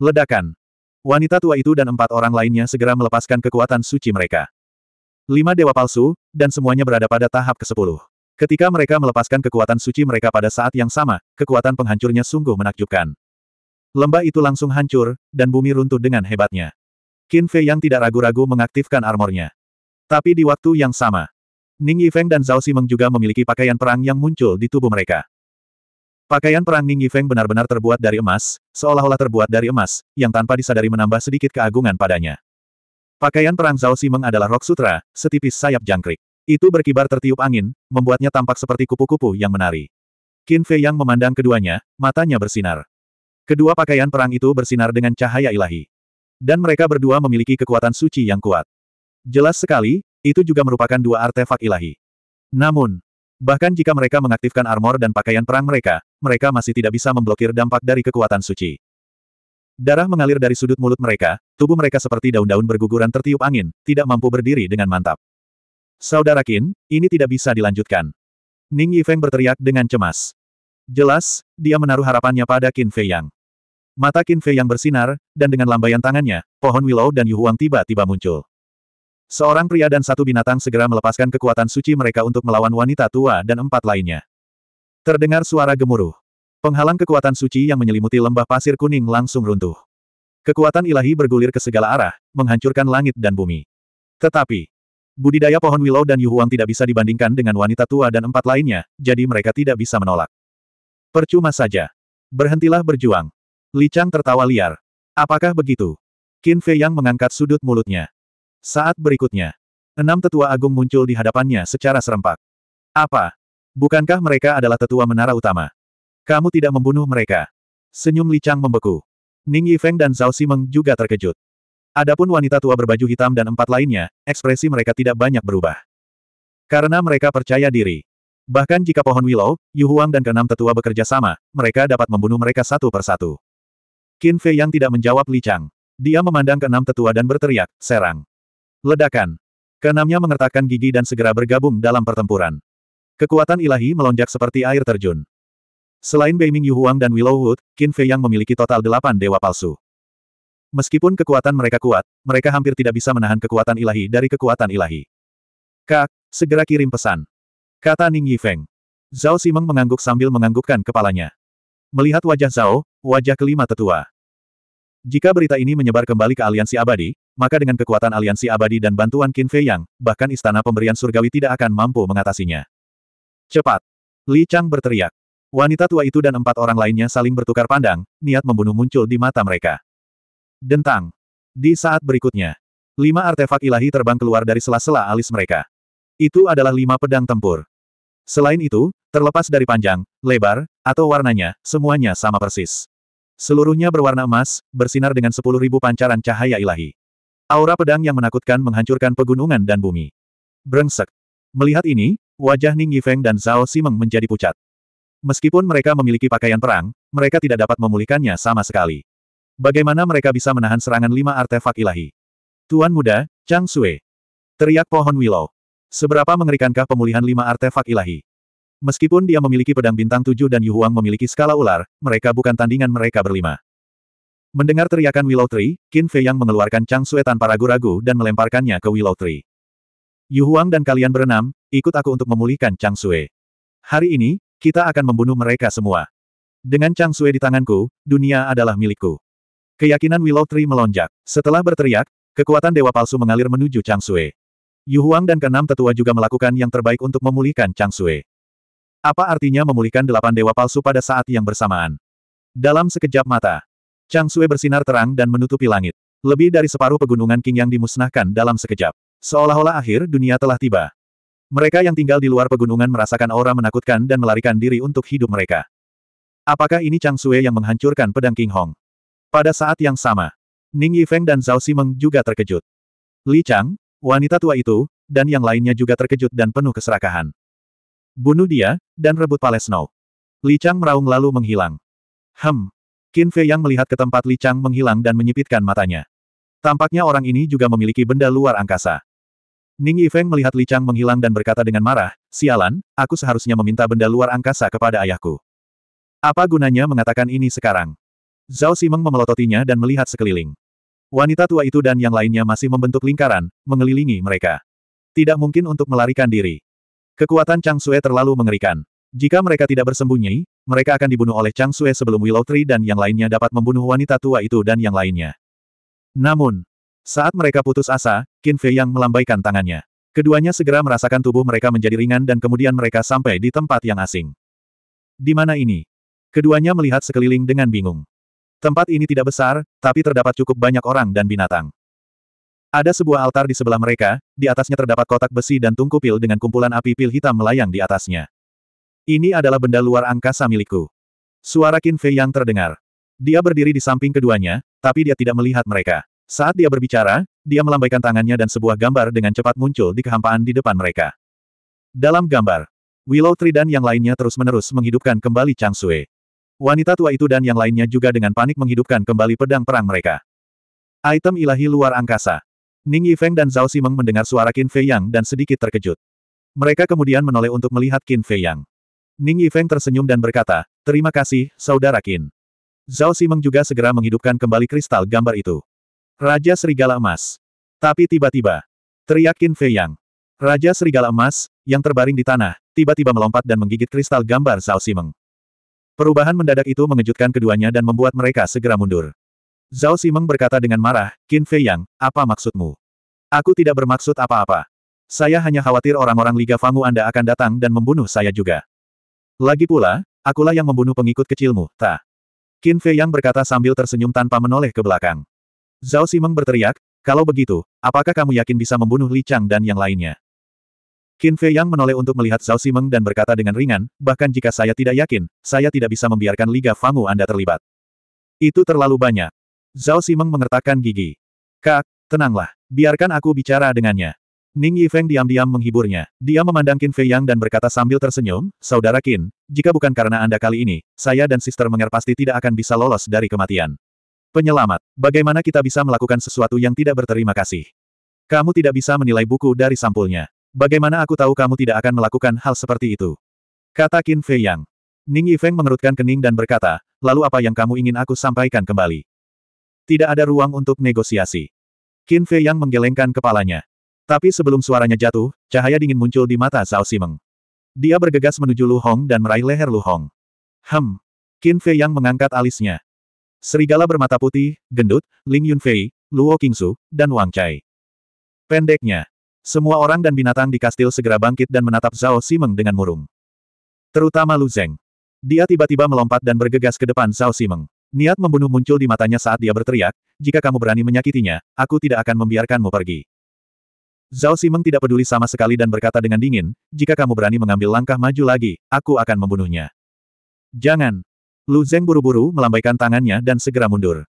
Ledakan. Wanita tua itu dan empat orang lainnya segera melepaskan kekuatan suci mereka. Lima dewa palsu, dan semuanya berada pada tahap ke-10. Ketika mereka melepaskan kekuatan suci mereka pada saat yang sama, kekuatan penghancurnya sungguh menakjubkan. Lembah itu langsung hancur, dan bumi runtuh dengan hebatnya. Qin Fei yang tidak ragu-ragu mengaktifkan armornya. Tapi di waktu yang sama, Ning Yifeng dan Zhao Simeng juga memiliki pakaian perang yang muncul di tubuh mereka. Pakaian perang Ning Yifeng benar-benar terbuat dari emas, seolah-olah terbuat dari emas, yang tanpa disadari menambah sedikit keagungan padanya. Pakaian perang Zhao Simeng adalah rok sutra, setipis sayap jangkrik. Itu berkibar tertiup angin, membuatnya tampak seperti kupu-kupu yang menari. Qin Fei yang memandang keduanya, matanya bersinar. Kedua pakaian perang itu bersinar dengan cahaya ilahi. Dan mereka berdua memiliki kekuatan suci yang kuat. Jelas sekali, itu juga merupakan dua artefak ilahi. Namun, Bahkan jika mereka mengaktifkan armor dan pakaian perang mereka, mereka masih tidak bisa memblokir dampak dari kekuatan suci. Darah mengalir dari sudut mulut mereka, tubuh mereka seperti daun-daun berguguran tertiup angin, tidak mampu berdiri dengan mantap. Saudara Qin, ini tidak bisa dilanjutkan. Ning Yifeng berteriak dengan cemas. Jelas, dia menaruh harapannya pada Qin Fei Yang. Mata Qin Fei yang bersinar, dan dengan lambaian tangannya, pohon willow dan Yuhuang tiba-tiba muncul. Seorang pria dan satu binatang segera melepaskan kekuatan suci mereka untuk melawan wanita tua dan empat lainnya. Terdengar suara gemuruh. Penghalang kekuatan suci yang menyelimuti lembah pasir kuning langsung runtuh. Kekuatan ilahi bergulir ke segala arah, menghancurkan langit dan bumi. Tetapi, budidaya pohon willow dan Yuhuang tidak bisa dibandingkan dengan wanita tua dan empat lainnya, jadi mereka tidak bisa menolak. Percuma saja. Berhentilah berjuang. Li Chang tertawa liar. Apakah begitu? Qin Fei Yang mengangkat sudut mulutnya. Saat berikutnya, enam tetua agung muncul di hadapannya secara serempak. Apa? Bukankah mereka adalah tetua menara utama? Kamu tidak membunuh mereka. Senyum Li Chang membeku. Ning Yifeng dan Zhao Simeng juga terkejut. Adapun wanita tua berbaju hitam dan empat lainnya, ekspresi mereka tidak banyak berubah. Karena mereka percaya diri. Bahkan jika pohon Willow, Yu Huang dan keenam tetua bekerja sama, mereka dapat membunuh mereka satu persatu. Qin Fei yang tidak menjawab Li Chang. Dia memandang keenam tetua dan berteriak, serang. Ledakan. Keenamnya mengertakkan gigi dan segera bergabung dalam pertempuran. Kekuatan ilahi melonjak seperti air terjun. Selain Beiming Yuhuang dan Willow Wood, Qin Fei yang memiliki total delapan dewa palsu. Meskipun kekuatan mereka kuat, mereka hampir tidak bisa menahan kekuatan ilahi dari kekuatan ilahi. Kak, segera kirim pesan. Kata Ning Yifeng. Zhao Simeng mengangguk sambil menganggukkan kepalanya. Melihat wajah Zhao, wajah kelima tetua. Jika berita ini menyebar kembali ke aliansi abadi, maka dengan kekuatan aliansi abadi dan bantuan Qin Fei Yang, bahkan istana pemberian surgawi tidak akan mampu mengatasinya. Cepat! Li Chang berteriak. Wanita tua itu dan empat orang lainnya saling bertukar pandang, niat membunuh muncul di mata mereka. Dentang. Di saat berikutnya, lima artefak ilahi terbang keluar dari sela-sela alis mereka. Itu adalah lima pedang tempur. Selain itu, terlepas dari panjang, lebar, atau warnanya, semuanya sama persis. Seluruhnya berwarna emas, bersinar dengan sepuluh ribu pancaran cahaya ilahi. Aura pedang yang menakutkan menghancurkan pegunungan dan bumi. Brengsek. Melihat ini, Wajah Ning Yifeng dan Zhao Simeng menjadi pucat. Meskipun mereka memiliki pakaian perang, mereka tidak dapat memulihkannya sama sekali. Bagaimana mereka bisa menahan serangan lima artefak ilahi? Tuan muda, Chang Sue. Teriak pohon willow. Seberapa mengerikankah pemulihan lima artefak ilahi? Meskipun dia memiliki pedang bintang tujuh dan Yu Huang memiliki skala ular, mereka bukan tandingan mereka berlima. Mendengar teriakan Willow Tree, Qin Fei yang mengeluarkan Chang Sue tanpa ragu-ragu dan melemparkannya ke Willow Tree. Yu Huang dan kalian berenam, ikut aku untuk memulihkan Chang Sui. Hari ini, kita akan membunuh mereka semua. Dengan Chang Sui di tanganku, dunia adalah milikku. Keyakinan Willow Tree melonjak. Setelah berteriak, kekuatan dewa palsu mengalir menuju Chang Sui. Yu Huang dan keenam tetua juga melakukan yang terbaik untuk memulihkan Chang Sui. Apa artinya memulihkan delapan dewa palsu pada saat yang bersamaan? Dalam sekejap mata, Chang Sui bersinar terang dan menutupi langit. Lebih dari separuh pegunungan King yang dimusnahkan dalam sekejap. Seolah-olah akhir dunia telah tiba. Mereka yang tinggal di luar pegunungan merasakan aura menakutkan dan melarikan diri untuk hidup mereka. Apakah ini Chang Sue yang menghancurkan pedang King Hong? Pada saat yang sama, Ning Yifeng dan Zhao Simeng juga terkejut. Li Chang, wanita tua itu, dan yang lainnya juga terkejut dan penuh keserakahan. Bunuh dia, dan rebut Palace Snow. Li Chang meraung lalu menghilang. Hem. Qin Fei yang melihat ke tempat Li Chang menghilang dan menyipitkan matanya. Tampaknya orang ini juga memiliki benda luar angkasa. Ning Yifeng melihat Li Chang menghilang dan berkata dengan marah, Sialan, aku seharusnya meminta benda luar angkasa kepada ayahku. Apa gunanya mengatakan ini sekarang? Zhao Simeng memelototinya dan melihat sekeliling. Wanita tua itu dan yang lainnya masih membentuk lingkaran, mengelilingi mereka. Tidak mungkin untuk melarikan diri. Kekuatan Chang Sue terlalu mengerikan. Jika mereka tidak bersembunyi, mereka akan dibunuh oleh Chang Sue sebelum Willow Tree dan yang lainnya dapat membunuh wanita tua itu dan yang lainnya. Namun, saat mereka putus asa, Qin Fei yang melambaikan tangannya. Keduanya segera merasakan tubuh mereka menjadi ringan dan kemudian mereka sampai di tempat yang asing. Di mana ini? Keduanya melihat sekeliling dengan bingung. Tempat ini tidak besar, tapi terdapat cukup banyak orang dan binatang. Ada sebuah altar di sebelah mereka, di atasnya terdapat kotak besi dan tungku pil dengan kumpulan api pil hitam melayang di atasnya. Ini adalah benda luar angkasa milikku. Suara Qin Fei yang terdengar. Dia berdiri di samping keduanya, tapi dia tidak melihat mereka. Saat dia berbicara, dia melambaikan tangannya dan sebuah gambar dengan cepat muncul di kehampaan di depan mereka. Dalam gambar, Willow Tree dan yang lainnya terus-menerus menghidupkan kembali Chang Sui. Wanita tua itu dan yang lainnya juga dengan panik menghidupkan kembali pedang perang mereka. Item ilahi luar angkasa. Ning Yifeng dan Zhao Simeng mendengar suara Qin Fei Yang dan sedikit terkejut. Mereka kemudian menoleh untuk melihat Qin Fei Yang. Ning Yifeng tersenyum dan berkata, Terima kasih, Saudara Qin. Zhao Simeng juga segera menghidupkan kembali kristal gambar itu. Raja Serigala Emas. Tapi tiba-tiba, teriak Qin Fei Yang. Raja Serigala Emas, yang terbaring di tanah, tiba-tiba melompat dan menggigit kristal gambar Zhao Simeng. Perubahan mendadak itu mengejutkan keduanya dan membuat mereka segera mundur. Zhao Simeng berkata dengan marah, Kin Fei Yang, apa maksudmu? Aku tidak bermaksud apa-apa. Saya hanya khawatir orang-orang Liga Fangu Anda akan datang dan membunuh saya juga. Lagi pula, akulah yang membunuh pengikut kecilmu, ta. Qin Fei Yang berkata sambil tersenyum tanpa menoleh ke belakang. Zhao Simeng berteriak, kalau begitu, apakah kamu yakin bisa membunuh Li Chang dan yang lainnya? Qin Fei Yang menoleh untuk melihat Zhao Simeng dan berkata dengan ringan, bahkan jika saya tidak yakin, saya tidak bisa membiarkan Liga Fangu Anda terlibat. Itu terlalu banyak. Zhao Simeng mengertakkan gigi. Kak, tenanglah, biarkan aku bicara dengannya. Ning Yifeng diam-diam menghiburnya. Dia memandang Qin Fei Yang dan berkata sambil tersenyum, Saudara Qin, jika bukan karena Anda kali ini, saya dan sister Menger pasti tidak akan bisa lolos dari kematian. Penyelamat, bagaimana kita bisa melakukan sesuatu yang tidak berterima kasih? Kamu tidak bisa menilai buku dari sampulnya. Bagaimana aku tahu kamu tidak akan melakukan hal seperti itu? Kata Qin Fei Yang. Ning Yifeng mengerutkan kening dan berkata, lalu apa yang kamu ingin aku sampaikan kembali? Tidak ada ruang untuk negosiasi. Qin Fei Yang menggelengkan kepalanya. Tapi sebelum suaranya jatuh, cahaya dingin muncul di mata Zhao Simeng. Dia bergegas menuju Lu Hong dan meraih leher Lu Hong. Hem. Qin Fei Yang mengangkat alisnya. Serigala bermata putih, gendut, Ling Yunfei, Luo Kingsu, dan Wang Chai. Pendeknya, semua orang dan binatang di kastil segera bangkit dan menatap Zhao Simeng dengan murung. Terutama Lu Zeng. Dia tiba-tiba melompat dan bergegas ke depan Zhao Simeng. Niat membunuh muncul di matanya saat dia berteriak, jika kamu berani menyakitinya, aku tidak akan membiarkanmu pergi. Zhao Simeng tidak peduli sama sekali dan berkata dengan dingin, jika kamu berani mengambil langkah maju lagi, aku akan membunuhnya. Jangan. Lu Zeng buru-buru melambaikan tangannya dan segera mundur.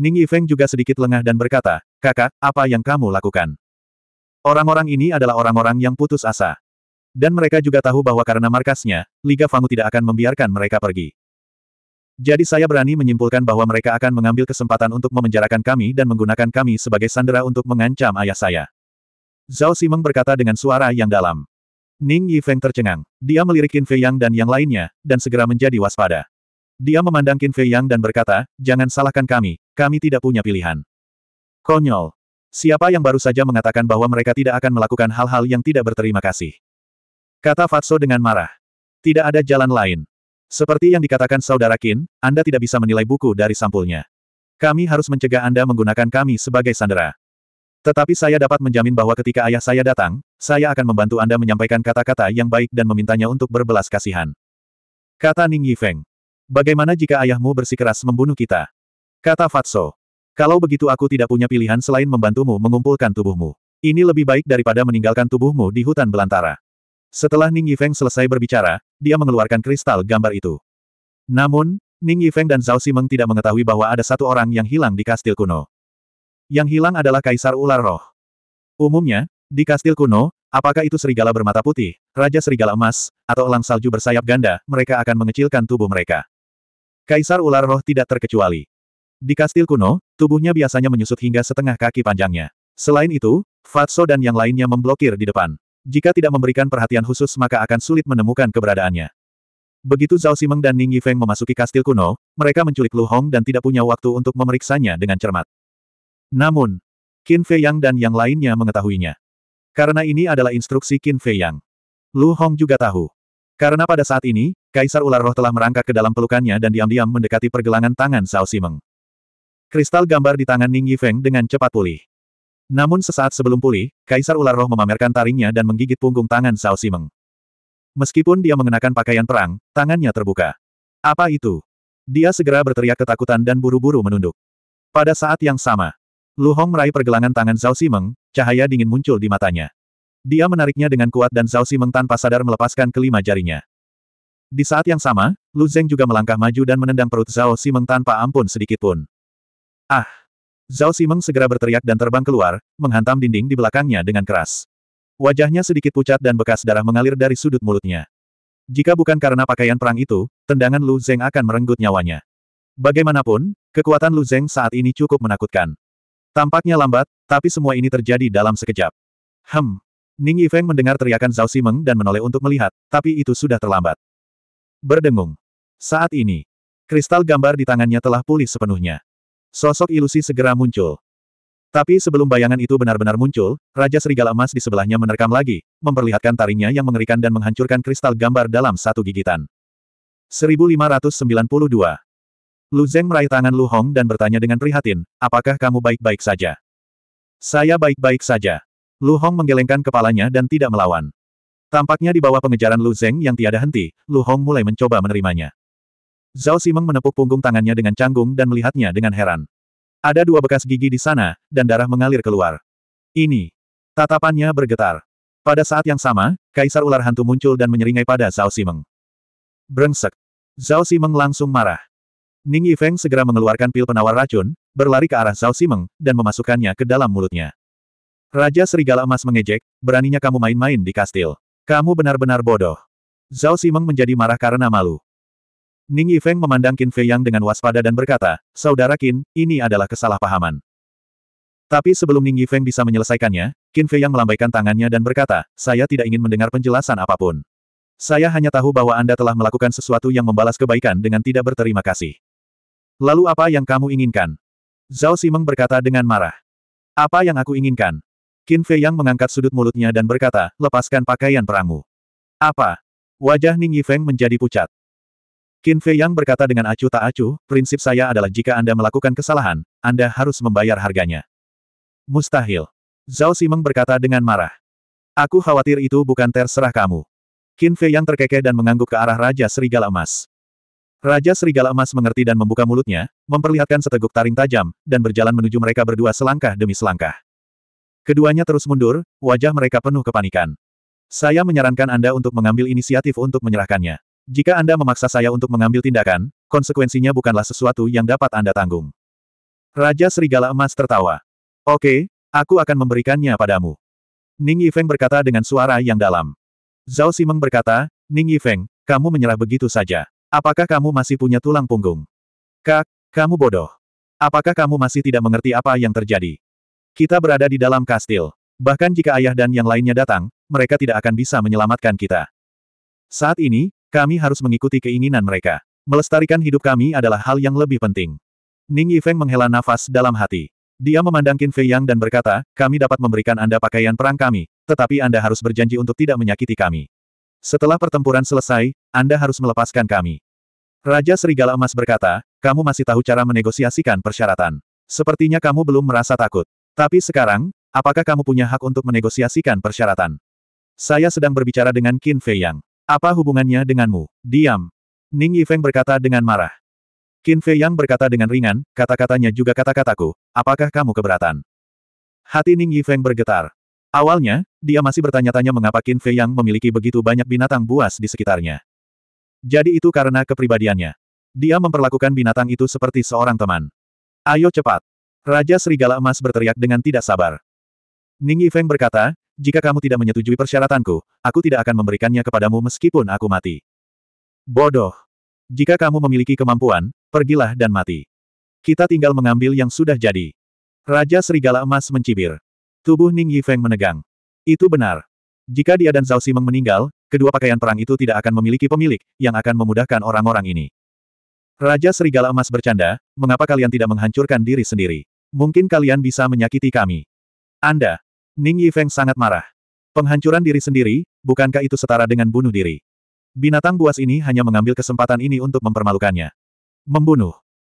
Ning Yifeng juga sedikit lengah dan berkata, kakak, apa yang kamu lakukan? Orang-orang ini adalah orang-orang yang putus asa. Dan mereka juga tahu bahwa karena markasnya, Liga Famu tidak akan membiarkan mereka pergi. Jadi saya berani menyimpulkan bahwa mereka akan mengambil kesempatan untuk memenjarakan kami dan menggunakan kami sebagai sandera untuk mengancam ayah saya. Zhao Simeng berkata dengan suara yang dalam. Ning Yifeng tercengang. Dia melirikin Fei Yang dan yang lainnya, dan segera menjadi waspada. Dia memandang Qin Fei Yang dan berkata, jangan salahkan kami, kami tidak punya pilihan. Konyol. Siapa yang baru saja mengatakan bahwa mereka tidak akan melakukan hal-hal yang tidak berterima kasih? Kata Fatso dengan marah. Tidak ada jalan lain. Seperti yang dikatakan saudara Qin, Anda tidak bisa menilai buku dari sampulnya. Kami harus mencegah Anda menggunakan kami sebagai sandera. Tetapi saya dapat menjamin bahwa ketika ayah saya datang, saya akan membantu Anda menyampaikan kata-kata yang baik dan memintanya untuk berbelas kasihan. Kata Ning Yifeng. Bagaimana jika ayahmu bersikeras membunuh kita? Kata Fatso. Kalau begitu aku tidak punya pilihan selain membantumu mengumpulkan tubuhmu. Ini lebih baik daripada meninggalkan tubuhmu di hutan belantara. Setelah Ning Yifeng selesai berbicara, dia mengeluarkan kristal gambar itu. Namun, Ning Yifeng dan Zhao Simeng tidak mengetahui bahwa ada satu orang yang hilang di kastil kuno. Yang hilang adalah Kaisar Ular Roh. Umumnya, di kastil kuno, apakah itu serigala bermata putih, raja serigala emas, atau elang salju bersayap ganda, mereka akan mengecilkan tubuh mereka. Kaisar ular roh tidak terkecuali. Di kastil kuno, tubuhnya biasanya menyusut hingga setengah kaki panjangnya. Selain itu, Fatso dan yang lainnya memblokir di depan. Jika tidak memberikan perhatian khusus maka akan sulit menemukan keberadaannya. Begitu Zhao Simeng dan Ning Yifeng memasuki kastil kuno, mereka menculik Lu Hong dan tidak punya waktu untuk memeriksanya dengan cermat. Namun, Qin Fei Yang dan yang lainnya mengetahuinya. Karena ini adalah instruksi Qin Fei Yang. Lu Hong juga tahu. Karena pada saat ini, Kaisar Ular Roh telah merangkak ke dalam pelukannya dan diam-diam mendekati pergelangan tangan Sao Simeng. Kristal gambar di tangan Ning Yifeng dengan cepat pulih. Namun sesaat sebelum pulih, Kaisar Ular Roh memamerkan taringnya dan menggigit punggung tangan Sao Simeng. Meskipun dia mengenakan pakaian perang, tangannya terbuka. Apa itu? Dia segera berteriak ketakutan dan buru-buru menunduk. Pada saat yang sama, Lu Hong meraih pergelangan tangan Zhao Simeng, cahaya dingin muncul di matanya. Dia menariknya dengan kuat dan Zhao Simeng tanpa sadar melepaskan kelima jarinya. Di saat yang sama, Lu Zeng juga melangkah maju dan menendang perut Zhao Simeng tanpa ampun sedikitpun. Ah! Zhao Simeng segera berteriak dan terbang keluar, menghantam dinding di belakangnya dengan keras. Wajahnya sedikit pucat dan bekas darah mengalir dari sudut mulutnya. Jika bukan karena pakaian perang itu, tendangan Lu Zeng akan merenggut nyawanya. Bagaimanapun, kekuatan Lu Zeng saat ini cukup menakutkan. Tampaknya lambat, tapi semua ini terjadi dalam sekejap. Hem, Ning Yifeng mendengar teriakan Zhao Simeng dan menoleh untuk melihat, tapi itu sudah terlambat. Berdengung. Saat ini, kristal gambar di tangannya telah pulih sepenuhnya. Sosok ilusi segera muncul. Tapi sebelum bayangan itu benar-benar muncul, Raja Serigala Emas di sebelahnya menerkam lagi, memperlihatkan taringnya yang mengerikan dan menghancurkan kristal gambar dalam satu gigitan. 1592 Lu Zeng meraih tangan Lu Hong dan bertanya dengan prihatin, apakah kamu baik-baik saja? Saya baik-baik saja. Lu Hong menggelengkan kepalanya dan tidak melawan. Tampaknya di bawah pengejaran Lu Zeng yang tiada henti, Lu Hong mulai mencoba menerimanya. Zhao Simeng menepuk punggung tangannya dengan canggung dan melihatnya dengan heran. Ada dua bekas gigi di sana, dan darah mengalir keluar. Ini. Tatapannya bergetar. Pada saat yang sama, Kaisar Ular Hantu muncul dan menyeringai pada Zhao Simeng. Brengsek. Zhao Simeng langsung marah. Ning Yifeng segera mengeluarkan pil penawar racun, berlari ke arah Zhao Simeng, dan memasukkannya ke dalam mulutnya. Raja Serigala Emas mengejek, beraninya kamu main-main di kastil. Kamu benar-benar bodoh. Zhao Simeng menjadi marah karena malu. Ning Yifeng memandang Qin Fei Yang dengan waspada dan berkata, Saudara Qin, ini adalah kesalahpahaman. Tapi sebelum Ning Yifeng bisa menyelesaikannya, Qin Fei Yang melambaikan tangannya dan berkata, saya tidak ingin mendengar penjelasan apapun. Saya hanya tahu bahwa Anda telah melakukan sesuatu yang membalas kebaikan dengan tidak berterima kasih. Lalu apa yang kamu inginkan? Zhao Simeng berkata dengan marah. Apa yang aku inginkan? Qin Fei Yang mengangkat sudut mulutnya dan berkata, lepaskan pakaian perangmu. Apa? Wajah Ning Yifeng menjadi pucat. Qin Fei Yang berkata dengan acuh tak acuh, prinsip saya adalah jika Anda melakukan kesalahan, Anda harus membayar harganya. Mustahil. Zhao Simeng berkata dengan marah. Aku khawatir itu bukan terserah kamu. Qin Fei Yang terkekeh dan mengangguk ke arah Raja Serigala Emas. Raja Serigala Emas mengerti dan membuka mulutnya, memperlihatkan seteguk taring tajam, dan berjalan menuju mereka berdua selangkah demi selangkah. Keduanya terus mundur, wajah mereka penuh kepanikan. Saya menyarankan Anda untuk mengambil inisiatif untuk menyerahkannya. Jika Anda memaksa saya untuk mengambil tindakan, konsekuensinya bukanlah sesuatu yang dapat Anda tanggung. Raja Serigala Emas tertawa. Oke, aku akan memberikannya padamu. Ning Yifeng berkata dengan suara yang dalam. Zhao Simeng berkata, Ning Yifeng, kamu menyerah begitu saja. Apakah kamu masih punya tulang punggung? Kak, kamu bodoh. Apakah kamu masih tidak mengerti apa yang terjadi? Kita berada di dalam kastil. Bahkan jika ayah dan yang lainnya datang, mereka tidak akan bisa menyelamatkan kita. Saat ini, kami harus mengikuti keinginan mereka. Melestarikan hidup kami adalah hal yang lebih penting. Ning Yifeng menghela nafas dalam hati. Dia memandang Qin Fei Yang dan berkata, kami dapat memberikan Anda pakaian perang kami, tetapi Anda harus berjanji untuk tidak menyakiti kami. Setelah pertempuran selesai, Anda harus melepaskan kami. Raja Serigala Emas berkata, kamu masih tahu cara menegosiasikan persyaratan. Sepertinya kamu belum merasa takut. Tapi sekarang, apakah kamu punya hak untuk menegosiasikan persyaratan? Saya sedang berbicara dengan Qin Fei Yang. Apa hubungannya denganmu? Diam. Ning Yifeng berkata dengan marah. Qin Fei Yang berkata dengan ringan, kata-katanya juga kata-kataku, apakah kamu keberatan? Hati Ning Yifeng bergetar. Awalnya, dia masih bertanya-tanya mengapa Qin Fei Yang memiliki begitu banyak binatang buas di sekitarnya. Jadi itu karena kepribadiannya. Dia memperlakukan binatang itu seperti seorang teman. Ayo cepat, Raja Serigala Emas berteriak dengan tidak sabar. Ning Yifeng berkata, jika kamu tidak menyetujui persyaratanku, aku tidak akan memberikannya kepadamu meskipun aku mati. Bodoh. Jika kamu memiliki kemampuan, pergilah dan mati. Kita tinggal mengambil yang sudah jadi. Raja Serigala Emas mencibir. Tubuh Ning Yifeng menegang. Itu benar. Jika dia dan Zhao Simeng meninggal, kedua pakaian perang itu tidak akan memiliki pemilik, yang akan memudahkan orang-orang ini. Raja Serigala Emas bercanda, mengapa kalian tidak menghancurkan diri sendiri? Mungkin kalian bisa menyakiti kami. Anda. Ning Yifeng sangat marah. Penghancuran diri sendiri, bukankah itu setara dengan bunuh diri? Binatang buas ini hanya mengambil kesempatan ini untuk mempermalukannya. Membunuh.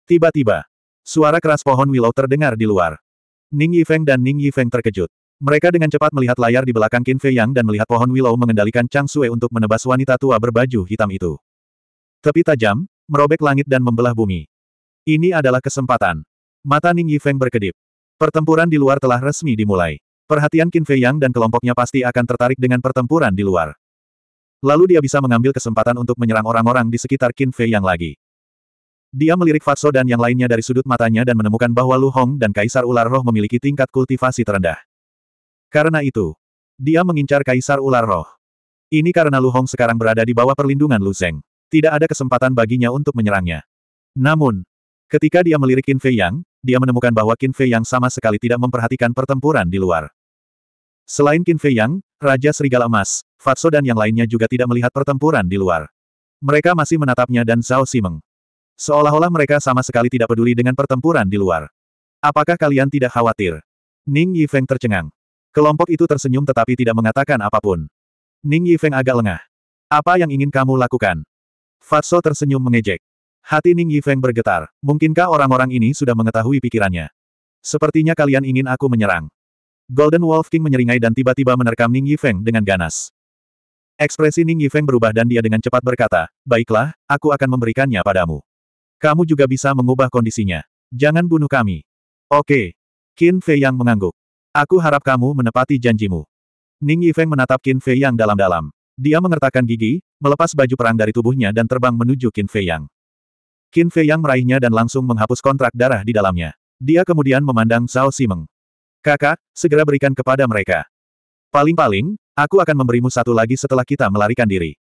Tiba-tiba, suara keras pohon willow terdengar di luar. Ning Yifeng dan Ning Yifeng terkejut. Mereka dengan cepat melihat layar di belakang Qin Fei Yang dan melihat pohon willow mengendalikan Chang Sue untuk menebas wanita tua berbaju hitam itu. Tepi tajam, merobek langit dan membelah bumi. Ini adalah kesempatan. Mata Ning Yifeng berkedip. Pertempuran di luar telah resmi dimulai. Perhatian Qin Fei Yang dan kelompoknya pasti akan tertarik dengan pertempuran di luar. Lalu dia bisa mengambil kesempatan untuk menyerang orang-orang di sekitar Qin Fei Yang lagi. Dia melirik Fatso dan yang lainnya dari sudut matanya dan menemukan bahwa Lu Hong dan Kaisar Ular Roh memiliki tingkat kultivasi terendah. Karena itu, dia mengincar Kaisar Ular Roh. Ini karena Lu Hong sekarang berada di bawah perlindungan Lu Zeng. Tidak ada kesempatan baginya untuk menyerangnya. Namun, ketika dia melirik Qin Fei Yang, dia menemukan bahwa Qin Fei Yang sama sekali tidak memperhatikan pertempuran di luar. Selain Qin Fei Yang, Raja Serigala Emas, Fatso dan yang lainnya juga tidak melihat pertempuran di luar. Mereka masih menatapnya dan Zhao Simeng. Seolah-olah mereka sama sekali tidak peduli dengan pertempuran di luar. Apakah kalian tidak khawatir? Ning Yifeng tercengang. Kelompok itu tersenyum tetapi tidak mengatakan apapun. Ning Yifeng agak lengah. Apa yang ingin kamu lakukan? Fatso tersenyum mengejek. Hati Ning Yifeng bergetar. Mungkinkah orang-orang ini sudah mengetahui pikirannya? Sepertinya kalian ingin aku menyerang. Golden Wolf King menyeringai dan tiba-tiba menerkam Ning Yifeng dengan ganas. Ekspresi Ning Yifeng berubah dan dia dengan cepat berkata, Baiklah, aku akan memberikannya padamu. Kamu juga bisa mengubah kondisinya. Jangan bunuh kami. Oke. Qin Fei Yang mengangguk. Aku harap kamu menepati janjimu. Ning Yifeng menatap Qin Fei Yang dalam-dalam. Dia mengertakkan gigi, melepas baju perang dari tubuhnya dan terbang menuju Qin Fei Yang. Qin Fei Yang meraihnya dan langsung menghapus kontrak darah di dalamnya. Dia kemudian memandang Zhao Simeng. Kakak, segera berikan kepada mereka. Paling-paling, aku akan memberimu satu lagi setelah kita melarikan diri.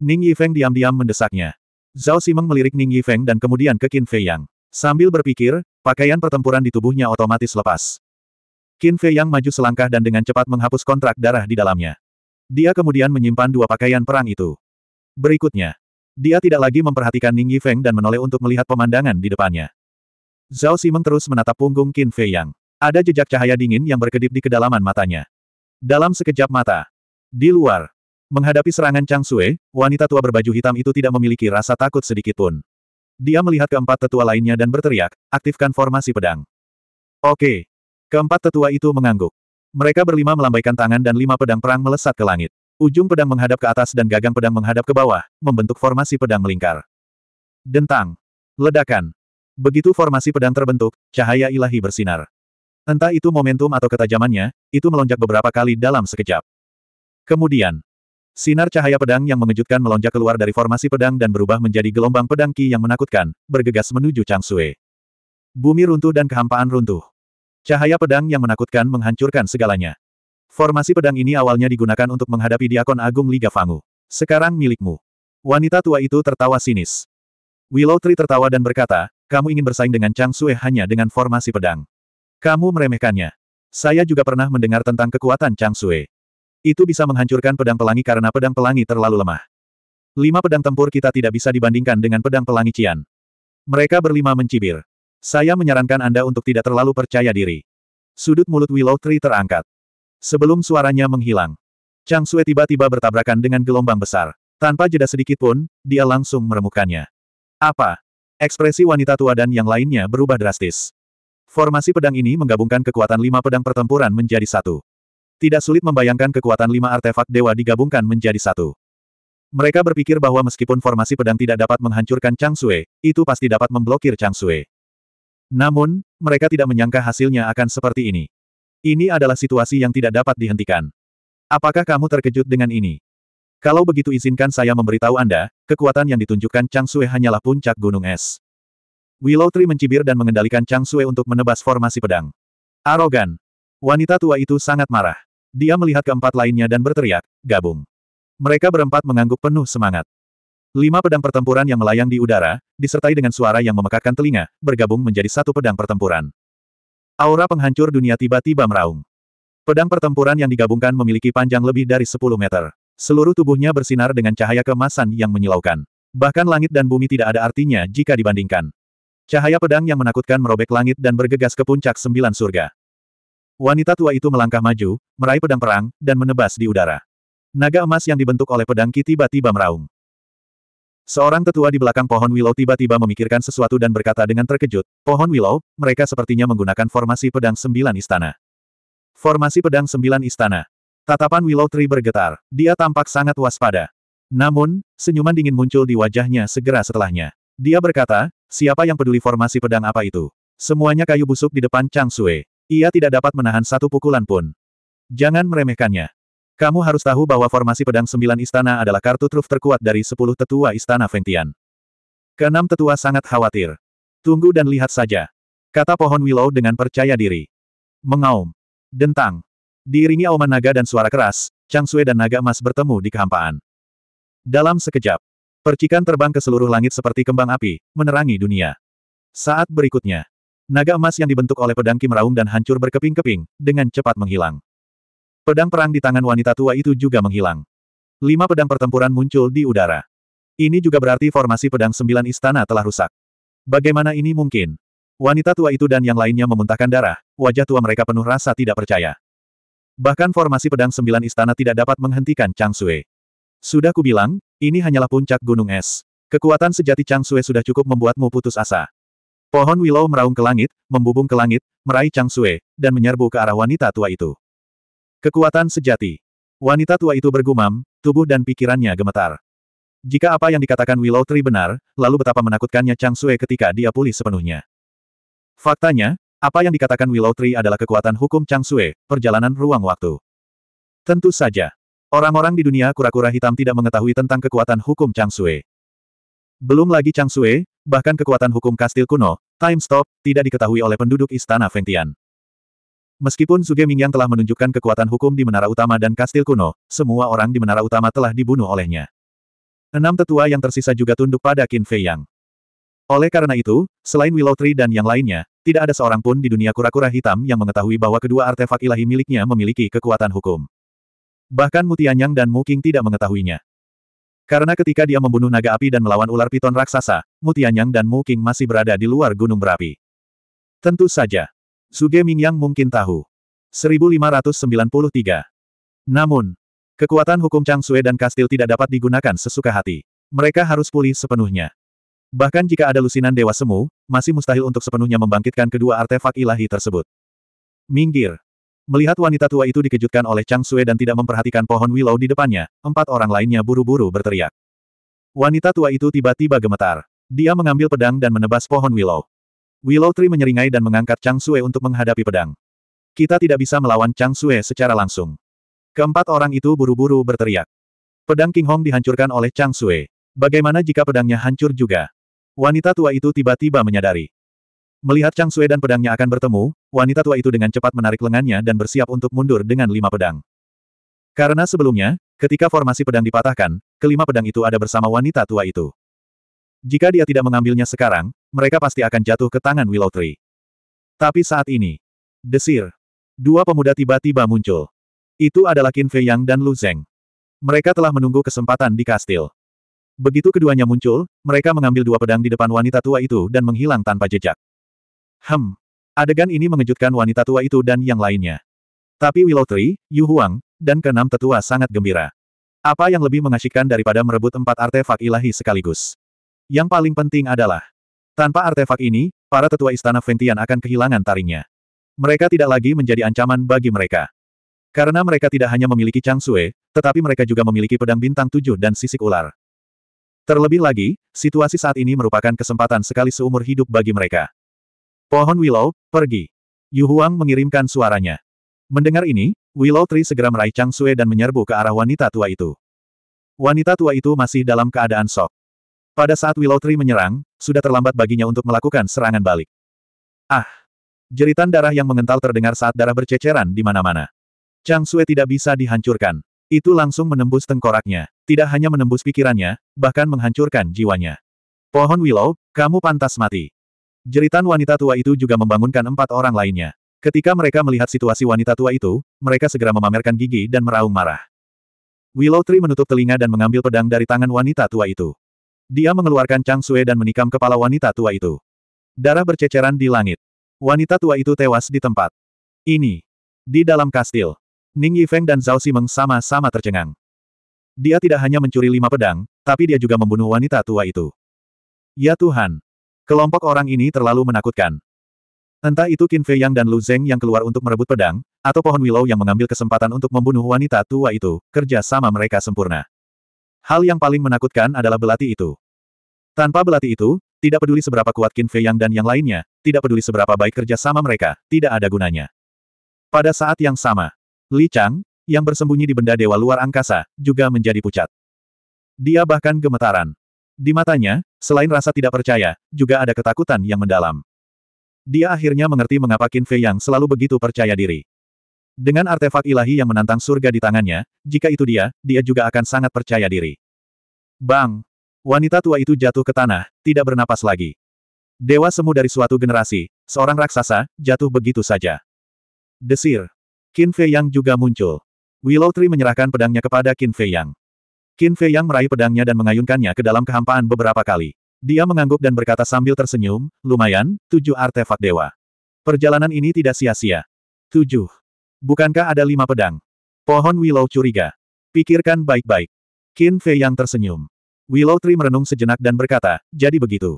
Ning Yi Feng diam-diam mendesaknya. Zhao Simeng melirik Ning Yi Feng dan kemudian ke Qin Fei Yang. Sambil berpikir, pakaian pertempuran di tubuhnya otomatis lepas. Qin Fei Yang maju selangkah dan dengan cepat menghapus kontrak darah di dalamnya. Dia kemudian menyimpan dua pakaian perang itu. Berikutnya, dia tidak lagi memperhatikan Ning Feng dan menoleh untuk melihat pemandangan di depannya. Zhao Simeng terus menatap punggung Qin Fei Yang. Ada jejak cahaya dingin yang berkedip di kedalaman matanya. Dalam sekejap mata. Di luar. Menghadapi serangan Chang Sue, wanita tua berbaju hitam itu tidak memiliki rasa takut sedikitpun. Dia melihat keempat tetua lainnya dan berteriak, aktifkan formasi pedang. Oke. Keempat tetua itu mengangguk. Mereka berlima melambaikan tangan dan lima pedang perang melesat ke langit. Ujung pedang menghadap ke atas dan gagang pedang menghadap ke bawah, membentuk formasi pedang melingkar. Dentang. Ledakan. Begitu formasi pedang terbentuk, cahaya ilahi bersinar. Entah itu momentum atau ketajamannya, itu melonjak beberapa kali dalam sekejap. Kemudian, sinar cahaya pedang yang mengejutkan melonjak keluar dari formasi pedang dan berubah menjadi gelombang pedang Ki yang menakutkan, bergegas menuju Chang Sui. Bumi runtuh dan kehampaan runtuh. Cahaya pedang yang menakutkan menghancurkan segalanya. Formasi pedang ini awalnya digunakan untuk menghadapi Diakon Agung Liga Fangu. Sekarang milikmu. Wanita tua itu tertawa sinis. Willow Tree tertawa dan berkata, kamu ingin bersaing dengan Chang Sue hanya dengan formasi pedang. Kamu meremehkannya. Saya juga pernah mendengar tentang kekuatan Chang Sue. Itu bisa menghancurkan pedang pelangi karena pedang pelangi terlalu lemah. Lima pedang tempur kita tidak bisa dibandingkan dengan pedang pelangi Cian. Mereka berlima mencibir. Saya menyarankan Anda untuk tidak terlalu percaya diri. Sudut mulut Willow Tree terangkat. Sebelum suaranya menghilang, Chang Sue tiba-tiba bertabrakan dengan gelombang besar. Tanpa jeda sedikit pun, dia langsung meremukannya. Apa? Ekspresi wanita tua dan yang lainnya berubah drastis. Formasi pedang ini menggabungkan kekuatan lima pedang pertempuran menjadi satu. Tidak sulit membayangkan kekuatan lima artefak dewa digabungkan menjadi satu. Mereka berpikir bahwa meskipun formasi pedang tidak dapat menghancurkan Chang Sue, itu pasti dapat memblokir Chang Sue. Namun, mereka tidak menyangka hasilnya akan seperti ini. Ini adalah situasi yang tidak dapat dihentikan. Apakah kamu terkejut dengan ini? Kalau begitu izinkan saya memberitahu Anda, kekuatan yang ditunjukkan Chang Sue hanyalah puncak gunung es. Willow Tree mencibir dan mengendalikan Chang Sue untuk menebas formasi pedang. Arogan. Wanita tua itu sangat marah. Dia melihat keempat lainnya dan berteriak, gabung. Mereka berempat mengangguk penuh semangat. Lima pedang pertempuran yang melayang di udara, disertai dengan suara yang memekakkan telinga, bergabung menjadi satu pedang pertempuran. Aura penghancur dunia tiba-tiba meraung. Pedang pertempuran yang digabungkan memiliki panjang lebih dari 10 meter. Seluruh tubuhnya bersinar dengan cahaya kemasan yang menyilaukan. Bahkan langit dan bumi tidak ada artinya jika dibandingkan. Cahaya pedang yang menakutkan merobek langit dan bergegas ke puncak sembilan surga. Wanita tua itu melangkah maju, meraih pedang perang, dan menebas di udara. Naga emas yang dibentuk oleh pedang Ki tiba-tiba meraung. Seorang tetua di belakang pohon Willow tiba-tiba memikirkan sesuatu dan berkata dengan terkejut, Pohon Willow, mereka sepertinya menggunakan formasi pedang sembilan istana. Formasi pedang sembilan istana. Tatapan Willow Tree bergetar. Dia tampak sangat waspada. Namun, senyuman dingin muncul di wajahnya segera setelahnya. Dia berkata, siapa yang peduli formasi pedang apa itu? Semuanya kayu busuk di depan Chang Sue. Ia tidak dapat menahan satu pukulan pun. Jangan meremehkannya. Kamu harus tahu bahwa formasi pedang sembilan istana adalah kartu truf terkuat dari sepuluh tetua istana Fengtian. Keenam tetua sangat khawatir. Tunggu dan lihat saja. Kata pohon Willow dengan percaya diri. Mengaum. Dentang. Diiringi auman naga dan suara keras, Chang Sui dan naga emas bertemu di kehampaan. Dalam sekejap, percikan terbang ke seluruh langit seperti kembang api, menerangi dunia. Saat berikutnya, naga emas yang dibentuk oleh pedang Kim Raung dan hancur berkeping-keping, dengan cepat menghilang. Pedang perang di tangan wanita tua itu juga menghilang. Lima pedang pertempuran muncul di udara. Ini juga berarti formasi pedang sembilan istana telah rusak. Bagaimana ini mungkin? Wanita tua itu dan yang lainnya memuntahkan darah, wajah tua mereka penuh rasa tidak percaya. Bahkan formasi pedang sembilan istana tidak dapat menghentikan Chang Sui. Sudah kubilang, ini hanyalah puncak gunung es. Kekuatan sejati Chang Sui sudah cukup membuatmu putus asa. Pohon willow meraung ke langit, membubung ke langit, meraih Chang Sui, dan menyerbu ke arah wanita tua itu. Kekuatan sejati. Wanita tua itu bergumam, tubuh dan pikirannya gemetar. Jika apa yang dikatakan Willow Tree benar, lalu betapa menakutkannya Chang Sue ketika dia pulih sepenuhnya. Faktanya, apa yang dikatakan Willow Tree adalah kekuatan hukum Chang Sue, perjalanan ruang waktu. Tentu saja. Orang-orang di dunia kura-kura hitam tidak mengetahui tentang kekuatan hukum Chang Sue. Belum lagi Chang Sue, bahkan kekuatan hukum kastil kuno, Time Stop, tidak diketahui oleh penduduk Istana Fengtian. Meskipun Suge Mingyang telah menunjukkan kekuatan hukum di Menara Utama dan Kastil Kuno, semua orang di Menara Utama telah dibunuh olehnya. Enam tetua yang tersisa juga tunduk pada Qin Fei Yang. Oleh karena itu, selain Willow Tree dan yang lainnya, tidak ada seorang pun di dunia kura-kura hitam yang mengetahui bahwa kedua artefak ilahi miliknya memiliki kekuatan hukum. Bahkan Mutianyang dan Muking tidak mengetahuinya. Karena ketika dia membunuh naga api dan melawan ular piton raksasa, Mutianyang dan Mu King masih berada di luar gunung berapi. Tentu saja. Zuge Mingyang mungkin tahu. 1593. Namun, kekuatan hukum Chang Sui dan kastil tidak dapat digunakan sesuka hati. Mereka harus pulih sepenuhnya. Bahkan jika ada lusinan Dewa Semu, masih mustahil untuk sepenuhnya membangkitkan kedua artefak ilahi tersebut. Minggir. Melihat wanita tua itu dikejutkan oleh Chang Sui dan tidak memperhatikan pohon willow di depannya, empat orang lainnya buru-buru berteriak. Wanita tua itu tiba-tiba gemetar. Dia mengambil pedang dan menebas pohon willow. Willow Tree menyeringai dan mengangkat Chang Sue untuk menghadapi pedang. Kita tidak bisa melawan Chang Sue secara langsung. Keempat orang itu buru-buru berteriak. Pedang King Hong dihancurkan oleh Chang Sue. Bagaimana jika pedangnya hancur juga? Wanita tua itu tiba-tiba menyadari. Melihat Chang Sue dan pedangnya akan bertemu, wanita tua itu dengan cepat menarik lengannya dan bersiap untuk mundur dengan lima pedang. Karena sebelumnya, ketika formasi pedang dipatahkan, kelima pedang itu ada bersama wanita tua itu. Jika dia tidak mengambilnya sekarang, mereka pasti akan jatuh ke tangan Willow Tree. Tapi saat ini, desir, dua pemuda tiba-tiba muncul. Itu adalah Qin Fei Yang dan Lu Zeng. Mereka telah menunggu kesempatan di kastil. Begitu keduanya muncul, mereka mengambil dua pedang di depan wanita tua itu dan menghilang tanpa jejak. Hem. Adegan ini mengejutkan wanita tua itu dan yang lainnya. Tapi Willow Tree, Yu Huang, dan keenam tetua sangat gembira. Apa yang lebih mengasyikkan daripada merebut empat artefak ilahi sekaligus? Yang paling penting adalah, tanpa artefak ini, para tetua istana Ventian akan kehilangan taringnya. Mereka tidak lagi menjadi ancaman bagi mereka. Karena mereka tidak hanya memiliki Chang Sue, tetapi mereka juga memiliki pedang bintang tujuh dan sisik ular. Terlebih lagi, situasi saat ini merupakan kesempatan sekali seumur hidup bagi mereka. Pohon Willow, pergi. Yu Huang mengirimkan suaranya. Mendengar ini, Willow Tree segera meraih Chang Sue dan menyerbu ke arah wanita tua itu. Wanita tua itu masih dalam keadaan sok. Pada saat Willow Tree menyerang, sudah terlambat baginya untuk melakukan serangan balik. Ah! Jeritan darah yang mengental terdengar saat darah berceceran di mana-mana. Chang Sue tidak bisa dihancurkan. Itu langsung menembus tengkoraknya. Tidak hanya menembus pikirannya, bahkan menghancurkan jiwanya. Pohon Willow, kamu pantas mati. Jeritan wanita tua itu juga membangunkan empat orang lainnya. Ketika mereka melihat situasi wanita tua itu, mereka segera memamerkan gigi dan meraung marah. Willow Tree menutup telinga dan mengambil pedang dari tangan wanita tua itu. Dia mengeluarkan Chang Sue dan menikam kepala wanita tua itu. Darah berceceran di langit. Wanita tua itu tewas di tempat. Ini. Di dalam kastil. Ning Yifeng dan Zhao Simeng sama-sama tercengang. Dia tidak hanya mencuri lima pedang, tapi dia juga membunuh wanita tua itu. Ya Tuhan. Kelompok orang ini terlalu menakutkan. Entah itu Qin Fei Yang dan Lu Zeng yang keluar untuk merebut pedang, atau pohon willow yang mengambil kesempatan untuk membunuh wanita tua itu, kerja sama mereka sempurna. Hal yang paling menakutkan adalah belati itu. Tanpa belati itu, tidak peduli seberapa kuat Qin Fei Yang dan yang lainnya, tidak peduli seberapa baik kerja sama mereka, tidak ada gunanya. Pada saat yang sama, Li Chang, yang bersembunyi di benda dewa luar angkasa, juga menjadi pucat. Dia bahkan gemetaran. Di matanya, selain rasa tidak percaya, juga ada ketakutan yang mendalam. Dia akhirnya mengerti mengapa Qin Fei Yang selalu begitu percaya diri. Dengan artefak ilahi yang menantang surga di tangannya, jika itu dia, dia juga akan sangat percaya diri. Bang! Wanita tua itu jatuh ke tanah, tidak bernapas lagi. Dewa semu dari suatu generasi, seorang raksasa, jatuh begitu saja. Desir. Qin Fei Yang juga muncul. Willow Tree menyerahkan pedangnya kepada Qin Fei Yang. Qin Fei Yang meraih pedangnya dan mengayunkannya ke dalam kehampaan beberapa kali. Dia mengangguk dan berkata sambil tersenyum, lumayan, tujuh artefak dewa. Perjalanan ini tidak sia-sia. Tujuh. Bukankah ada lima pedang? Pohon Willow curiga. Pikirkan baik-baik. Qin Fei yang tersenyum. Willow Tree merenung sejenak dan berkata, jadi begitu.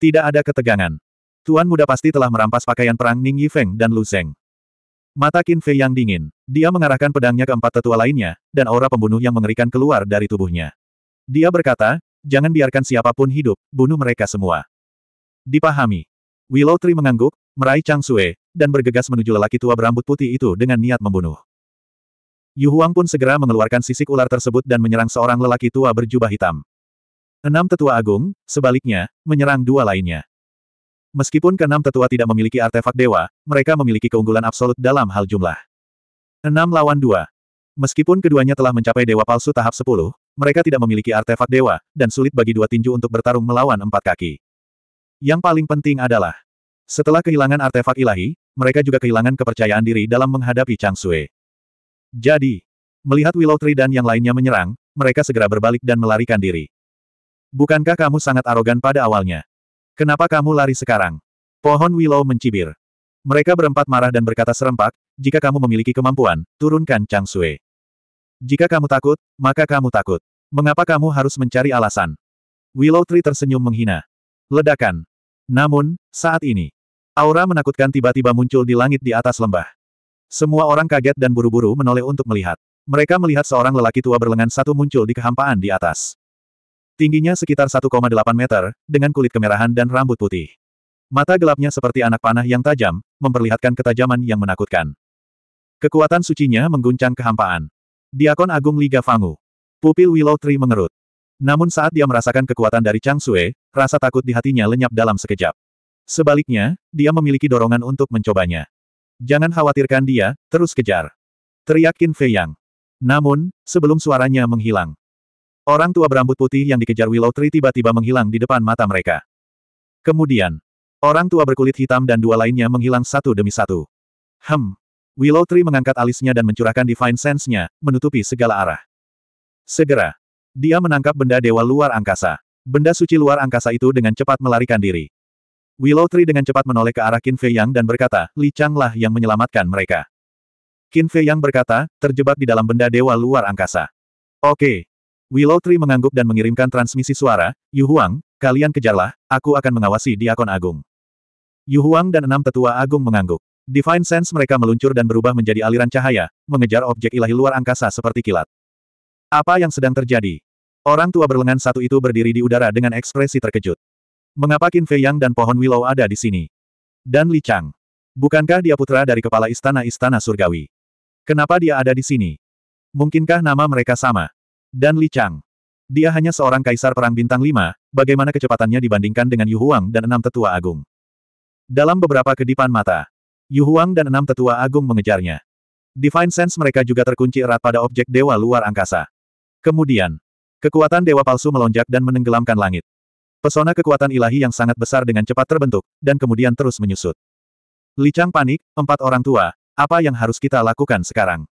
Tidak ada ketegangan. Tuan muda pasti telah merampas pakaian perang Ning Yifeng dan Lu Zeng. Mata Qin Fei yang dingin, dia mengarahkan pedangnya ke empat tetua lainnya, dan aura pembunuh yang mengerikan keluar dari tubuhnya. Dia berkata, jangan biarkan siapapun hidup, bunuh mereka semua. Dipahami. Willow Tree mengangguk, meraih Chang Sue, dan bergegas menuju lelaki tua berambut putih itu dengan niat membunuh. Yu Huang pun segera mengeluarkan sisik ular tersebut dan menyerang seorang lelaki tua berjubah hitam. Enam tetua agung, sebaliknya, menyerang dua lainnya. Meskipun keenam tetua tidak memiliki artefak dewa, mereka memiliki keunggulan absolut dalam hal jumlah. Enam lawan dua. Meskipun keduanya telah mencapai dewa palsu tahap sepuluh, mereka tidak memiliki artefak dewa, dan sulit bagi dua tinju untuk bertarung melawan empat kaki. Yang paling penting adalah, setelah kehilangan artefak ilahi, mereka juga kehilangan kepercayaan diri dalam menghadapi Chang Sui. Jadi, melihat Willow Tree dan yang lainnya menyerang, mereka segera berbalik dan melarikan diri. Bukankah kamu sangat arogan pada awalnya? Kenapa kamu lari sekarang? Pohon Willow mencibir. Mereka berempat marah dan berkata serempak, jika kamu memiliki kemampuan, turunkan Chang Sui. Jika kamu takut, maka kamu takut. Mengapa kamu harus mencari alasan? Willow Tree tersenyum menghina. Ledakan. Namun, saat ini, Aura menakutkan tiba-tiba muncul di langit di atas lembah. Semua orang kaget dan buru-buru menoleh untuk melihat. Mereka melihat seorang lelaki tua berlengan satu muncul di kehampaan di atas. Tingginya sekitar 1,8 meter, dengan kulit kemerahan dan rambut putih. Mata gelapnya seperti anak panah yang tajam, memperlihatkan ketajaman yang menakutkan. Kekuatan sucinya mengguncang kehampaan. Diakon Agung Liga Fangu. Pupil Willow Tree mengerut. Namun saat dia merasakan kekuatan dari Chang Sue, rasa takut di hatinya lenyap dalam sekejap. Sebaliknya, dia memiliki dorongan untuk mencobanya. Jangan khawatirkan dia, terus kejar. Teriak Qin Fei Yang. Namun, sebelum suaranya menghilang. Orang tua berambut putih yang dikejar Willow Tree tiba-tiba menghilang di depan mata mereka. Kemudian, orang tua berkulit hitam dan dua lainnya menghilang satu demi satu. Hem. Willow Tree mengangkat alisnya dan mencurahkan Divine Sense-nya, menutupi segala arah. Segera, dia menangkap benda dewa luar angkasa. Benda suci luar angkasa itu dengan cepat melarikan diri. Willow Tree dengan cepat menoleh ke arah Qin Fei Yang dan berkata, Li lah yang menyelamatkan mereka. Qin Fei Yang berkata, terjebak di dalam benda dewa luar angkasa. Oke. Okay. Willow Tree mengangguk dan mengirimkan transmisi suara, Yu Huang, kalian kejarlah, aku akan mengawasi Diakon Agung. Yu Huang dan enam tetua agung mengangguk. Divine Sense mereka meluncur dan berubah menjadi aliran cahaya, mengejar objek ilahi luar angkasa seperti kilat. Apa yang sedang terjadi? Orang tua berlengan satu itu berdiri di udara dengan ekspresi terkejut. Mengapa Qin Fei Yang dan pohon Willow ada di sini? Dan Li Chang. Bukankah dia putra dari kepala istana-istana surgawi? Kenapa dia ada di sini? Mungkinkah nama mereka sama? Dan Li Chang. Dia hanya seorang kaisar perang bintang 5, bagaimana kecepatannya dibandingkan dengan Yu Huang dan enam tetua agung. Dalam beberapa kedipan mata, Yu Huang dan enam tetua agung mengejarnya. Divine Sense mereka juga terkunci erat pada objek dewa luar angkasa. Kemudian, kekuatan dewa palsu melonjak dan menenggelamkan langit. Pesona kekuatan ilahi yang sangat besar dengan cepat terbentuk, dan kemudian terus menyusut. Li Chang panik, empat orang tua, apa yang harus kita lakukan sekarang?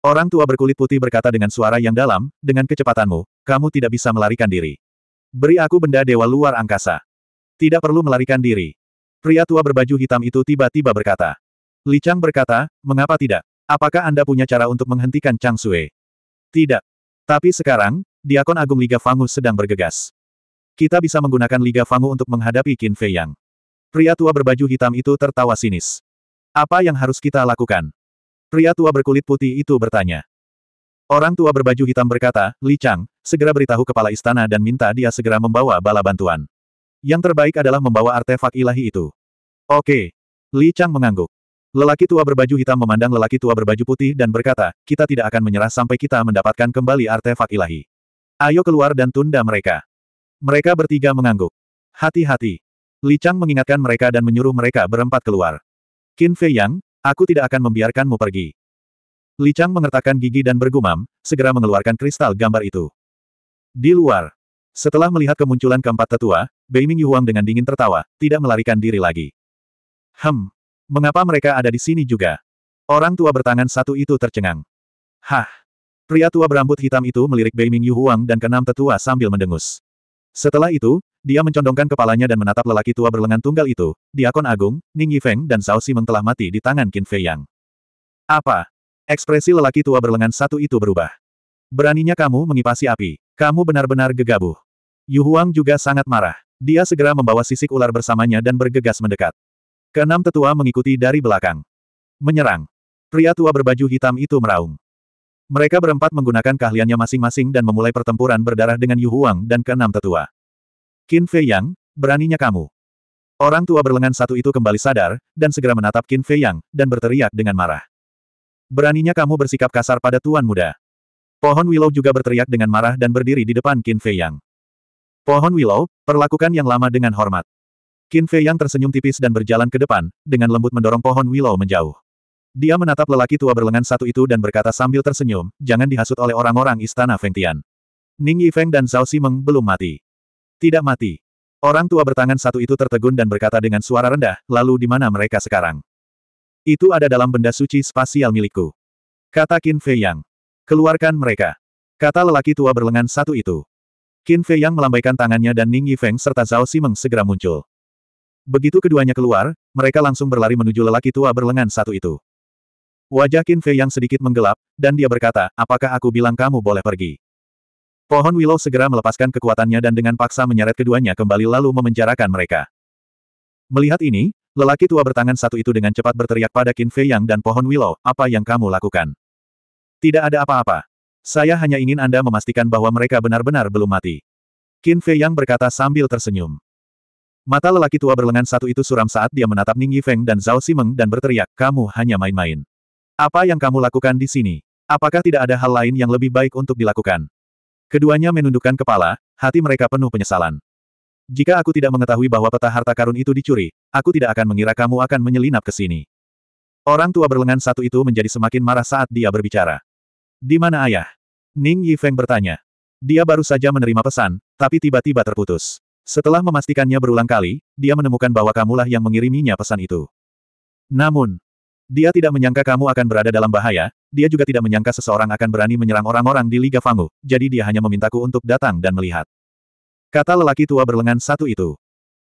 Orang tua berkulit putih berkata dengan suara yang dalam, dengan kecepatanmu, kamu tidak bisa melarikan diri. Beri aku benda dewa luar angkasa. Tidak perlu melarikan diri. Pria tua berbaju hitam itu tiba-tiba berkata. Li Chang berkata, mengapa tidak? Apakah Anda punya cara untuk menghentikan Chang Sue? Tidak. Tapi sekarang, Diakon Agung Liga Fangus sedang bergegas. Kita bisa menggunakan Liga Fangu untuk menghadapi Qin Fei Yang. Pria tua berbaju hitam itu tertawa sinis. Apa yang harus kita lakukan? Pria tua berkulit putih itu bertanya. Orang tua berbaju hitam berkata, Li Chang, segera beritahu kepala istana dan minta dia segera membawa bala bantuan. Yang terbaik adalah membawa artefak ilahi itu. Oke. Li Chang mengangguk. Lelaki tua berbaju hitam memandang lelaki tua berbaju putih dan berkata, kita tidak akan menyerah sampai kita mendapatkan kembali artefak ilahi. Ayo keluar dan tunda mereka. Mereka bertiga mengangguk. Hati-hati. Li Chang mengingatkan mereka dan menyuruh mereka berempat keluar. Qin Fei Yang, aku tidak akan membiarkanmu pergi. Li Chang mengertakkan gigi dan bergumam, segera mengeluarkan kristal gambar itu. Di luar. Setelah melihat kemunculan keempat tetua, Beiming Yuang dengan dingin tertawa, tidak melarikan diri lagi. Hem. Mengapa mereka ada di sini juga? Orang tua bertangan satu itu tercengang. Hah. Pria tua berambut hitam itu melirik Beiming Yuhuang dan keenam tetua sambil mendengus. Setelah itu, dia mencondongkan kepalanya dan menatap lelaki tua berlengan tunggal itu, Diakon Agung, Ning Yifeng dan Zhao Simeng telah mati di tangan Qin Fei Yang. Apa? Ekspresi lelaki tua berlengan satu itu berubah. Beraninya kamu mengipasi api. Kamu benar-benar gegabah. Yu Huang juga sangat marah. Dia segera membawa sisik ular bersamanya dan bergegas mendekat. Keenam tetua mengikuti dari belakang. Menyerang. Pria tua berbaju hitam itu meraung. Mereka berempat menggunakan keahliannya masing-masing dan memulai pertempuran berdarah dengan Yu Huang dan keenam tetua. Qin Fei Yang, beraninya kamu. Orang tua berlengan satu itu kembali sadar, dan segera menatap Qin Fei Yang, dan berteriak dengan marah. Beraninya kamu bersikap kasar pada tuan muda. Pohon Willow juga berteriak dengan marah dan berdiri di depan Qin Fei Yang. Pohon Willow, perlakukan yang lama dengan hormat. Qin Fei Yang tersenyum tipis dan berjalan ke depan, dengan lembut mendorong pohon Willow menjauh. Dia menatap lelaki tua berlengan satu itu dan berkata sambil tersenyum, jangan dihasut oleh orang-orang istana Feng Tian. Ning Yifeng dan Zhao Simeng belum mati. Tidak mati. Orang tua bertangan satu itu tertegun dan berkata dengan suara rendah, lalu di mana mereka sekarang? Itu ada dalam benda suci spasial milikku. Kata Qin Fei Yang. Keluarkan mereka. Kata lelaki tua berlengan satu itu. Qin Fei Yang melambaikan tangannya dan Ning Yifeng serta Zhao Simeng segera muncul. Begitu keduanya keluar, mereka langsung berlari menuju lelaki tua berlengan satu itu. Wajah Qin Fei yang sedikit menggelap, dan dia berkata, apakah aku bilang kamu boleh pergi? Pohon Willow segera melepaskan kekuatannya dan dengan paksa menyeret keduanya kembali lalu memenjarakan mereka. Melihat ini, lelaki tua bertangan satu itu dengan cepat berteriak pada Qin Fei Yang dan pohon Willow, apa yang kamu lakukan? Tidak ada apa-apa. Saya hanya ingin Anda memastikan bahwa mereka benar-benar belum mati. Qin Fei Yang berkata sambil tersenyum. Mata lelaki tua berlengan satu itu suram saat dia menatap Ning Yifeng dan Zhao Simeng dan berteriak, kamu hanya main-main. Apa yang kamu lakukan di sini? Apakah tidak ada hal lain yang lebih baik untuk dilakukan? Keduanya menundukkan kepala, hati mereka penuh penyesalan. Jika aku tidak mengetahui bahwa peta harta karun itu dicuri, aku tidak akan mengira kamu akan menyelinap ke sini. Orang tua berlengan satu itu menjadi semakin marah saat dia berbicara. Di mana ayah? Ning Yifeng bertanya. Dia baru saja menerima pesan, tapi tiba-tiba terputus. Setelah memastikannya berulang kali, dia menemukan bahwa kamulah yang mengiriminya pesan itu. Namun, dia tidak menyangka kamu akan berada dalam bahaya, dia juga tidak menyangka seseorang akan berani menyerang orang-orang di Liga Fangu, jadi dia hanya memintaku untuk datang dan melihat. Kata lelaki tua berlengan satu itu.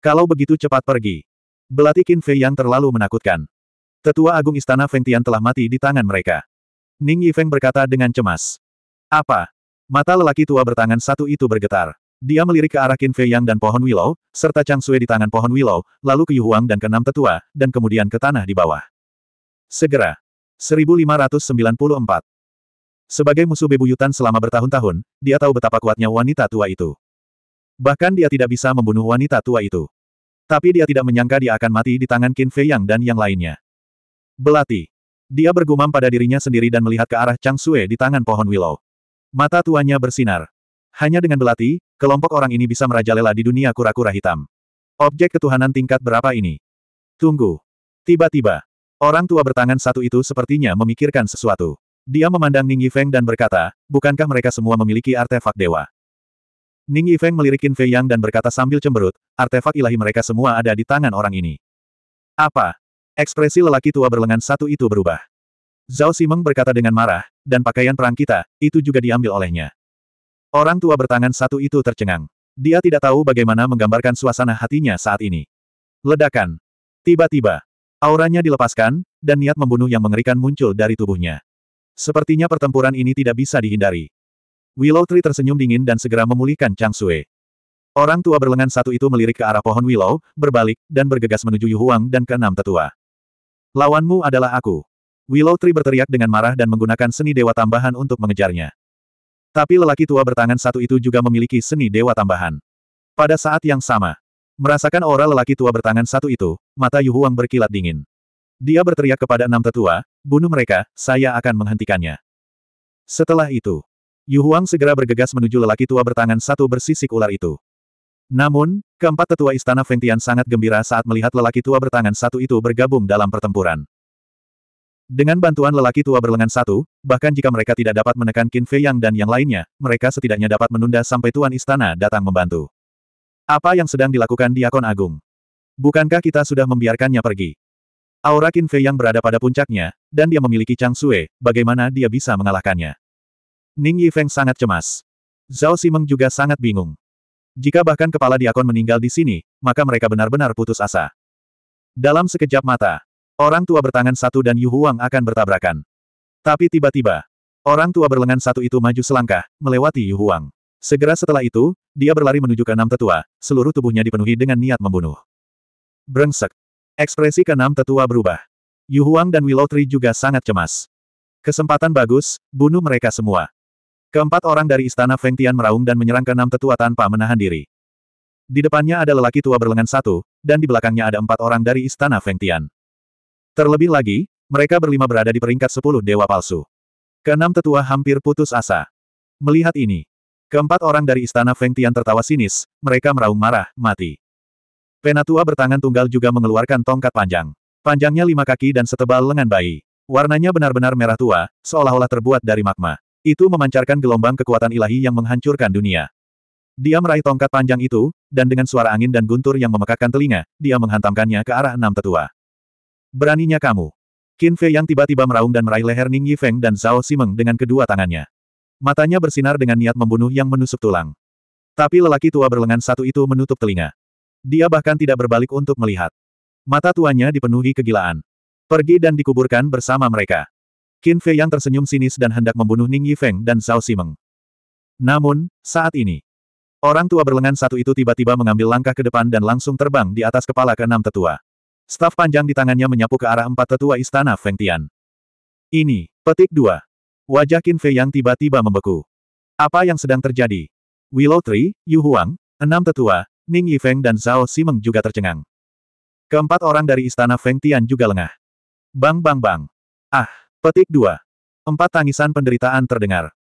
Kalau begitu cepat pergi. Belati Qin Fei yang terlalu menakutkan. Tetua Agung Istana Feng Tian telah mati di tangan mereka. Ning Yifeng berkata dengan cemas. Apa? Mata lelaki tua bertangan satu itu bergetar. Dia melirik ke arah Qin Fei Yang dan pohon willow, serta Chang Sui di tangan pohon willow, lalu ke Yu Huang dan keenam tetua, dan kemudian ke tanah di bawah. Segera. 1594. Sebagai musuh bebuyutan selama bertahun-tahun, dia tahu betapa kuatnya wanita tua itu. Bahkan dia tidak bisa membunuh wanita tua itu. Tapi dia tidak menyangka dia akan mati di tangan Qin Fei Yang dan yang lainnya. Belati. Dia bergumam pada dirinya sendiri dan melihat ke arah Chang Sue di tangan pohon willow. Mata tuanya bersinar. Hanya dengan belati, kelompok orang ini bisa merajalela di dunia kura-kura hitam. Objek ketuhanan tingkat berapa ini? Tunggu. Tiba-tiba, Orang tua bertangan satu itu sepertinya memikirkan sesuatu. Dia memandang Ning Yifeng dan berkata, bukankah mereka semua memiliki artefak dewa? Ning Yifeng melirik Qin Fei Yang dan berkata sambil cemberut, artefak ilahi mereka semua ada di tangan orang ini. Apa? Ekspresi lelaki tua berlengan satu itu berubah. Zhao Simeng berkata dengan marah, dan pakaian perang kita, itu juga diambil olehnya. Orang tua bertangan satu itu tercengang. Dia tidak tahu bagaimana menggambarkan suasana hatinya saat ini. Ledakan. Tiba-tiba, Auranya dilepaskan, dan niat membunuh yang mengerikan muncul dari tubuhnya. Sepertinya pertempuran ini tidak bisa dihindari. Willow Tree tersenyum dingin dan segera memulihkan Chang Sue. Orang tua berlengan satu itu melirik ke arah pohon Willow, berbalik, dan bergegas menuju Yu Huang dan keenam tetua. Lawanmu adalah aku. Willow Tree berteriak dengan marah dan menggunakan seni dewa tambahan untuk mengejarnya. Tapi lelaki tua bertangan satu itu juga memiliki seni dewa tambahan. Pada saat yang sama, Merasakan aura lelaki tua bertangan satu itu, mata Yu Huang berkilat dingin. Dia berteriak kepada enam tetua, bunuh mereka, saya akan menghentikannya. Setelah itu, Yu Huang segera bergegas menuju lelaki tua bertangan satu bersisik ular itu. Namun, keempat tetua istana Fengtian sangat gembira saat melihat lelaki tua bertangan satu itu bergabung dalam pertempuran. Dengan bantuan lelaki tua berlengan satu, bahkan jika mereka tidak dapat menekan Qin Fei Yang dan yang lainnya, mereka setidaknya dapat menunda sampai tuan istana datang membantu. Apa yang sedang dilakukan Diakon Agung? Bukankah kita sudah membiarkannya pergi? Aura Qin Fei yang berada pada puncaknya, dan dia memiliki Chang Sue, bagaimana dia bisa mengalahkannya? Ning Yi Feng sangat cemas. Zhao Simeng juga sangat bingung. Jika bahkan kepala Diakon meninggal di sini, maka mereka benar-benar putus asa. Dalam sekejap mata, orang tua bertangan satu dan Yu Huang akan bertabrakan. Tapi tiba-tiba, orang tua berlengan satu itu maju selangkah, melewati Yu Huang. Segera setelah itu, dia berlari menuju enam tetua, seluruh tubuhnya dipenuhi dengan niat membunuh. Brengsek. Ekspresi enam tetua berubah. Yu Huang dan Willow Tree juga sangat cemas. Kesempatan bagus, bunuh mereka semua. Keempat orang dari istana Feng Tian meraung dan menyerang enam tetua tanpa menahan diri. Di depannya ada lelaki tua berlengan satu, dan di belakangnya ada empat orang dari istana Feng Tian. Terlebih lagi, mereka berlima berada di peringkat sepuluh dewa palsu. Keenam tetua hampir putus asa. Melihat ini, Keempat orang dari istana Feng Tian tertawa sinis, mereka meraung marah, mati. Penatua bertangan tunggal juga mengeluarkan tongkat panjang. Panjangnya lima kaki dan setebal lengan bayi. Warnanya benar-benar merah tua, seolah-olah terbuat dari magma. Itu memancarkan gelombang kekuatan ilahi yang menghancurkan dunia. Dia meraih tongkat panjang itu, dan dengan suara angin dan guntur yang memekakkan telinga, dia menghantamkannya ke arah enam tetua. Beraninya kamu. Qin Fei yang tiba-tiba meraung dan meraih leher Ning Yifeng dan Zhao Simeng dengan kedua tangannya. Matanya bersinar dengan niat membunuh yang menusuk tulang. Tapi lelaki tua berlengan satu itu menutup telinga. Dia bahkan tidak berbalik untuk melihat. Mata tuanya dipenuhi kegilaan. Pergi dan dikuburkan bersama mereka. Qin Fei yang tersenyum sinis dan hendak membunuh Ning Yifeng dan Zhao Simeng. Namun, saat ini, orang tua berlengan satu itu tiba-tiba mengambil langkah ke depan dan langsung terbang di atas kepala ke enam tetua. Staf panjang di tangannya menyapu ke arah empat tetua istana Feng Tian. Ini, petik dua. Wajah Qin Fei yang tiba-tiba membeku. Apa yang sedang terjadi? Willow Tree, Yu Huang, enam tetua, Ning Yifeng dan Zhao Simeng juga tercengang. Keempat orang dari istana Feng Tian juga lengah. Bang bang bang. Ah, petik dua. Empat tangisan penderitaan terdengar.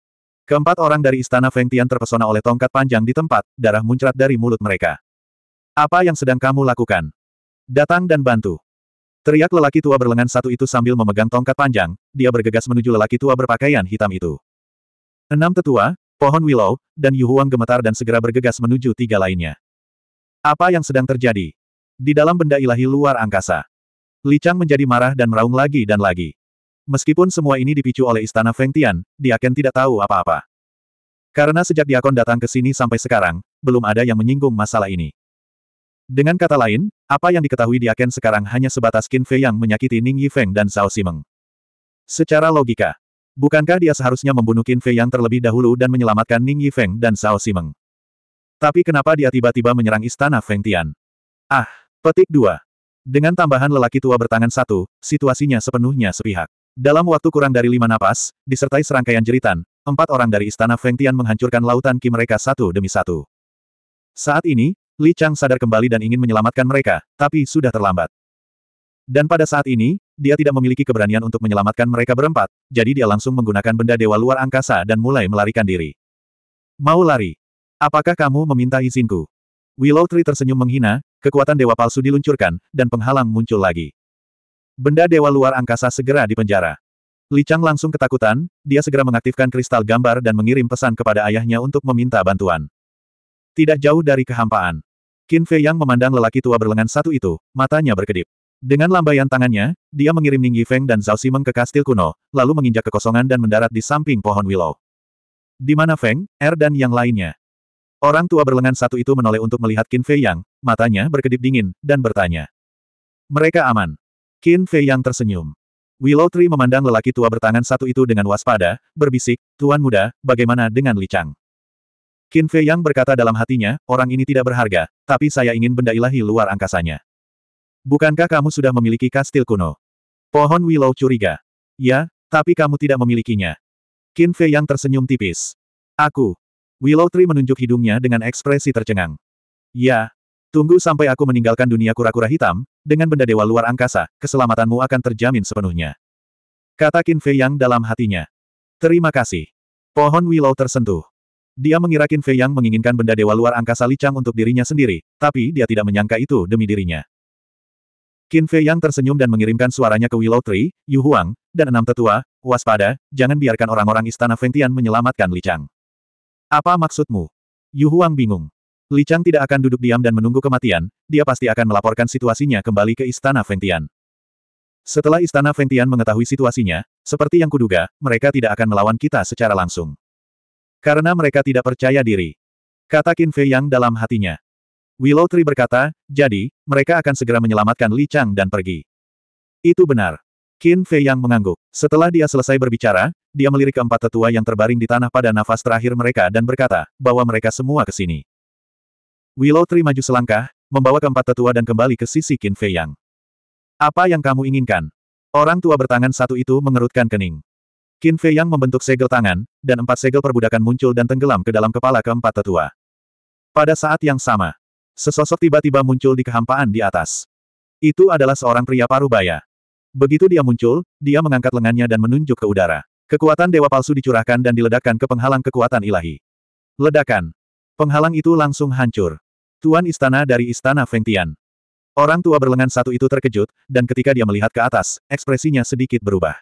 Keempat orang dari istana Feng Tian terpesona oleh tongkat panjang di tempat, darah muncrat dari mulut mereka. Apa yang sedang kamu lakukan? Datang dan bantu. Teriak lelaki tua berlengan satu itu sambil memegang tongkat panjang, dia bergegas menuju lelaki tua berpakaian hitam itu. Enam tetua, pohon willow, dan Yuhuang gemetar dan segera bergegas menuju tiga lainnya. Apa yang sedang terjadi? Di dalam benda ilahi luar angkasa. Li Chang menjadi marah dan meraung lagi dan lagi. Meskipun semua ini dipicu oleh istana Feng Tian, dia Ken tidak tahu apa-apa. Karena sejak Diakon datang ke sini sampai sekarang, belum ada yang menyinggung masalah ini. Dengan kata lain, apa yang diketahui di Aken sekarang hanya sebatas Qin Fei yang menyakiti Ning Yi Feng dan Zhao Simeng. Secara logika, bukankah dia seharusnya membunuh Qin Fei yang terlebih dahulu dan menyelamatkan Ning Yi Feng dan Zhao Simeng? Tapi kenapa dia tiba-tiba menyerang istana Feng Tian? Ah, petik dua. Dengan tambahan lelaki tua bertangan satu, situasinya sepenuhnya sepihak. Dalam waktu kurang dari lima napas, disertai serangkaian jeritan, empat orang dari istana Feng Tian menghancurkan lautan Qi mereka satu demi satu. Saat ini, Li Chang sadar kembali dan ingin menyelamatkan mereka, tapi sudah terlambat. Dan pada saat ini, dia tidak memiliki keberanian untuk menyelamatkan mereka berempat, jadi dia langsung menggunakan benda dewa luar angkasa dan mulai melarikan diri. Mau lari? Apakah kamu meminta izinku? Willow Tree tersenyum menghina, kekuatan dewa palsu diluncurkan, dan penghalang muncul lagi. Benda dewa luar angkasa segera dipenjara. Li Chang langsung ketakutan, dia segera mengaktifkan kristal gambar dan mengirim pesan kepada ayahnya untuk meminta bantuan. Tidak jauh dari kehampaan. Qin Fei Yang memandang lelaki tua berlengan satu itu, matanya berkedip. Dengan lambaian tangannya, dia mengirim Ning Yifeng dan Zhao Simeng ke kastil kuno, lalu menginjak kekosongan dan mendarat di samping pohon willow. Di mana Feng, Er dan yang lainnya? Orang tua berlengan satu itu menoleh untuk melihat Qin Fei Yang, matanya berkedip dingin, dan bertanya. Mereka aman. Qin Fei Yang tersenyum. Willow Tree memandang lelaki tua bertangan satu itu dengan waspada, berbisik, Tuan muda, bagaimana dengan Li Chang? Qin Fei Yang berkata dalam hatinya, orang ini tidak berharga, tapi saya ingin benda ilahi luar angkasanya. Bukankah kamu sudah memiliki kastil kuno? Pohon Willow curiga. Ya, tapi kamu tidak memilikinya. Qin Fei Yang tersenyum tipis. Aku. Willow Tree menunjuk hidungnya dengan ekspresi tercengang. Ya. Tunggu sampai aku meninggalkan dunia kura-kura hitam, dengan benda dewa luar angkasa, keselamatanmu akan terjamin sepenuhnya. Kata Qin Fei Yang dalam hatinya. Terima kasih. Pohon Willow tersentuh. Dia mengira Qin Fei Yang menginginkan benda dewa luar angkasa Licang untuk dirinya sendiri, tapi dia tidak menyangka itu demi dirinya. Qin Fei Yang tersenyum dan mengirimkan suaranya ke Willow Tree, Yu Huang, dan enam tetua, waspada, jangan biarkan orang-orang istana Tian menyelamatkan Li Chang. Apa maksudmu? Yu Huang bingung. Li Chang tidak akan duduk diam dan menunggu kematian, dia pasti akan melaporkan situasinya kembali ke istana Tian. Setelah istana Tian mengetahui situasinya, seperti yang kuduga, mereka tidak akan melawan kita secara langsung. Karena mereka tidak percaya diri. Kata Qin Fei Yang dalam hatinya. Willow Tree berkata, jadi, mereka akan segera menyelamatkan Li Chang dan pergi. Itu benar. Qin Fei Yang mengangguk. Setelah dia selesai berbicara, dia melirik keempat tetua yang terbaring di tanah pada nafas terakhir mereka dan berkata, bahwa mereka semua ke sini. Willow Tree maju selangkah, membawa keempat tetua dan kembali ke sisi Qin Fei Yang. Apa yang kamu inginkan? Orang tua bertangan satu itu mengerutkan kening. Qin Fei Yang membentuk segel tangan, dan empat segel perbudakan muncul dan tenggelam ke dalam kepala keempat tetua. Pada saat yang sama, sesosok tiba-tiba muncul di kehampaan di atas. Itu adalah seorang pria parubaya. Begitu dia muncul, dia mengangkat lengannya dan menunjuk ke udara. Kekuatan dewa palsu dicurahkan dan diledakkan ke penghalang kekuatan ilahi. Ledakan. Penghalang itu langsung hancur. Tuan istana dari istana Fengtian. Orang tua berlengan satu itu terkejut, dan ketika dia melihat ke atas, ekspresinya sedikit berubah.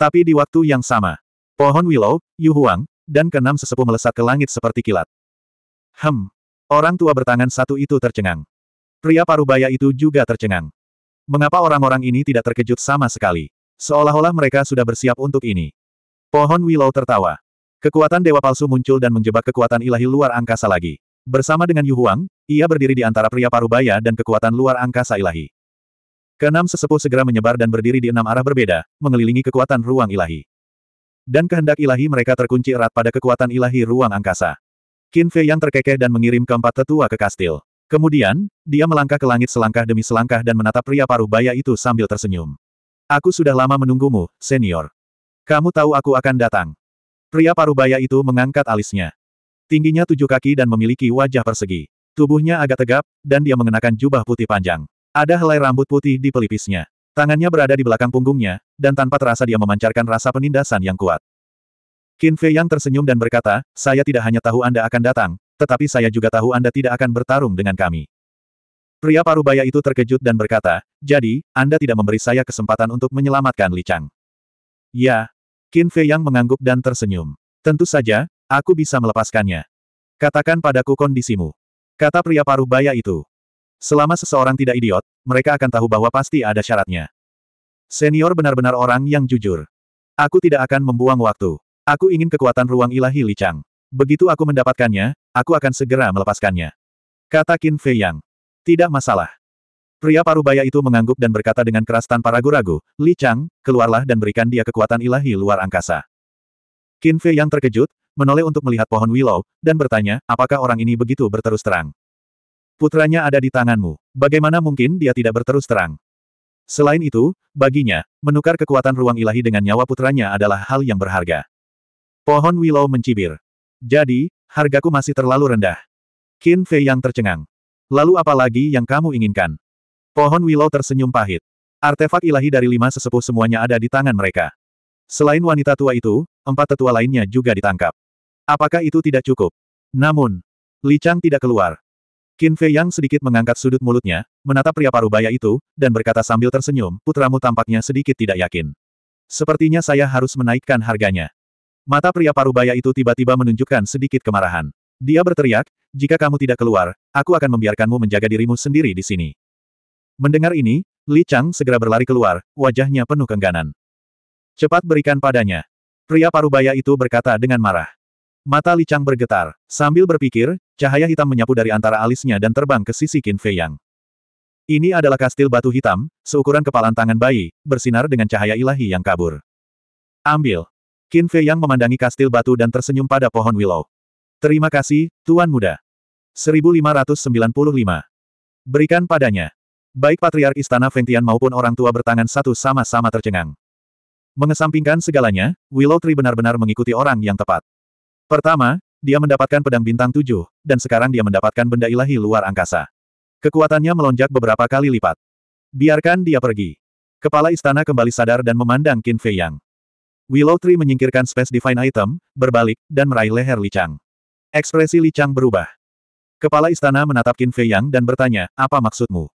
Tapi di waktu yang sama, pohon willow, Yu Huang, dan keenam sesepuh melesat ke langit seperti kilat. Hem. Orang tua bertangan satu itu tercengang. Pria parubaya itu juga tercengang. Mengapa orang-orang ini tidak terkejut sama sekali? Seolah-olah mereka sudah bersiap untuk ini. Pohon willow tertawa. Kekuatan dewa palsu muncul dan menjebak kekuatan ilahi luar angkasa lagi. Bersama dengan Yu Huang, ia berdiri di antara pria parubaya dan kekuatan luar angkasa ilahi. Keenam sesepuh segera menyebar dan berdiri di enam arah berbeda, mengelilingi kekuatan ruang ilahi. Dan kehendak ilahi mereka terkunci erat pada kekuatan ilahi ruang angkasa. Qin Fei yang terkekeh dan mengirim keempat tetua ke kastil. Kemudian, dia melangkah ke langit selangkah demi selangkah dan menatap pria paruh baya itu sambil tersenyum. Aku sudah lama menunggumu, senior. Kamu tahu aku akan datang. Pria paruh baya itu mengangkat alisnya. Tingginya tujuh kaki dan memiliki wajah persegi. Tubuhnya agak tegap, dan dia mengenakan jubah putih panjang. Ada helai rambut putih di pelipisnya. Tangannya berada di belakang punggungnya, dan tanpa terasa dia memancarkan rasa penindasan yang kuat. Qin Fei yang tersenyum dan berkata, saya tidak hanya tahu Anda akan datang, tetapi saya juga tahu Anda tidak akan bertarung dengan kami. Pria parubaya itu terkejut dan berkata, jadi, Anda tidak memberi saya kesempatan untuk menyelamatkan Li Chang. Ya. Qin Fei yang mengangguk dan tersenyum. Tentu saja, aku bisa melepaskannya. Katakan padaku kondisimu. Kata pria baya itu. Selama seseorang tidak idiot, mereka akan tahu bahwa pasti ada syaratnya. Senior benar-benar orang yang jujur. Aku tidak akan membuang waktu. Aku ingin kekuatan ruang ilahi Li Chang. Begitu aku mendapatkannya, aku akan segera melepaskannya. Kata Qin Fei Yang. Tidak masalah. Pria parubaya itu mengangguk dan berkata dengan keras tanpa ragu-ragu, Li Chang, keluarlah dan berikan dia kekuatan ilahi luar angkasa. Qin Fei Yang terkejut, menoleh untuk melihat pohon willow, dan bertanya, apakah orang ini begitu berterus terang. Putranya ada di tanganmu. Bagaimana mungkin dia tidak berterus terang? Selain itu, baginya, menukar kekuatan ruang ilahi dengan nyawa putranya adalah hal yang berharga. Pohon Willow mencibir. Jadi, hargaku masih terlalu rendah. Qin Fei yang tercengang. Lalu apa lagi yang kamu inginkan? Pohon Willow tersenyum pahit. Artefak ilahi dari lima sesepuh semuanya ada di tangan mereka. Selain wanita tua itu, empat tetua lainnya juga ditangkap. Apakah itu tidak cukup? Namun, Li Chang tidak keluar. Qin Fei Yang sedikit mengangkat sudut mulutnya, menatap pria parubaya itu, dan berkata sambil tersenyum, putramu tampaknya sedikit tidak yakin. Sepertinya saya harus menaikkan harganya. Mata pria parubaya itu tiba-tiba menunjukkan sedikit kemarahan. Dia berteriak, jika kamu tidak keluar, aku akan membiarkanmu menjaga dirimu sendiri di sini. Mendengar ini, Li Chang segera berlari keluar, wajahnya penuh kengganan. Cepat berikan padanya. Pria parubaya itu berkata dengan marah. Mata Li Chang bergetar. Sambil berpikir, cahaya hitam menyapu dari antara alisnya dan terbang ke sisi Qin Fei Yang. Ini adalah kastil batu hitam, seukuran kepalan tangan bayi, bersinar dengan cahaya ilahi yang kabur. Ambil. Qin Fei Yang memandangi kastil batu dan tersenyum pada pohon willow. Terima kasih, Tuan Muda. 1595. Berikan padanya. Baik Patriark Istana Fengtian maupun orang tua bertangan satu sama-sama tercengang. Mengesampingkan segalanya, Willow Tree benar-benar mengikuti orang yang tepat. Pertama, dia mendapatkan pedang bintang tujuh, dan sekarang dia mendapatkan benda ilahi luar angkasa. Kekuatannya melonjak beberapa kali lipat. Biarkan dia pergi. Kepala istana kembali sadar dan memandang Qin Fei Yang. Willow Tree menyingkirkan Space Divine Item, berbalik, dan meraih leher Li Chang. Ekspresi Li Chang berubah. Kepala istana menatap Qin Fei Yang dan bertanya, apa maksudmu?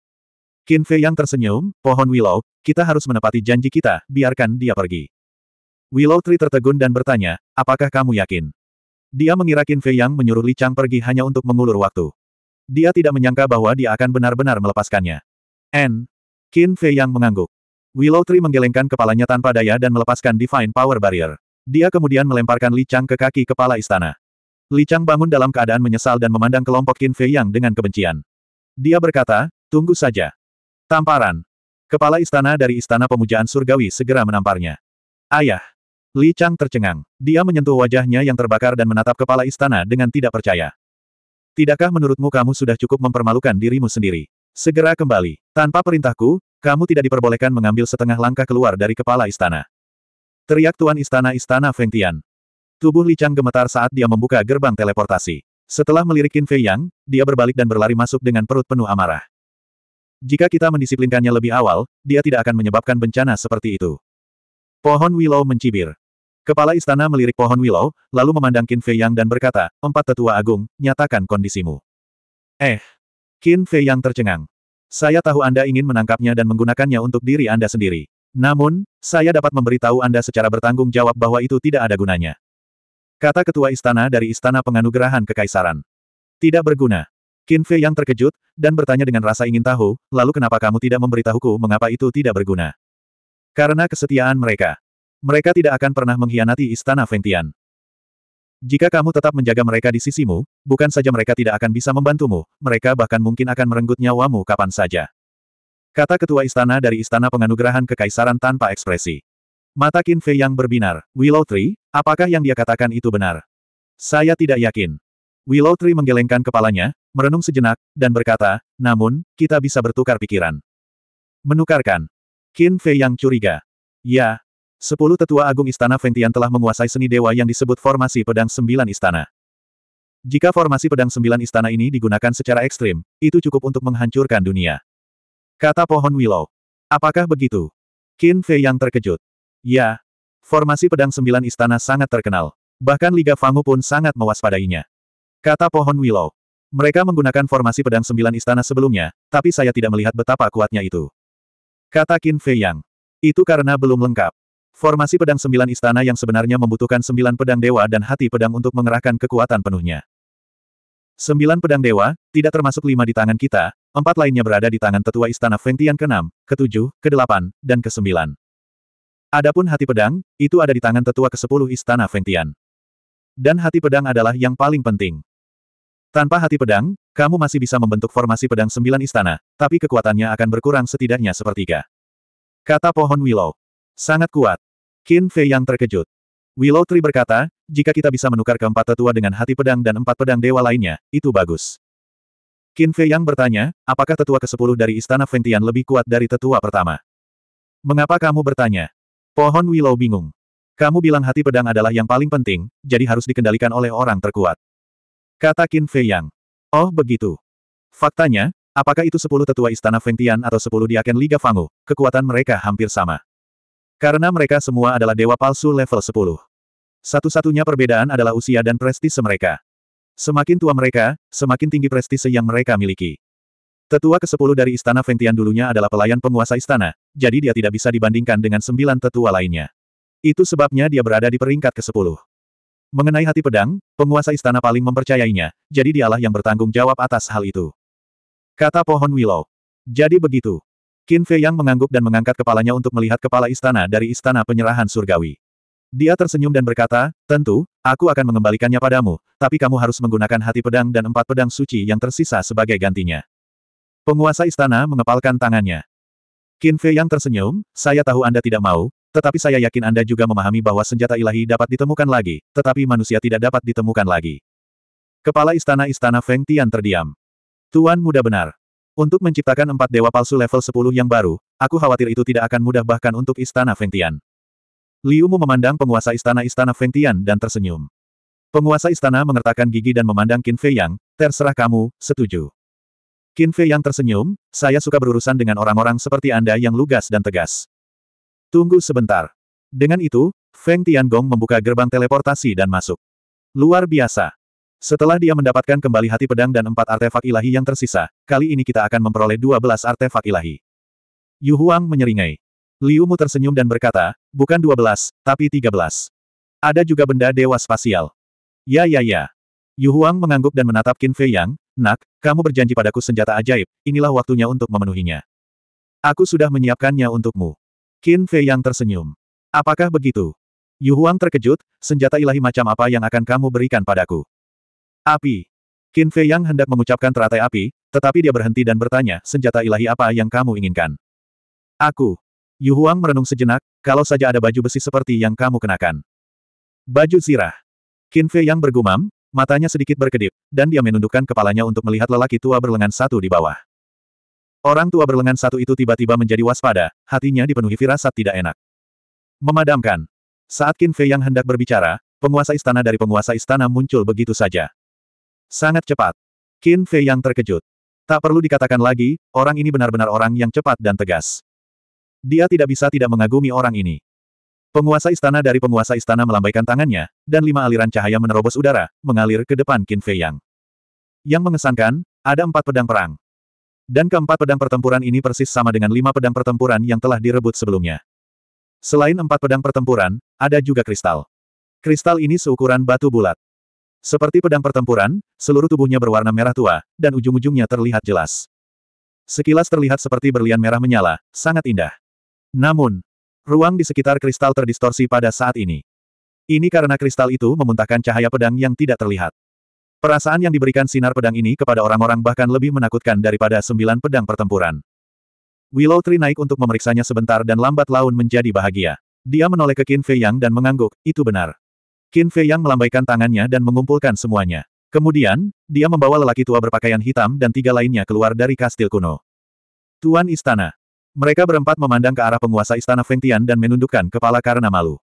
Qin Fei Yang tersenyum, pohon Willow, kita harus menepati janji kita, biarkan dia pergi. Willow Tree tertegun dan bertanya, apakah kamu yakin? Dia mengira Qin Fei Yang menyuruh Li Chang pergi hanya untuk mengulur waktu. Dia tidak menyangka bahwa dia akan benar-benar melepaskannya. N. Qin Fei Yang mengangguk. Willow Tree menggelengkan kepalanya tanpa daya dan melepaskan Divine Power Barrier. Dia kemudian melemparkan Li Chang ke kaki kepala istana. Li Chang bangun dalam keadaan menyesal dan memandang kelompok Qin Fei Yang dengan kebencian. Dia berkata, tunggu saja. Tamparan. Kepala istana dari istana pemujaan surgawi segera menamparnya. Ayah. Li Chang tercengang. Dia menyentuh wajahnya yang terbakar dan menatap kepala istana dengan tidak percaya. Tidakkah menurutmu kamu sudah cukup mempermalukan dirimu sendiri? Segera kembali. Tanpa perintahku, kamu tidak diperbolehkan mengambil setengah langkah keluar dari kepala istana. Teriak Tuan Istana-Istana Feng Tian. Tubuh Li Chang gemetar saat dia membuka gerbang teleportasi. Setelah melirikin Fei Yang, dia berbalik dan berlari masuk dengan perut penuh amarah. Jika kita mendisiplinkannya lebih awal, dia tidak akan menyebabkan bencana seperti itu. Pohon Willow mencibir. Kepala istana melirik pohon Willow, lalu memandang Qin Fei Yang dan berkata, empat tetua agung, nyatakan kondisimu. Eh. Qin Fei Yang tercengang. Saya tahu Anda ingin menangkapnya dan menggunakannya untuk diri Anda sendiri. Namun, saya dapat memberitahu Anda secara bertanggung jawab bahwa itu tidak ada gunanya. Kata ketua istana dari Istana Penganugerahan Kekaisaran. Tidak berguna. Qin Fei Yang terkejut, dan bertanya dengan rasa ingin tahu, lalu kenapa kamu tidak memberitahuku mengapa itu tidak berguna? Karena kesetiaan mereka mereka tidak akan pernah mengkhianati istana Fengtian. Jika kamu tetap menjaga mereka di sisimu, bukan saja mereka tidak akan bisa membantumu, mereka bahkan mungkin akan merenggut nyawamu kapan saja. Kata ketua istana dari istana penganugerahan kekaisaran tanpa ekspresi. Mata Qin Fei yang berbinar, Willow Tree, apakah yang dia katakan itu benar? Saya tidak yakin. Willow Tree menggelengkan kepalanya, merenung sejenak, dan berkata, namun, kita bisa bertukar pikiran. Menukarkan. Qin Fei yang curiga. Ya, Sepuluh tetua agung istana Fengtian telah menguasai seni dewa yang disebut formasi pedang sembilan istana. Jika formasi pedang sembilan istana ini digunakan secara ekstrim, itu cukup untuk menghancurkan dunia. Kata pohon Willow. Apakah begitu? Qin Fei yang terkejut. Ya. Formasi pedang sembilan istana sangat terkenal. Bahkan Liga Fangu pun sangat mewaspadainya. Kata pohon Willow. Mereka menggunakan formasi pedang sembilan istana sebelumnya, tapi saya tidak melihat betapa kuatnya itu. Kata Qin Fei Yang. Itu karena belum lengkap. Formasi pedang sembilan istana yang sebenarnya membutuhkan sembilan pedang dewa dan hati pedang untuk mengerahkan kekuatan penuhnya. Sembilan pedang dewa, tidak termasuk lima di tangan kita, empat lainnya berada di tangan tetua istana Tian ke-6, ke-7, ke-8, dan ke-9. Adapun hati pedang, itu ada di tangan tetua ke-10 istana Tian. Dan hati pedang adalah yang paling penting. Tanpa hati pedang, kamu masih bisa membentuk formasi pedang sembilan istana, tapi kekuatannya akan berkurang setidaknya sepertiga. Kata pohon Willow. Sangat kuat. Qin Fei yang terkejut. Willow Tree berkata, jika kita bisa menukar keempat tetua dengan hati pedang dan empat pedang dewa lainnya, itu bagus. Qin Fei yang bertanya, apakah tetua ke-10 dari Istana Fentian lebih kuat dari tetua pertama? Mengapa kamu bertanya? Pohon Willow bingung. Kamu bilang hati pedang adalah yang paling penting, jadi harus dikendalikan oleh orang terkuat. Kata Qin Fei Yang. Oh begitu. Faktanya, apakah itu sepuluh tetua Istana Fengtian atau sepuluh diaken Liga Fangu, kekuatan mereka hampir sama. Karena mereka semua adalah dewa palsu level 10. Satu-satunya perbedaan adalah usia dan prestise mereka. Semakin tua mereka, semakin tinggi prestise yang mereka miliki. Tetua ke-10 dari Istana Ventian dulunya adalah pelayan penguasa istana, jadi dia tidak bisa dibandingkan dengan sembilan tetua lainnya. Itu sebabnya dia berada di peringkat ke-10. Mengenai hati pedang, penguasa istana paling mempercayainya, jadi dialah yang bertanggung jawab atas hal itu. Kata pohon Willow. Jadi begitu. Qin Fei Yang mengangguk dan mengangkat kepalanya untuk melihat kepala istana dari istana penyerahan surgawi. Dia tersenyum dan berkata, tentu, aku akan mengembalikannya padamu, tapi kamu harus menggunakan hati pedang dan empat pedang suci yang tersisa sebagai gantinya. Penguasa istana mengepalkan tangannya. Qin Fei Yang tersenyum, saya tahu Anda tidak mau, tetapi saya yakin Anda juga memahami bahwa senjata ilahi dapat ditemukan lagi, tetapi manusia tidak dapat ditemukan lagi. Kepala istana-istana Feng Tian terdiam. Tuan muda benar. Untuk menciptakan empat dewa palsu level 10 yang baru, aku khawatir itu tidak akan mudah bahkan untuk Istana Fengtian. Liu Mu memandang penguasa istana-istana Fengtian dan tersenyum. Penguasa istana mengertakkan gigi dan memandang Qin Fei Yang, terserah kamu, setuju. Qin Fei Yang tersenyum, saya suka berurusan dengan orang-orang seperti Anda yang lugas dan tegas. Tunggu sebentar. Dengan itu, Feng Gong membuka gerbang teleportasi dan masuk. Luar biasa. Setelah dia mendapatkan kembali hati pedang dan empat artefak ilahi yang tersisa, kali ini kita akan memperoleh dua belas artefak ilahi. Yu Huang menyeringai. Liu Mu tersenyum dan berkata, bukan dua belas, tapi tiga belas. Ada juga benda dewa spasial. Ya ya ya. Yu Huang mengangguk dan menatap Qin Fei Yang, Nak, kamu berjanji padaku senjata ajaib, inilah waktunya untuk memenuhinya. Aku sudah menyiapkannya untukmu. Qin Fei Yang tersenyum. Apakah begitu? Yu Huang terkejut, senjata ilahi macam apa yang akan kamu berikan padaku? Api. Qin Fei Yang hendak mengucapkan teratai api, tetapi dia berhenti dan bertanya, senjata ilahi apa yang kamu inginkan? Aku. Yu Huang merenung sejenak, kalau saja ada baju besi seperti yang kamu kenakan. Baju zirah. Qin Fei Yang bergumam, matanya sedikit berkedip, dan dia menundukkan kepalanya untuk melihat lelaki tua berlengan satu di bawah. Orang tua berlengan satu itu tiba-tiba menjadi waspada, hatinya dipenuhi firasat tidak enak. Memadamkan. Saat Qin Fei yang hendak berbicara, penguasa istana dari penguasa istana muncul begitu saja. Sangat cepat. Qin Fei yang terkejut. Tak perlu dikatakan lagi, orang ini benar-benar orang yang cepat dan tegas. Dia tidak bisa tidak mengagumi orang ini. Penguasa istana dari penguasa istana melambaikan tangannya, dan lima aliran cahaya menerobos udara, mengalir ke depan Qin Fei Yang. Yang mengesankan, ada empat pedang perang. Dan keempat pedang pertempuran ini persis sama dengan lima pedang pertempuran yang telah direbut sebelumnya. Selain empat pedang pertempuran, ada juga kristal. Kristal ini seukuran batu bulat. Seperti pedang pertempuran, seluruh tubuhnya berwarna merah tua, dan ujung-ujungnya terlihat jelas. Sekilas terlihat seperti berlian merah menyala, sangat indah. Namun, ruang di sekitar kristal terdistorsi pada saat ini. Ini karena kristal itu memuntahkan cahaya pedang yang tidak terlihat. Perasaan yang diberikan sinar pedang ini kepada orang-orang bahkan lebih menakutkan daripada sembilan pedang pertempuran. Willow Tree naik untuk memeriksanya sebentar dan lambat laun menjadi bahagia. Dia menoleh ke Qin Fei Yang dan mengangguk, itu benar. Qin Fei Yang melambaikan tangannya dan mengumpulkan semuanya. Kemudian, dia membawa lelaki tua berpakaian hitam dan tiga lainnya keluar dari kastil kuno. Tuan Istana. Mereka berempat memandang ke arah penguasa Istana Feng Tian dan menundukkan kepala karena malu.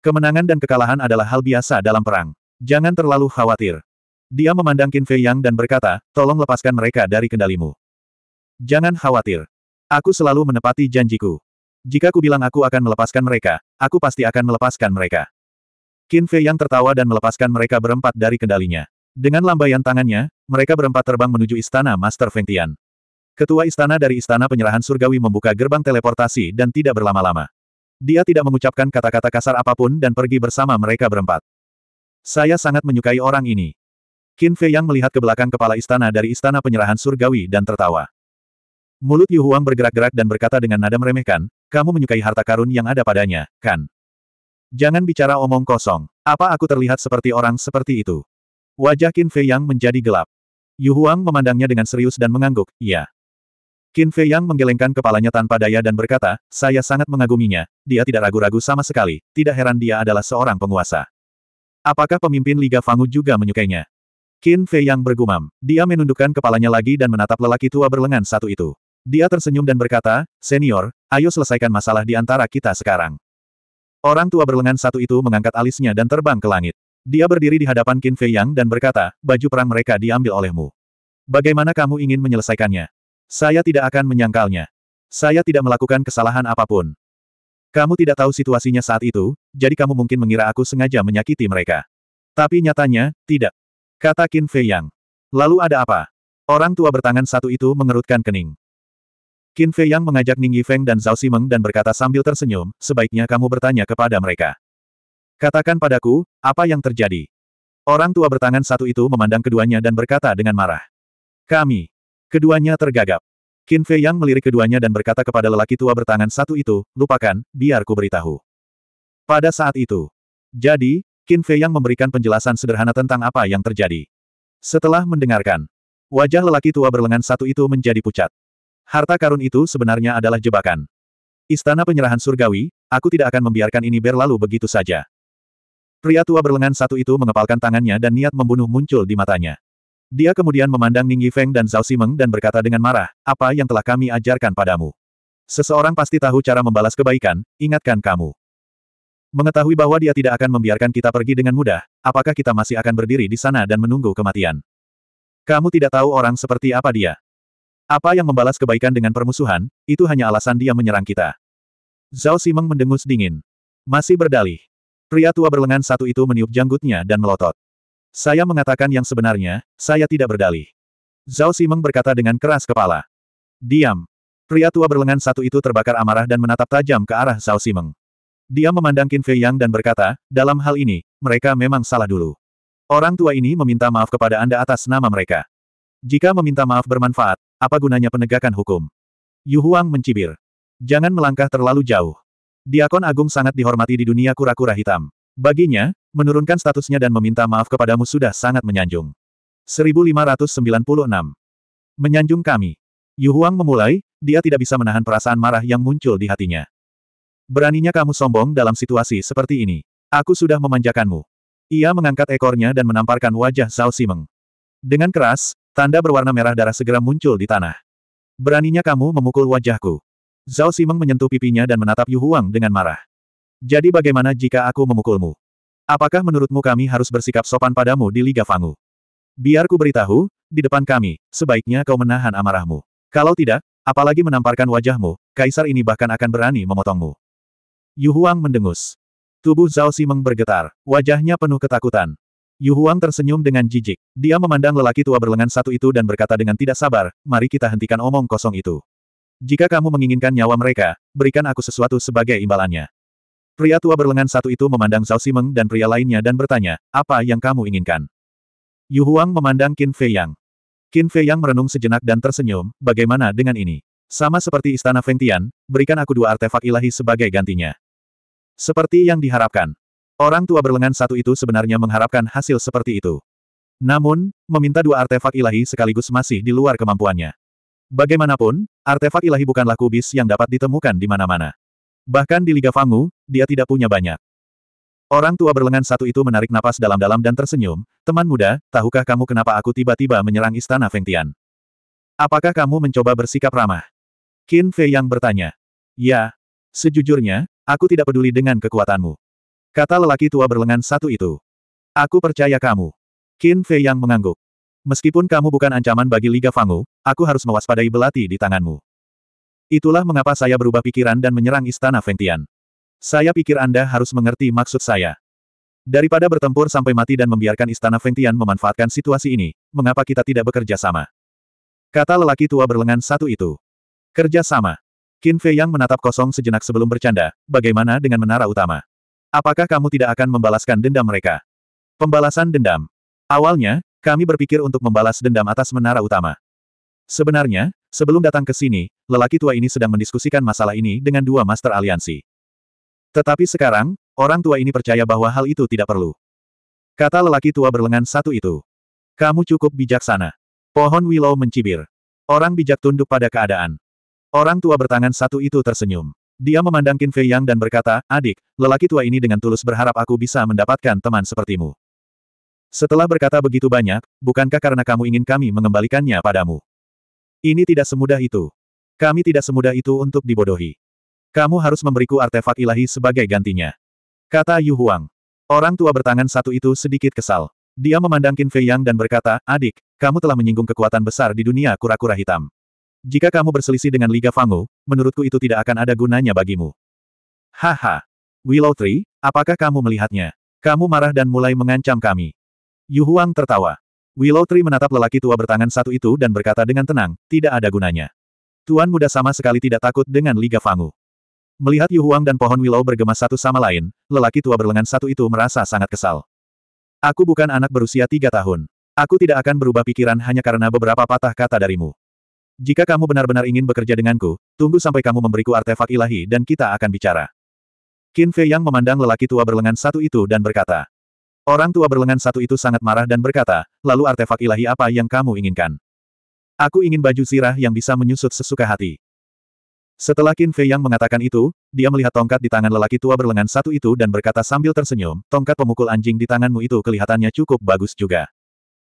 Kemenangan dan kekalahan adalah hal biasa dalam perang. Jangan terlalu khawatir. Dia memandang Qin Fei Yang dan berkata, tolong lepaskan mereka dari kendalimu. Jangan khawatir. Aku selalu menepati janjiku. Jika kubilang bilang aku akan melepaskan mereka, aku pasti akan melepaskan mereka. Qin Fei yang tertawa dan melepaskan mereka berempat dari kendalinya. Dengan lambaian tangannya, mereka berempat terbang menuju istana Master Feng Tian. Ketua istana dari istana penyerahan surgawi membuka gerbang teleportasi dan tidak berlama-lama. Dia tidak mengucapkan kata-kata kasar apapun dan pergi bersama mereka berempat. Saya sangat menyukai orang ini. Qin Fei yang melihat ke belakang kepala istana dari istana penyerahan surgawi dan tertawa. Mulut Yu Huang bergerak-gerak dan berkata dengan nada meremehkan, kamu menyukai harta karun yang ada padanya, kan? Jangan bicara omong kosong. Apa aku terlihat seperti orang seperti itu? Wajah Qin Fei Yang menjadi gelap. Yu Huang memandangnya dengan serius dan mengangguk, iya. Qin Fei Yang menggelengkan kepalanya tanpa daya dan berkata, saya sangat mengaguminya, dia tidak ragu-ragu sama sekali, tidak heran dia adalah seorang penguasa. Apakah pemimpin Liga Fangu juga menyukainya? Qin Fei Yang bergumam. Dia menundukkan kepalanya lagi dan menatap lelaki tua berlengan satu itu. Dia tersenyum dan berkata, Senior, ayo selesaikan masalah di antara kita sekarang. Orang tua berlengan satu itu mengangkat alisnya dan terbang ke langit. Dia berdiri di hadapan Qin Fei Yang dan berkata, baju perang mereka diambil olehmu. Bagaimana kamu ingin menyelesaikannya? Saya tidak akan menyangkalnya. Saya tidak melakukan kesalahan apapun. Kamu tidak tahu situasinya saat itu, jadi kamu mungkin mengira aku sengaja menyakiti mereka. Tapi nyatanya, tidak. Kata Qin Fei Yang. Lalu ada apa? Orang tua bertangan satu itu mengerutkan kening. Qin Fei Yang mengajak Ning Yifeng dan Zhao Simeng dan berkata sambil tersenyum, sebaiknya kamu bertanya kepada mereka. Katakan padaku, apa yang terjadi? Orang tua bertangan satu itu memandang keduanya dan berkata dengan marah. Kami. Keduanya tergagap. Qin Fei Yang melirik keduanya dan berkata kepada lelaki tua bertangan satu itu, lupakan, biar ku beritahu. Pada saat itu. Jadi, Qin Fei Yang memberikan penjelasan sederhana tentang apa yang terjadi. Setelah mendengarkan, wajah lelaki tua berlengan satu itu menjadi pucat. Harta karun itu sebenarnya adalah jebakan. Istana penyerahan surgawi, aku tidak akan membiarkan ini berlalu begitu saja. Pria tua berlengan satu itu mengepalkan tangannya dan niat membunuh muncul di matanya. Dia kemudian memandang Ning Yifeng dan Zhao Simeng dan berkata dengan marah, apa yang telah kami ajarkan padamu? Seseorang pasti tahu cara membalas kebaikan, ingatkan kamu. Mengetahui bahwa dia tidak akan membiarkan kita pergi dengan mudah, apakah kita masih akan berdiri di sana dan menunggu kematian? Kamu tidak tahu orang seperti apa dia. Apa yang membalas kebaikan dengan permusuhan, itu hanya alasan dia menyerang kita. Zhao Simeng mendengus dingin. Masih berdalih. Pria tua berlengan satu itu meniup janggutnya dan melotot. Saya mengatakan yang sebenarnya, saya tidak berdalih. Zhao Simeng berkata dengan keras kepala. Diam. Pria tua berlengan satu itu terbakar amarah dan menatap tajam ke arah Zhao Simeng. Dia memandang Qin Fei Yang dan berkata, dalam hal ini, mereka memang salah dulu. Orang tua ini meminta maaf kepada Anda atas nama mereka. Jika meminta maaf bermanfaat, apa gunanya penegakan hukum? Yu Huang mencibir. Jangan melangkah terlalu jauh. Diakon Agung sangat dihormati di dunia kura-kura hitam. Baginya, menurunkan statusnya dan meminta maaf kepadamu sudah sangat menyanjung. 1596. Menyanjung kami. Yu Huang memulai, dia tidak bisa menahan perasaan marah yang muncul di hatinya. Beraninya kamu sombong dalam situasi seperti ini. Aku sudah memanjakanmu. Ia mengangkat ekornya dan menamparkan wajah Zhao Simeng. Dengan keras, Tanda berwarna merah darah segera muncul di tanah. Beraninya kamu memukul wajahku. Zhao Simeng menyentuh pipinya dan menatap Yu Huang dengan marah. Jadi bagaimana jika aku memukulmu? Apakah menurutmu kami harus bersikap sopan padamu di Liga Fangu? Biar ku beritahu, di depan kami, sebaiknya kau menahan amarahmu. Kalau tidak, apalagi menamparkan wajahmu, kaisar ini bahkan akan berani memotongmu. Yu Huang mendengus. Tubuh Zhao Simeng bergetar, wajahnya penuh ketakutan. Yu Huang tersenyum dengan jijik. Dia memandang lelaki tua berlengan satu itu dan berkata dengan tidak sabar, mari kita hentikan omong kosong itu. Jika kamu menginginkan nyawa mereka, berikan aku sesuatu sebagai imbalannya. Pria tua berlengan satu itu memandang Zhao Simeng dan pria lainnya dan bertanya, apa yang kamu inginkan? Yu Huang memandang Qin Fei Yang. Qin Fei Yang merenung sejenak dan tersenyum, bagaimana dengan ini? Sama seperti istana Feng Tian, berikan aku dua artefak ilahi sebagai gantinya. Seperti yang diharapkan, Orang tua berlengan satu itu sebenarnya mengharapkan hasil seperti itu. Namun, meminta dua artefak ilahi sekaligus masih di luar kemampuannya. Bagaimanapun, artefak ilahi bukanlah kubis yang dapat ditemukan di mana-mana. Bahkan di Liga Fangu, dia tidak punya banyak. Orang tua berlengan satu itu menarik napas dalam-dalam dan tersenyum. Teman muda, tahukah kamu kenapa aku tiba-tiba menyerang istana Fengtian? Apakah kamu mencoba bersikap ramah? Qin Fei yang bertanya. Ya. Sejujurnya, aku tidak peduli dengan kekuatanmu. Kata lelaki tua berlengan satu itu. Aku percaya kamu. Qin Fei yang mengangguk. Meskipun kamu bukan ancaman bagi Liga Fangu, aku harus mewaspadai belati di tanganmu. Itulah mengapa saya berubah pikiran dan menyerang Istana Fengtian. Saya pikir Anda harus mengerti maksud saya. Daripada bertempur sampai mati dan membiarkan Istana Fengtian memanfaatkan situasi ini, mengapa kita tidak bekerja sama? Kata lelaki tua berlengan satu itu. Kerja sama. Qin Fei yang menatap kosong sejenak sebelum bercanda, bagaimana dengan menara utama? Apakah kamu tidak akan membalaskan dendam mereka? Pembalasan dendam. Awalnya, kami berpikir untuk membalas dendam atas menara utama. Sebenarnya, sebelum datang ke sini, lelaki tua ini sedang mendiskusikan masalah ini dengan dua master aliansi. Tetapi sekarang, orang tua ini percaya bahwa hal itu tidak perlu. Kata lelaki tua berlengan satu itu. Kamu cukup bijaksana. Pohon Willow mencibir. Orang bijak tunduk pada keadaan. Orang tua bertangan satu itu tersenyum. Dia memandang Qin Fei Yang dan berkata, adik, lelaki tua ini dengan tulus berharap aku bisa mendapatkan teman sepertimu. Setelah berkata begitu banyak, bukankah karena kamu ingin kami mengembalikannya padamu? Ini tidak semudah itu. Kami tidak semudah itu untuk dibodohi. Kamu harus memberiku artefak ilahi sebagai gantinya. Kata Yu Huang. Orang tua bertangan satu itu sedikit kesal. Dia memandang Qin Fei Yang dan berkata, adik, kamu telah menyinggung kekuatan besar di dunia kura-kura hitam. Jika kamu berselisih dengan Liga Fangu, menurutku itu tidak akan ada gunanya bagimu. Haha. Willow Tree, apakah kamu melihatnya? Kamu marah dan mulai mengancam kami. Yu Huang tertawa. Willow Tree menatap lelaki tua bertangan satu itu dan berkata dengan tenang, tidak ada gunanya. Tuan muda sama sekali tidak takut dengan Liga Fangu. Melihat Yu Huang dan pohon Willow bergema satu sama lain, lelaki tua berlengan satu itu merasa sangat kesal. Aku bukan anak berusia tiga tahun. Aku tidak akan berubah pikiran hanya karena beberapa patah kata darimu. Jika kamu benar-benar ingin bekerja denganku, tunggu sampai kamu memberiku artefak ilahi dan kita akan bicara. Qin Fei Yang memandang lelaki tua berlengan satu itu dan berkata. Orang tua berlengan satu itu sangat marah dan berkata, lalu artefak ilahi apa yang kamu inginkan? Aku ingin baju sirah yang bisa menyusut sesuka hati. Setelah Qin Fei Yang mengatakan itu, dia melihat tongkat di tangan lelaki tua berlengan satu itu dan berkata sambil tersenyum, tongkat pemukul anjing di tanganmu itu kelihatannya cukup bagus juga.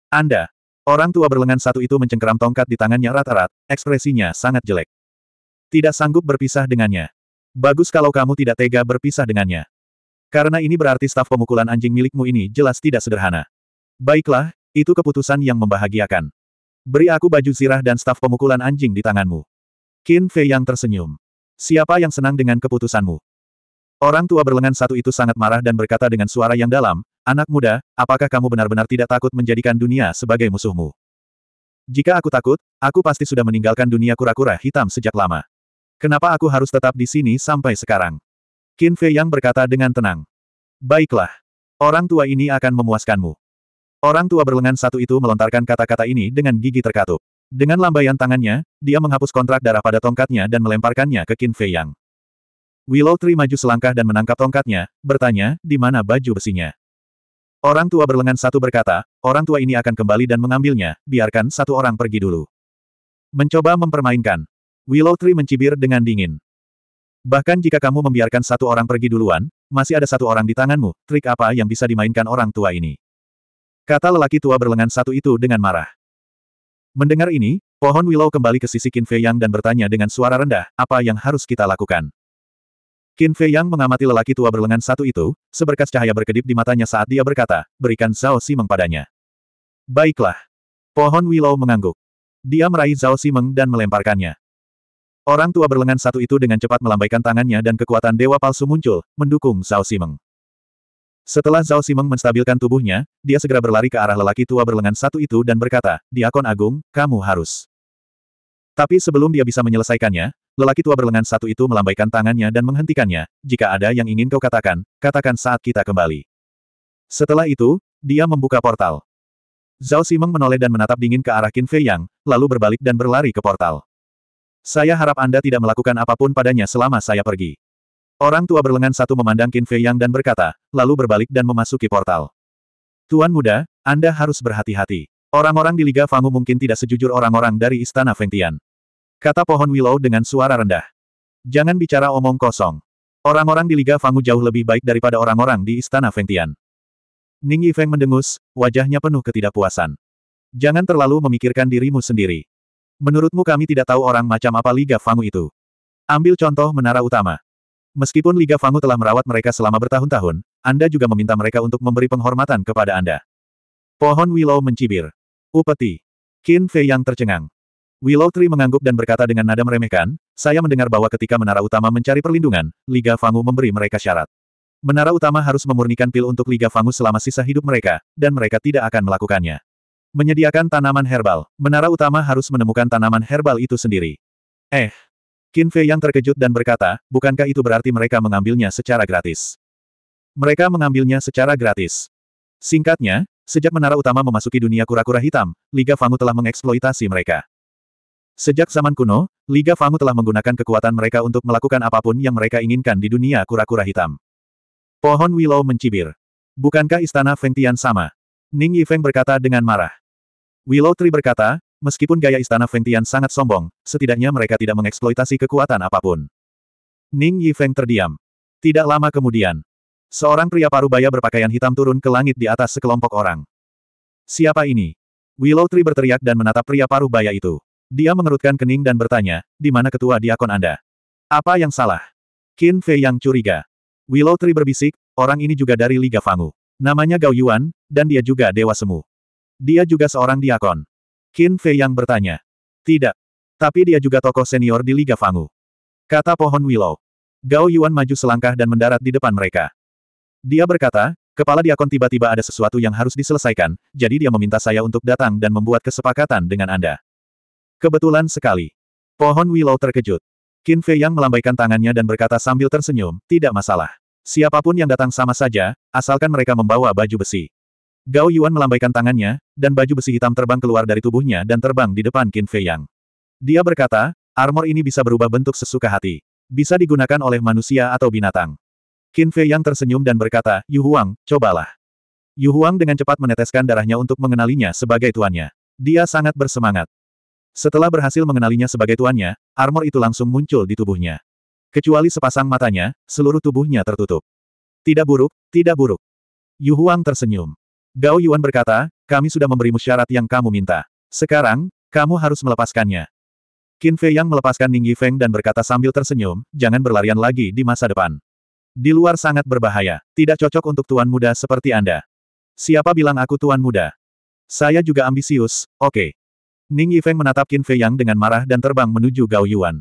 Anda, Orang tua berlengan satu itu mencengkeram tongkat di tangannya rata-rat, ekspresinya sangat jelek. Tidak sanggup berpisah dengannya. Bagus kalau kamu tidak tega berpisah dengannya. Karena ini berarti staf pemukulan anjing milikmu ini jelas tidak sederhana. Baiklah, itu keputusan yang membahagiakan. Beri aku baju zirah dan staf pemukulan anjing di tanganmu. Qin Fei yang tersenyum. Siapa yang senang dengan keputusanmu? Orang tua berlengan satu itu sangat marah dan berkata dengan suara yang dalam, Anak muda, apakah kamu benar-benar tidak takut menjadikan dunia sebagai musuhmu? Jika aku takut, aku pasti sudah meninggalkan dunia kura-kura hitam sejak lama. Kenapa aku harus tetap di sini sampai sekarang? Qin Fei Yang berkata dengan tenang. Baiklah. Orang tua ini akan memuaskanmu. Orang tua berlengan satu itu melontarkan kata-kata ini dengan gigi terkatup. Dengan lambaian tangannya, dia menghapus kontrak darah pada tongkatnya dan melemparkannya ke Qin Fei Yang. Willow Tree maju selangkah dan menangkap tongkatnya, bertanya, di mana baju besinya. Orang tua berlengan satu berkata, orang tua ini akan kembali dan mengambilnya, biarkan satu orang pergi dulu. Mencoba mempermainkan. Willow Tree mencibir dengan dingin. Bahkan jika kamu membiarkan satu orang pergi duluan, masih ada satu orang di tanganmu, trik apa yang bisa dimainkan orang tua ini? Kata lelaki tua berlengan satu itu dengan marah. Mendengar ini, pohon Willow kembali ke sisi Qin Fei Yang dan bertanya dengan suara rendah, apa yang harus kita lakukan? Qin Fei Yang mengamati lelaki tua berlengan satu itu, seberkas cahaya berkedip di matanya saat dia berkata, berikan Zhao Simeng padanya. Baiklah. Pohon Willow mengangguk. Dia meraih Zhao Simeng dan melemparkannya. Orang tua berlengan satu itu dengan cepat melambaikan tangannya dan kekuatan dewa palsu muncul, mendukung Zhao Simeng. Setelah Zhao Simeng menstabilkan tubuhnya, dia segera berlari ke arah lelaki tua berlengan satu itu dan berkata, Diakon Agung, kamu harus. Tapi sebelum dia bisa menyelesaikannya, Lelaki tua berlengan satu itu melambaikan tangannya dan menghentikannya, jika ada yang ingin kau katakan, katakan saat kita kembali. Setelah itu, dia membuka portal. Zhao Simeng menoleh dan menatap dingin ke arah Qin Fei Yang, lalu berbalik dan berlari ke portal. Saya harap Anda tidak melakukan apapun padanya selama saya pergi. Orang tua berlengan satu memandang Qin Fei Yang dan berkata, lalu berbalik dan memasuki portal. Tuan muda, Anda harus berhati-hati. Orang-orang di Liga Fangu mungkin tidak sejujur orang-orang dari Istana Fengtian. Kata pohon Willow dengan suara rendah. Jangan bicara omong kosong. Orang-orang di Liga Fangu jauh lebih baik daripada orang-orang di Istana Fengtian. Ning Yifeng mendengus, wajahnya penuh ketidakpuasan. Jangan terlalu memikirkan dirimu sendiri. Menurutmu kami tidak tahu orang macam apa Liga Fangu itu. Ambil contoh menara utama. Meskipun Liga Fangu telah merawat mereka selama bertahun-tahun, Anda juga meminta mereka untuk memberi penghormatan kepada Anda. Pohon Willow mencibir. Upeti. Qin Fei yang tercengang. Willow Tree mengangguk dan berkata dengan nada meremehkan, saya mendengar bahwa ketika menara utama mencari perlindungan, Liga Fangu memberi mereka syarat. Menara utama harus memurnikan pil untuk Liga Fangu selama sisa hidup mereka, dan mereka tidak akan melakukannya. Menyediakan tanaman herbal, menara utama harus menemukan tanaman herbal itu sendiri. Eh, Qin Fei yang terkejut dan berkata, bukankah itu berarti mereka mengambilnya secara gratis? Mereka mengambilnya secara gratis. Singkatnya, sejak menara utama memasuki dunia kura-kura hitam, Liga Fangu telah mengeksploitasi mereka. Sejak zaman kuno, Liga Famu telah menggunakan kekuatan mereka untuk melakukan apapun yang mereka inginkan di dunia kura-kura hitam. Pohon Willow mencibir. Bukankah istana Feng Tian sama? Ning Yifeng berkata dengan marah. Willow Tree berkata, meskipun gaya istana Feng Tian sangat sombong, setidaknya mereka tidak mengeksploitasi kekuatan apapun. Ning Yifeng terdiam. Tidak lama kemudian, seorang pria parubaya berpakaian hitam turun ke langit di atas sekelompok orang. Siapa ini? Willow Tree berteriak dan menatap pria parubaya itu. Dia mengerutkan kening dan bertanya, di mana ketua diakon Anda? Apa yang salah? Qin Fei yang curiga. Willow Tree berbisik, orang ini juga dari Liga Fangu. Namanya Gao Yuan, dan dia juga Dewa Semu. Dia juga seorang diakon. Qin Fei yang bertanya. Tidak. Tapi dia juga tokoh senior di Liga Fangu. Kata pohon Willow. Gao Yuan maju selangkah dan mendarat di depan mereka. Dia berkata, Kepala Diakon tiba-tiba ada sesuatu yang harus diselesaikan, jadi dia meminta saya untuk datang dan membuat kesepakatan dengan Anda. Kebetulan sekali. Pohon Willow terkejut. Qin Fei Yang melambaikan tangannya dan berkata sambil tersenyum, tidak masalah. Siapapun yang datang sama saja, asalkan mereka membawa baju besi. Gao Yuan melambaikan tangannya, dan baju besi hitam terbang keluar dari tubuhnya dan terbang di depan Qin Fei Yang. Dia berkata, armor ini bisa berubah bentuk sesuka hati. Bisa digunakan oleh manusia atau binatang. Qin Fei Yang tersenyum dan berkata, Yu Huang, cobalah. Yu Huang dengan cepat meneteskan darahnya untuk mengenalinya sebagai tuannya. Dia sangat bersemangat. Setelah berhasil mengenalinya sebagai tuannya, armor itu langsung muncul di tubuhnya. Kecuali sepasang matanya, seluruh tubuhnya tertutup. Tidak buruk, tidak buruk. Yu Huang tersenyum. Gao Yuan berkata, kami sudah memberimu syarat yang kamu minta. Sekarang, kamu harus melepaskannya. Qin Fei Yang melepaskan Ning Yi Feng dan berkata sambil tersenyum, jangan berlarian lagi di masa depan. Di luar sangat berbahaya, tidak cocok untuk tuan muda seperti Anda. Siapa bilang aku tuan muda? Saya juga ambisius, oke. Okay. Ning Yifeng menatap Qin Fei Yang dengan marah dan terbang menuju Gao Yuan.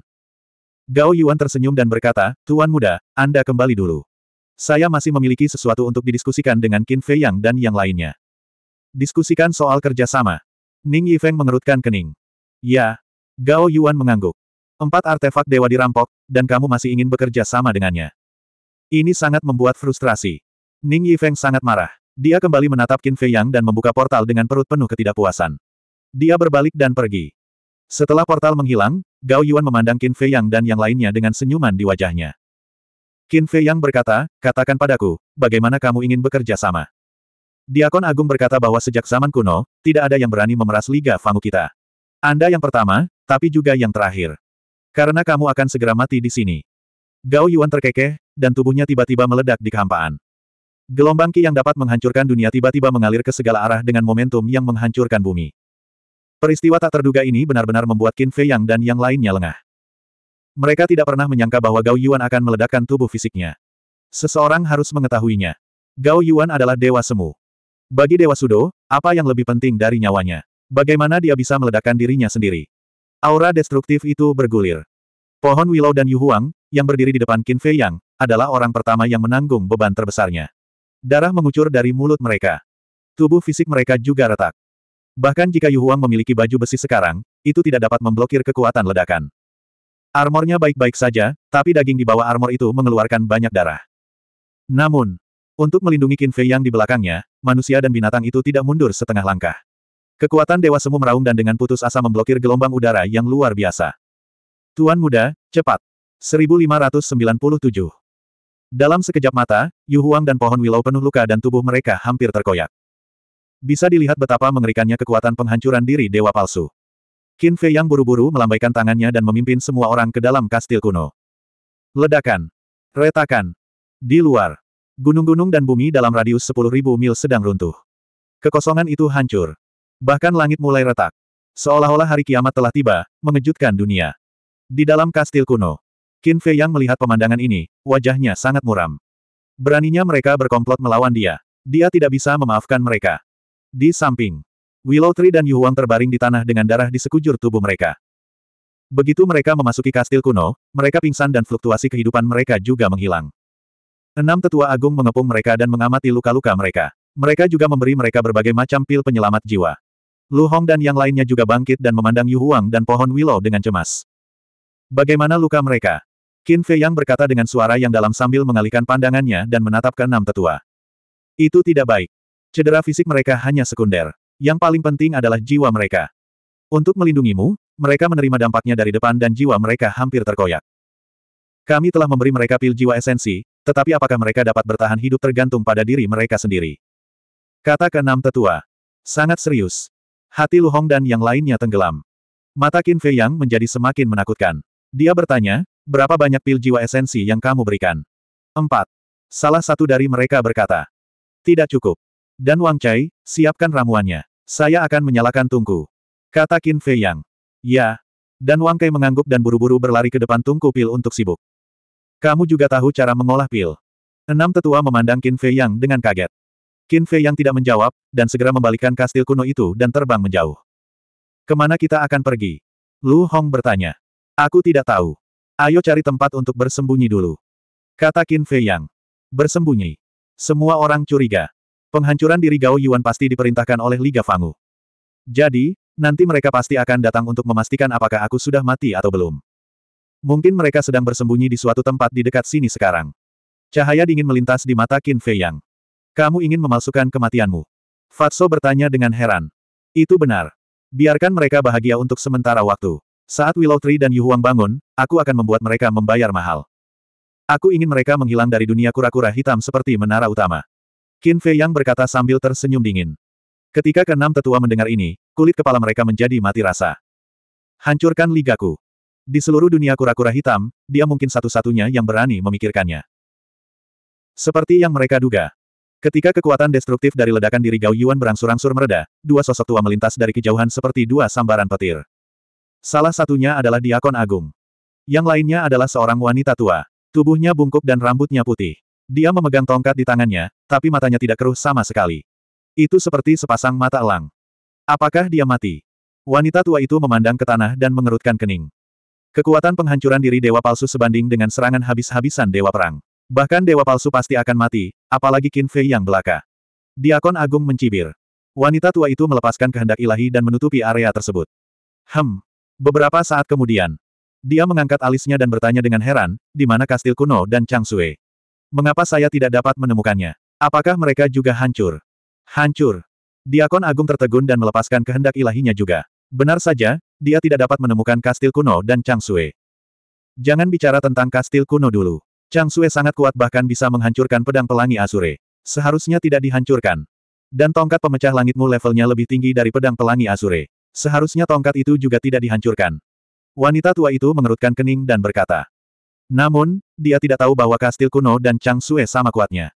Gao Yuan tersenyum dan berkata, Tuan muda, Anda kembali dulu. Saya masih memiliki sesuatu untuk didiskusikan dengan Qin Fei Yang dan yang lainnya. Diskusikan soal kerjasama. Ning Yifeng mengerutkan kening. Ya. Gao Yuan mengangguk. Empat artefak dewa dirampok, dan kamu masih ingin bekerja sama dengannya. Ini sangat membuat frustrasi. Ning Yifeng sangat marah. Dia kembali menatap Qin Fei Yang dan membuka portal dengan perut penuh ketidakpuasan. Dia berbalik dan pergi. Setelah portal menghilang, Gao Yuan memandang Qin Fei Yang dan yang lainnya dengan senyuman di wajahnya. Qin Fei Yang berkata, katakan padaku, bagaimana kamu ingin bekerja sama? Diakon Agung berkata bahwa sejak zaman kuno, tidak ada yang berani memeras Liga Fangu kita. Anda yang pertama, tapi juga yang terakhir. Karena kamu akan segera mati di sini. Gao Yuan terkekeh, dan tubuhnya tiba-tiba meledak di kehampaan. Gelombang Qi yang dapat menghancurkan dunia tiba-tiba mengalir ke segala arah dengan momentum yang menghancurkan bumi. Peristiwa tak terduga ini benar-benar membuat Qin Fei Yang dan yang lainnya lengah. Mereka tidak pernah menyangka bahwa Gao Yuan akan meledakkan tubuh fisiknya. Seseorang harus mengetahuinya. Gao Yuan adalah dewa semu. Bagi Dewa Sudo, apa yang lebih penting dari nyawanya? Bagaimana dia bisa meledakkan dirinya sendiri? Aura destruktif itu bergulir. Pohon Willow dan Yu Huang, yang berdiri di depan Qin Fei Yang, adalah orang pertama yang menanggung beban terbesarnya. Darah mengucur dari mulut mereka. Tubuh fisik mereka juga retak. Bahkan jika Yu Huang memiliki baju besi sekarang, itu tidak dapat memblokir kekuatan ledakan. Armornya baik-baik saja, tapi daging di bawah armor itu mengeluarkan banyak darah. Namun, untuk melindungi Qin Fei yang di belakangnya, manusia dan binatang itu tidak mundur setengah langkah. Kekuatan Dewa Semu meraung dan dengan putus asa memblokir gelombang udara yang luar biasa. Tuan muda, cepat. 1597. Dalam sekejap mata, Yu Huang dan pohon Willow penuh luka dan tubuh mereka hampir terkoyak. Bisa dilihat betapa mengerikannya kekuatan penghancuran diri dewa palsu. Qin Fei yang buru-buru melambaikan tangannya dan memimpin semua orang ke dalam kastil kuno. Ledakan. Retakan. Di luar. Gunung-gunung dan bumi dalam radius sepuluh ribu mil sedang runtuh. Kekosongan itu hancur. Bahkan langit mulai retak. Seolah-olah hari kiamat telah tiba, mengejutkan dunia. Di dalam kastil kuno, Qin Fei yang melihat pemandangan ini, wajahnya sangat muram. Beraninya mereka berkomplot melawan dia. Dia tidak bisa memaafkan mereka. Di samping, Willow Tree dan Yuhuang terbaring di tanah dengan darah di sekujur tubuh mereka. Begitu mereka memasuki kastil kuno, mereka pingsan dan fluktuasi kehidupan mereka juga menghilang. Enam tetua agung mengepung mereka dan mengamati luka-luka mereka. Mereka juga memberi mereka berbagai macam pil penyelamat jiwa. Lu Hong dan yang lainnya juga bangkit dan memandang Yu Huang dan pohon Willow dengan cemas. Bagaimana luka mereka? Qin Fei Yang berkata dengan suara yang dalam sambil mengalihkan pandangannya dan menatap ke enam tetua. Itu tidak baik. Cedera fisik mereka hanya sekunder. Yang paling penting adalah jiwa mereka. Untuk melindungimu, mereka menerima dampaknya dari depan dan jiwa mereka hampir terkoyak. Kami telah memberi mereka pil jiwa esensi, tetapi apakah mereka dapat bertahan hidup tergantung pada diri mereka sendiri. Kata keenam tetua. Sangat serius. Hati Lu Hong dan yang lainnya tenggelam. Mata Qin Fei Yang menjadi semakin menakutkan. Dia bertanya, berapa banyak pil jiwa esensi yang kamu berikan? Empat. Salah satu dari mereka berkata. Tidak cukup. Dan Wang Chai, siapkan ramuannya. Saya akan menyalakan tungku. Kata Qin Fei Yang. Ya. Dan Wang Kai mengangguk dan buru-buru berlari ke depan tungku pil untuk sibuk. Kamu juga tahu cara mengolah pil. Enam tetua memandang Qin Fei Yang dengan kaget. Qin Fei Yang tidak menjawab, dan segera membalikkan kastil kuno itu dan terbang menjauh. Kemana kita akan pergi? Lu Hong bertanya. Aku tidak tahu. Ayo cari tempat untuk bersembunyi dulu. Kata Qin Fei Yang. Bersembunyi. Semua orang curiga. Penghancuran diri Gao Yuan pasti diperintahkan oleh Liga Fangu. Jadi, nanti mereka pasti akan datang untuk memastikan apakah aku sudah mati atau belum. Mungkin mereka sedang bersembunyi di suatu tempat di dekat sini sekarang. Cahaya dingin melintas di mata Qin Fei Yang. Kamu ingin memalsukan kematianmu? Fatso bertanya dengan heran. Itu benar. Biarkan mereka bahagia untuk sementara waktu. Saat Willow Tree dan Yuhuang bangun, aku akan membuat mereka membayar mahal. Aku ingin mereka menghilang dari dunia kura-kura hitam seperti menara utama. Qin Fei Yang berkata sambil tersenyum dingin. Ketika keenam tetua mendengar ini, kulit kepala mereka menjadi mati rasa. Hancurkan ligaku. Di seluruh dunia kura-kura hitam, dia mungkin satu-satunya yang berani memikirkannya. Seperti yang mereka duga. Ketika kekuatan destruktif dari ledakan diri Gao Yuan berangsur-angsur mereda, dua sosok tua melintas dari kejauhan seperti dua sambaran petir. Salah satunya adalah Diakon Agung. Yang lainnya adalah seorang wanita tua. Tubuhnya bungkuk dan rambutnya putih. Dia memegang tongkat di tangannya, tapi matanya tidak keruh sama sekali. Itu seperti sepasang mata elang. Apakah dia mati? Wanita tua itu memandang ke tanah dan mengerutkan kening. Kekuatan penghancuran diri dewa palsu sebanding dengan serangan habis-habisan dewa perang. Bahkan dewa palsu pasti akan mati, apalagi Qin Fei yang belaka. Diakon Agung mencibir. Wanita tua itu melepaskan kehendak ilahi dan menutupi area tersebut. Hem. Beberapa saat kemudian, dia mengangkat alisnya dan bertanya dengan heran, di mana kastil kuno dan Chang Sui. Mengapa saya tidak dapat menemukannya? Apakah mereka juga hancur? Hancur. Diakon Agung tertegun dan melepaskan kehendak ilahinya juga. Benar saja, dia tidak dapat menemukan kastil kuno dan Chang Sue. Jangan bicara tentang kastil kuno dulu. Chang Sue sangat kuat bahkan bisa menghancurkan pedang pelangi Asure. Seharusnya tidak dihancurkan. Dan tongkat pemecah langitmu levelnya lebih tinggi dari pedang pelangi Asure. Seharusnya tongkat itu juga tidak dihancurkan. Wanita tua itu mengerutkan kening dan berkata, namun, dia tidak tahu bahwa kastil kuno dan Chang Sue sama kuatnya.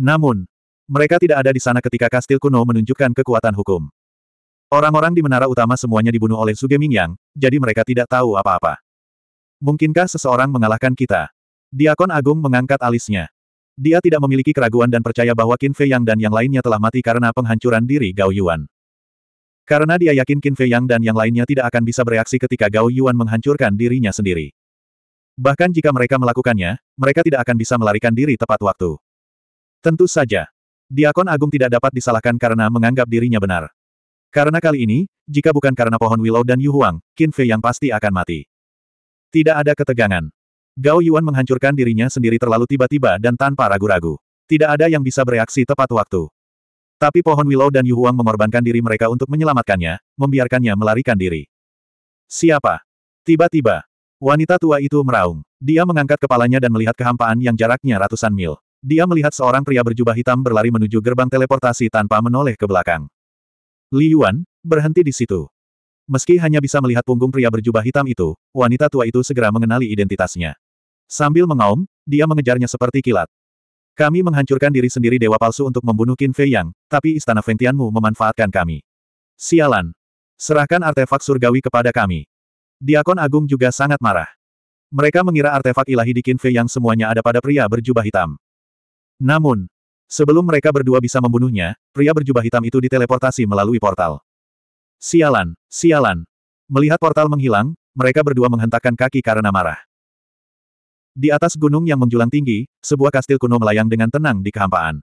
Namun, mereka tidak ada di sana ketika kastil kuno menunjukkan kekuatan hukum. Orang-orang di menara utama semuanya dibunuh oleh Sugeming Yang, jadi mereka tidak tahu apa-apa. Mungkinkah seseorang mengalahkan kita? Diakon Agung mengangkat alisnya. Dia tidak memiliki keraguan dan percaya bahwa Qin Fei Yang dan yang lainnya telah mati karena penghancuran diri Gao Yuan. Karena dia yakin Qin Fei Yang dan yang lainnya tidak akan bisa bereaksi ketika Gao Yuan menghancurkan dirinya sendiri. Bahkan jika mereka melakukannya, mereka tidak akan bisa melarikan diri tepat waktu. Tentu saja. Diakon Agung tidak dapat disalahkan karena menganggap dirinya benar. Karena kali ini, jika bukan karena pohon Willow dan yuhuang, Huang, Qin Fei yang pasti akan mati. Tidak ada ketegangan. Gao Yuan menghancurkan dirinya sendiri terlalu tiba-tiba dan tanpa ragu-ragu. Tidak ada yang bisa bereaksi tepat waktu. Tapi pohon Willow dan yuhuang mengorbankan diri mereka untuk menyelamatkannya, membiarkannya melarikan diri. Siapa? Tiba-tiba, Wanita tua itu meraung. Dia mengangkat kepalanya dan melihat kehampaan yang jaraknya ratusan mil. Dia melihat seorang pria berjubah hitam berlari menuju gerbang teleportasi tanpa menoleh ke belakang. Li Yuan, berhenti di situ. Meski hanya bisa melihat punggung pria berjubah hitam itu, wanita tua itu segera mengenali identitasnya. Sambil mengaum, dia mengejarnya seperti kilat. Kami menghancurkan diri sendiri dewa palsu untuk membunuh Qin Fei Yang, tapi istana Fentianmu memanfaatkan kami. Sialan. Serahkan artefak surgawi kepada kami. Diakon Agung juga sangat marah. Mereka mengira artefak ilahi di Kinfe yang semuanya ada pada pria berjubah hitam. Namun, sebelum mereka berdua bisa membunuhnya, pria berjubah hitam itu diteleportasi melalui portal. Sialan, sialan. Melihat portal menghilang, mereka berdua menghentakkan kaki karena marah. Di atas gunung yang menjulang tinggi, sebuah kastil kuno melayang dengan tenang di kehampaan.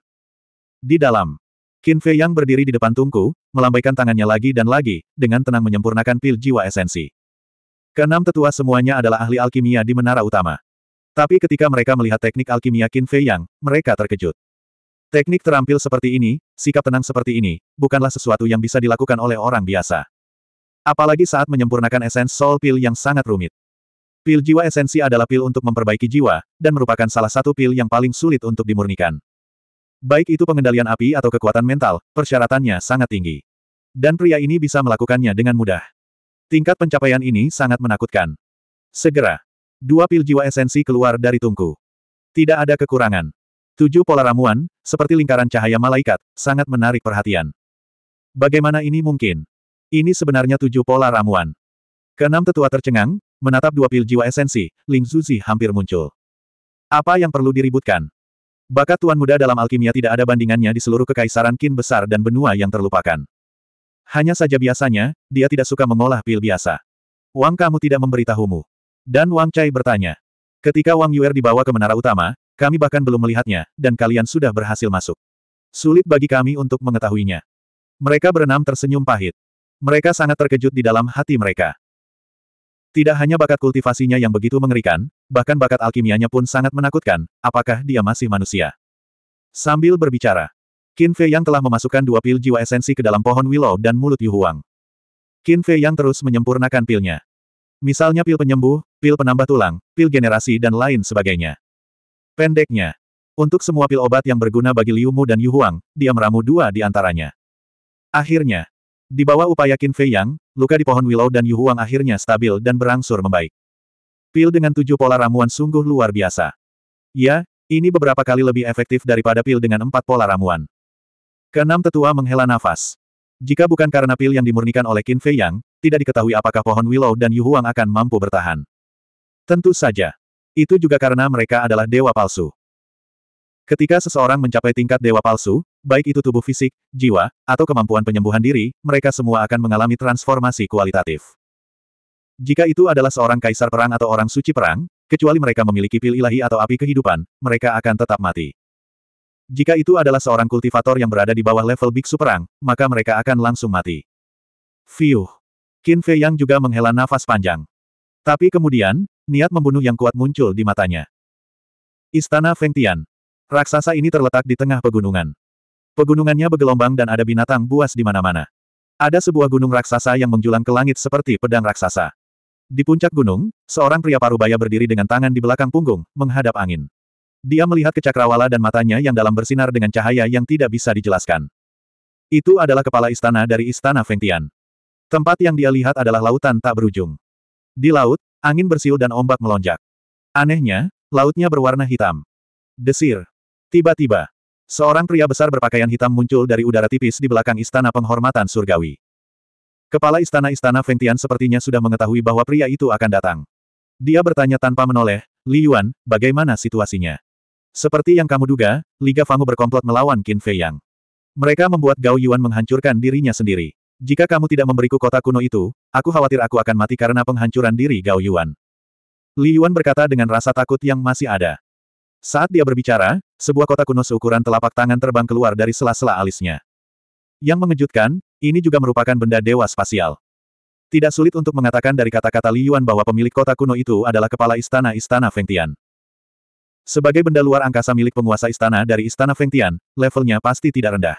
Di dalam, Qin Fei yang berdiri di depan tungku, melambaikan tangannya lagi dan lagi, dengan tenang menyempurnakan pil jiwa esensi. Keenam tetua semuanya adalah ahli alkimia di menara utama. Tapi ketika mereka melihat teknik alkimia Qin Fei Yang, mereka terkejut. Teknik terampil seperti ini, sikap tenang seperti ini, bukanlah sesuatu yang bisa dilakukan oleh orang biasa. Apalagi saat menyempurnakan esens soul pil yang sangat rumit. Pil jiwa esensi adalah pil untuk memperbaiki jiwa, dan merupakan salah satu pil yang paling sulit untuk dimurnikan. Baik itu pengendalian api atau kekuatan mental, persyaratannya sangat tinggi. Dan pria ini bisa melakukannya dengan mudah. Tingkat pencapaian ini sangat menakutkan. Segera, dua pil jiwa esensi keluar dari tungku. Tidak ada kekurangan. Tujuh pola ramuan, seperti lingkaran cahaya malaikat, sangat menarik perhatian. Bagaimana ini mungkin? Ini sebenarnya tujuh pola ramuan. Keenam tetua tercengang, menatap dua pil jiwa esensi, Ling Zuzi hampir muncul. Apa yang perlu diributkan? Bakat tuan muda dalam alkimia tidak ada bandingannya di seluruh kekaisaran kin besar dan benua yang terlupakan. Hanya saja biasanya, dia tidak suka mengolah pil biasa. Wang kamu tidak memberitahumu. Dan Wang Chai bertanya. Ketika Wang Yuer dibawa ke menara utama, kami bahkan belum melihatnya, dan kalian sudah berhasil masuk. Sulit bagi kami untuk mengetahuinya. Mereka berenam tersenyum pahit. Mereka sangat terkejut di dalam hati mereka. Tidak hanya bakat kultivasinya yang begitu mengerikan, bahkan bakat alkimianya pun sangat menakutkan, apakah dia masih manusia. Sambil berbicara, Qin Fei Yang telah memasukkan dua pil jiwa esensi ke dalam pohon Willow dan mulut Yu Huang. Qin Fei Yang terus menyempurnakan pilnya. Misalnya pil penyembuh, pil penambah tulang, pil generasi dan lain sebagainya. Pendeknya, untuk semua pil obat yang berguna bagi Liu Mu dan Yu Huang, dia meramu dua di antaranya. Akhirnya, di bawah upaya Qin Fei Yang, luka di pohon Willow dan Yu Huang akhirnya stabil dan berangsur membaik. Pil dengan tujuh pola ramuan sungguh luar biasa. Ya, ini beberapa kali lebih efektif daripada pil dengan empat pola ramuan. Keenam tetua menghela nafas. Jika bukan karena pil yang dimurnikan oleh Qin Fei Yang, tidak diketahui apakah pohon Willow dan Yu Huang akan mampu bertahan. Tentu saja. Itu juga karena mereka adalah dewa palsu. Ketika seseorang mencapai tingkat dewa palsu, baik itu tubuh fisik, jiwa, atau kemampuan penyembuhan diri, mereka semua akan mengalami transformasi kualitatif. Jika itu adalah seorang kaisar perang atau orang suci perang, kecuali mereka memiliki pil ilahi atau api kehidupan, mereka akan tetap mati. Jika itu adalah seorang kultivator yang berada di bawah level Big Superang, maka mereka akan langsung mati. Fiuh. Qin Fei Yang juga menghela nafas panjang. Tapi kemudian, niat membunuh yang kuat muncul di matanya. Istana Feng Tian. Raksasa ini terletak di tengah pegunungan. Pegunungannya bergelombang dan ada binatang buas di mana-mana. Ada sebuah gunung raksasa yang menjulang ke langit seperti pedang raksasa. Di puncak gunung, seorang pria parubaya berdiri dengan tangan di belakang punggung, menghadap angin. Dia melihat ke cakrawala dan matanya yang dalam bersinar dengan cahaya yang tidak bisa dijelaskan. Itu adalah kepala istana dari istana Fengtian. Tempat yang dia lihat adalah lautan tak berujung. Di laut, angin bersiul dan ombak melonjak. Anehnya, lautnya berwarna hitam. Desir. Tiba-tiba, seorang pria besar berpakaian hitam muncul dari udara tipis di belakang istana penghormatan surgawi. Kepala istana-istana Fengtian sepertinya sudah mengetahui bahwa pria itu akan datang. Dia bertanya tanpa menoleh, Li Yuan, bagaimana situasinya? Seperti yang kamu duga, Liga Fangu berkomplot melawan Qin Fei Yang. Mereka membuat Gao Yuan menghancurkan dirinya sendiri. Jika kamu tidak memberiku kota kuno itu, aku khawatir aku akan mati karena penghancuran diri Gao Yuan. Li Yuan berkata dengan rasa takut yang masih ada. Saat dia berbicara, sebuah kota kuno seukuran telapak tangan terbang keluar dari sela-sela alisnya. Yang mengejutkan, ini juga merupakan benda dewa spasial. Tidak sulit untuk mengatakan dari kata-kata Li Yuan bahwa pemilik kota kuno itu adalah kepala istana-istana Fengtian. Sebagai benda luar angkasa milik penguasa istana dari Istana Fengtian, levelnya pasti tidak rendah.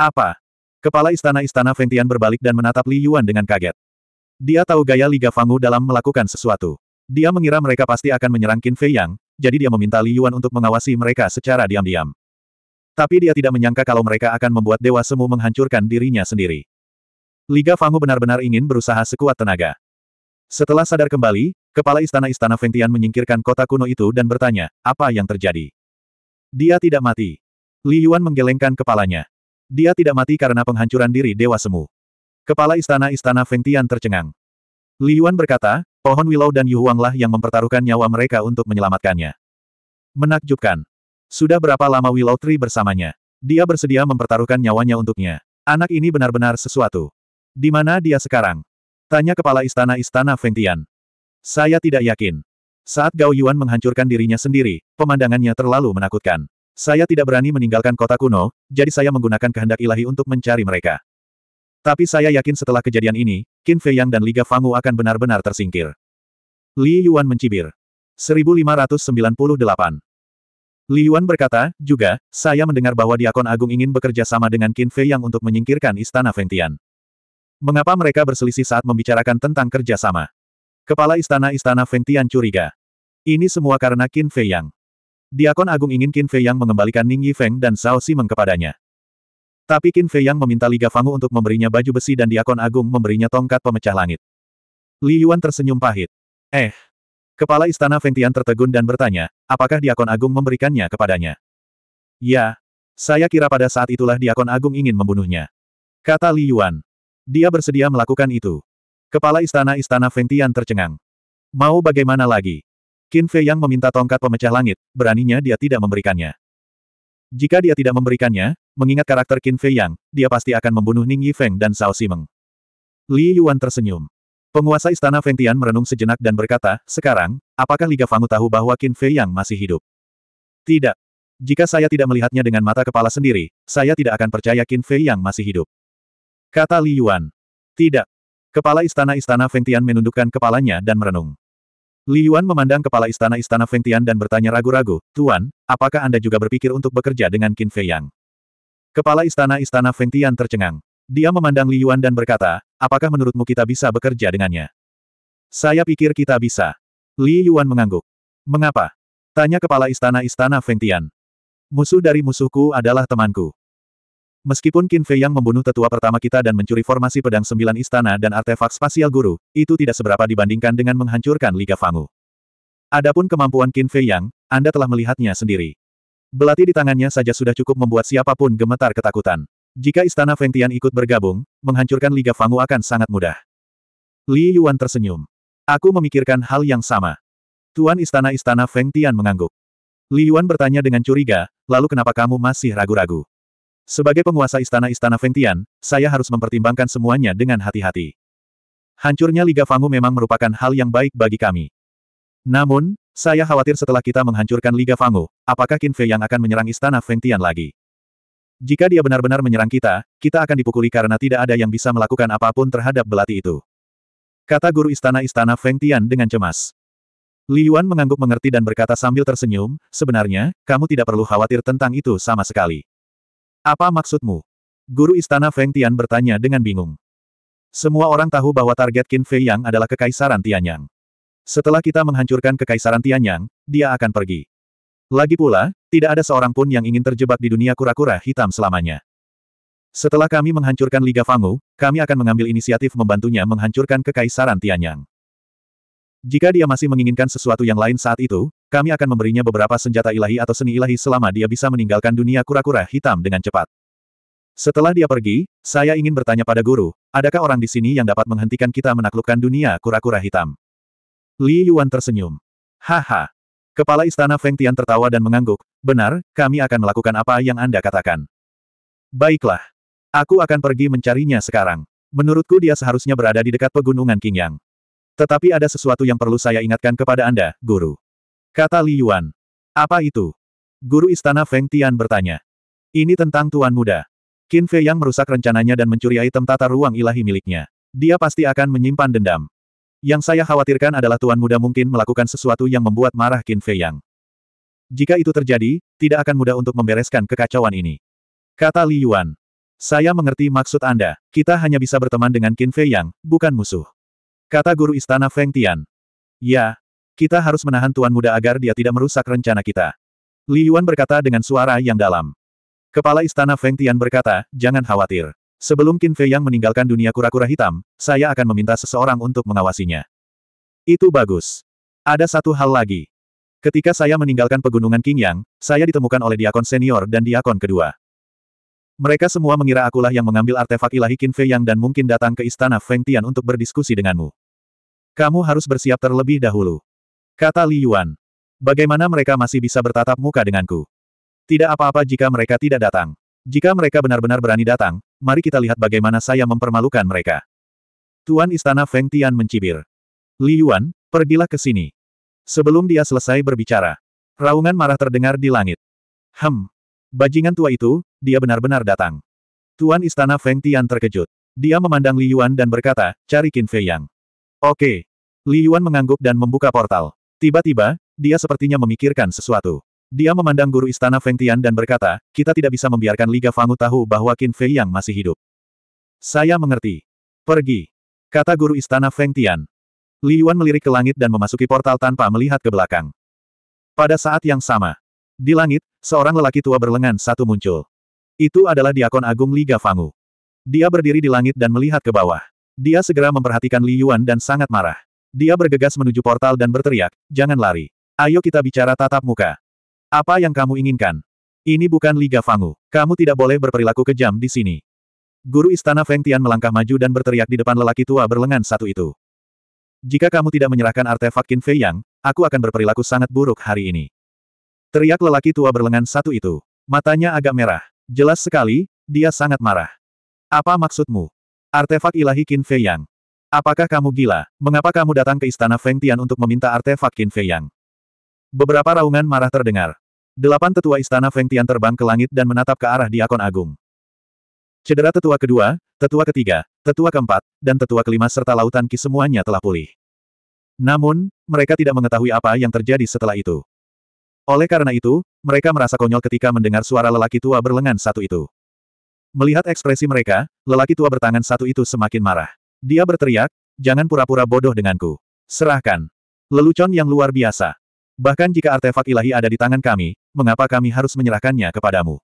Apa? Kepala istana-istana Fengtian berbalik dan menatap Li Yuan dengan kaget. Dia tahu gaya Liga Fangu dalam melakukan sesuatu. Dia mengira mereka pasti akan menyerang Qin Fei Yang, jadi dia meminta Li Yuan untuk mengawasi mereka secara diam-diam. Tapi dia tidak menyangka kalau mereka akan membuat Dewa Semu menghancurkan dirinya sendiri. Liga Fangu benar-benar ingin berusaha sekuat tenaga. Setelah sadar kembali, Kepala istana-istana Fengtian menyingkirkan kota kuno itu dan bertanya, apa yang terjadi? Dia tidak mati. Li Yuan menggelengkan kepalanya. Dia tidak mati karena penghancuran diri Dewa Semu. Kepala istana-istana Fengtian tercengang. Li Yuan berkata, pohon Willow dan Yuhuanglah yang mempertaruhkan nyawa mereka untuk menyelamatkannya. Menakjubkan. Sudah berapa lama Willow Tree bersamanya? Dia bersedia mempertaruhkan nyawanya untuknya. Anak ini benar-benar sesuatu. Di mana dia sekarang? Tanya kepala istana-istana Fengtian. Saya tidak yakin. Saat Gao Yuan menghancurkan dirinya sendiri, pemandangannya terlalu menakutkan. Saya tidak berani meninggalkan kota kuno, jadi saya menggunakan kehendak ilahi untuk mencari mereka. Tapi saya yakin setelah kejadian ini, Qin Fei Yang dan Liga Fangu akan benar-benar tersingkir. Li Yuan mencibir. 1598 Li Yuan berkata, juga, saya mendengar bahwa Diakon Agung ingin bekerja sama dengan Qin Fei Yang untuk menyingkirkan Istana Fengtian. Mengapa mereka berselisih saat membicarakan tentang kerjasama? Kepala istana-istana Feng Tian curiga. Ini semua karena Qin Fei Yang. Diakon Agung ingin Qin Fei Yang mengembalikan Ning Yi Feng dan Zhao Simeng kepadanya. Tapi Qin Fei Yang meminta Liga Fangu untuk memberinya baju besi dan Diakon Agung memberinya tongkat pemecah langit. Li Yuan tersenyum pahit. Eh. Kepala istana Feng Tian tertegun dan bertanya, apakah Diakon Agung memberikannya kepadanya? Ya. Saya kira pada saat itulah Diakon Agung ingin membunuhnya. Kata Li Yuan. Dia bersedia melakukan itu. Kepala istana-istana Fengtian tercengang. Mau bagaimana lagi? Qin Fei yang meminta tongkat pemecah langit, beraninya dia tidak memberikannya. Jika dia tidak memberikannya, mengingat karakter Qin Fei yang, dia pasti akan membunuh Ning Yi Feng dan Zhao Simeng. Li Yuan tersenyum. Penguasa istana Fengtian merenung sejenak dan berkata, sekarang, apakah Liga Fangu tahu bahwa Qin Fei yang masih hidup? Tidak. Jika saya tidak melihatnya dengan mata kepala sendiri, saya tidak akan percaya Qin Fei yang masih hidup. Kata Li Yuan. Tidak. Kepala istana-istana Fengtian menundukkan kepalanya dan merenung. Li Yuan memandang kepala istana-istana Fengtian dan bertanya ragu-ragu, Tuan, apakah Anda juga berpikir untuk bekerja dengan Qin Fei Yang? Kepala istana-istana Fengtian tercengang. Dia memandang Li Yuan dan berkata, apakah menurutmu kita bisa bekerja dengannya? Saya pikir kita bisa. Li Yuan mengangguk. Mengapa? Tanya kepala istana-istana Fengtian. Musuh dari musuhku adalah temanku. Meskipun Qin Fei yang membunuh tetua pertama kita dan mencuri formasi pedang sembilan istana dan artefak spasial guru, itu tidak seberapa dibandingkan dengan menghancurkan Liga Fangu. Adapun kemampuan Qin Fei yang, Anda telah melihatnya sendiri. Belati di tangannya saja sudah cukup membuat siapapun gemetar ketakutan. Jika istana Feng Tian ikut bergabung, menghancurkan Liga Fangu akan sangat mudah. Li Yuan tersenyum. Aku memikirkan hal yang sama. Tuan istana-istana Feng Tian mengangguk. Li Yuan bertanya dengan curiga, lalu kenapa kamu masih ragu-ragu? Sebagai penguasa istana-istana Fengtian, saya harus mempertimbangkan semuanya dengan hati-hati. Hancurnya Liga Fangu memang merupakan hal yang baik bagi kami. Namun, saya khawatir setelah kita menghancurkan Liga Fangu, apakah Qin Fei yang akan menyerang istana Fengtian lagi? Jika dia benar-benar menyerang kita, kita akan dipukuli karena tidak ada yang bisa melakukan apapun terhadap belati itu. Kata guru istana-istana Feng dengan cemas. Li Yuan mengangguk mengerti dan berkata sambil tersenyum, sebenarnya, kamu tidak perlu khawatir tentang itu sama sekali. Apa maksudmu? Guru Istana Feng Tian bertanya dengan bingung. Semua orang tahu bahwa target Qin Fei Yang adalah Kekaisaran Tianyang. Setelah kita menghancurkan Kekaisaran Tianyang, dia akan pergi. Lagi pula, tidak ada seorang pun yang ingin terjebak di dunia kura-kura hitam selamanya. Setelah kami menghancurkan Liga Fangu, kami akan mengambil inisiatif membantunya menghancurkan Kekaisaran Tianyang. Jika dia masih menginginkan sesuatu yang lain saat itu, kami akan memberinya beberapa senjata ilahi atau seni ilahi selama dia bisa meninggalkan dunia kura-kura hitam dengan cepat. Setelah dia pergi, saya ingin bertanya pada guru, adakah orang di sini yang dapat menghentikan kita menaklukkan dunia kura-kura hitam? Li Yuan tersenyum. Haha. Kepala istana Feng Tian tertawa dan mengangguk, benar, kami akan melakukan apa yang Anda katakan. Baiklah. Aku akan pergi mencarinya sekarang. Menurutku dia seharusnya berada di dekat pegunungan Qingyang. Tetapi ada sesuatu yang perlu saya ingatkan kepada Anda, Guru. Kata Li Yuan. Apa itu? Guru Istana Feng Tian bertanya. Ini tentang Tuan Muda. Qin Fei yang merusak rencananya dan mencuri item tata ruang ilahi miliknya. Dia pasti akan menyimpan dendam. Yang saya khawatirkan adalah Tuan Muda mungkin melakukan sesuatu yang membuat marah Qin Fei Yang. Jika itu terjadi, tidak akan mudah untuk membereskan kekacauan ini. Kata Li Yuan. Saya mengerti maksud Anda, kita hanya bisa berteman dengan Qin Fei Yang, bukan musuh. Kata guru istana Feng Tian. Ya, kita harus menahan Tuan Muda agar dia tidak merusak rencana kita. Li Yuan berkata dengan suara yang dalam. Kepala Istana Feng Tian berkata, jangan khawatir. Sebelum Qin Fei Yang meninggalkan dunia kura-kura hitam, saya akan meminta seseorang untuk mengawasinya. Itu bagus. Ada satu hal lagi. Ketika saya meninggalkan pegunungan King Yang, saya ditemukan oleh diakon senior dan diakon kedua. Mereka semua mengira akulah yang mengambil artefak ilahi Qin Fei Yang dan mungkin datang ke istana Feng Tian untuk berdiskusi denganmu. Kamu harus bersiap terlebih dahulu. Kata Li Yuan. Bagaimana mereka masih bisa bertatap muka denganku? Tidak apa-apa jika mereka tidak datang. Jika mereka benar-benar berani datang, mari kita lihat bagaimana saya mempermalukan mereka. Tuan Istana Feng Tian mencibir. Li Yuan, pergilah ke sini. Sebelum dia selesai berbicara, raungan marah terdengar di langit. Hem. Bajingan tua itu, dia benar-benar datang. Tuan Istana Feng Tian terkejut. Dia memandang Li Yuan dan berkata, cari Qin Fei Yang. Oke. Li Yuan mengangguk dan membuka portal. Tiba-tiba, dia sepertinya memikirkan sesuatu. Dia memandang guru istana Feng Tian dan berkata, kita tidak bisa membiarkan Liga Fangu tahu bahwa Qin Fei yang masih hidup. Saya mengerti. Pergi. Kata guru istana Feng Tian. Li Yuan melirik ke langit dan memasuki portal tanpa melihat ke belakang. Pada saat yang sama. Di langit, seorang lelaki tua berlengan satu muncul. Itu adalah Diakon Agung Liga Fangu. Dia berdiri di langit dan melihat ke bawah. Dia segera memperhatikan Li Yuan dan sangat marah. Dia bergegas menuju portal dan berteriak, jangan lari. Ayo kita bicara tatap muka. Apa yang kamu inginkan? Ini bukan Liga Fangu. Kamu tidak boleh berperilaku kejam di sini. Guru Istana Feng Tian melangkah maju dan berteriak di depan lelaki tua berlengan satu itu. Jika kamu tidak menyerahkan artefak Qin Fei Yang, aku akan berperilaku sangat buruk hari ini. Teriak lelaki tua berlengan satu itu. Matanya agak merah. Jelas sekali, dia sangat marah. Apa maksudmu? Artefak ilahi Qin Fei Yang. Apakah kamu gila? Mengapa kamu datang ke istana Feng Tian untuk meminta artefak Qin Fei Yang? Beberapa raungan marah terdengar. Delapan tetua istana Feng Tian terbang ke langit dan menatap ke arah Diakon Agung. Cedera tetua kedua, tetua ketiga, tetua keempat, dan tetua kelima serta lautan Ki semuanya telah pulih. Namun, mereka tidak mengetahui apa yang terjadi setelah itu. Oleh karena itu, mereka merasa konyol ketika mendengar suara lelaki tua berlengan satu itu. Melihat ekspresi mereka, lelaki tua bertangan satu itu semakin marah. Dia berteriak, jangan pura-pura bodoh denganku. Serahkan. Lelucon yang luar biasa. Bahkan jika artefak ilahi ada di tangan kami, mengapa kami harus menyerahkannya kepadamu?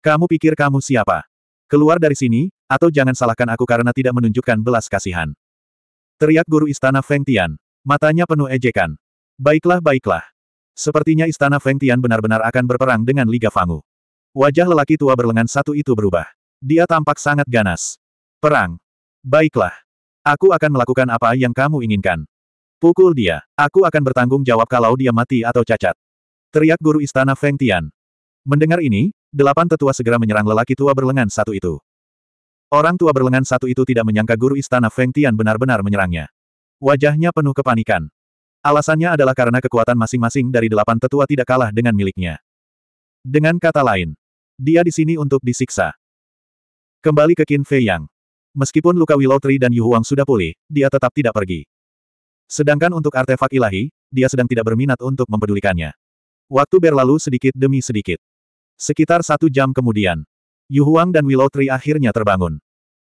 Kamu pikir kamu siapa? Keluar dari sini, atau jangan salahkan aku karena tidak menunjukkan belas kasihan. Teriak guru istana Feng Tian. Matanya penuh ejekan. Baiklah baiklah. Sepertinya istana Feng Tian benar-benar akan berperang dengan Liga Fangu. Wajah lelaki tua berlengan satu itu berubah. Dia tampak sangat ganas. Perang. Baiklah. Aku akan melakukan apa yang kamu inginkan. Pukul dia. Aku akan bertanggung jawab kalau dia mati atau cacat. Teriak guru istana Feng Tian. Mendengar ini, delapan tetua segera menyerang lelaki tua berlengan satu itu. Orang tua berlengan satu itu tidak menyangka guru istana Feng Tian benar-benar menyerangnya. Wajahnya penuh kepanikan. Alasannya adalah karena kekuatan masing-masing dari delapan tetua tidak kalah dengan miliknya. Dengan kata lain, dia di sini untuk disiksa. Kembali ke Qin Fei Yang. Meskipun luka Willow Tree dan Yu Huang sudah pulih, dia tetap tidak pergi. Sedangkan untuk artefak ilahi, dia sedang tidak berminat untuk mempedulikannya. Waktu berlalu sedikit demi sedikit. Sekitar satu jam kemudian, Yu Huang dan Willow Tree akhirnya terbangun.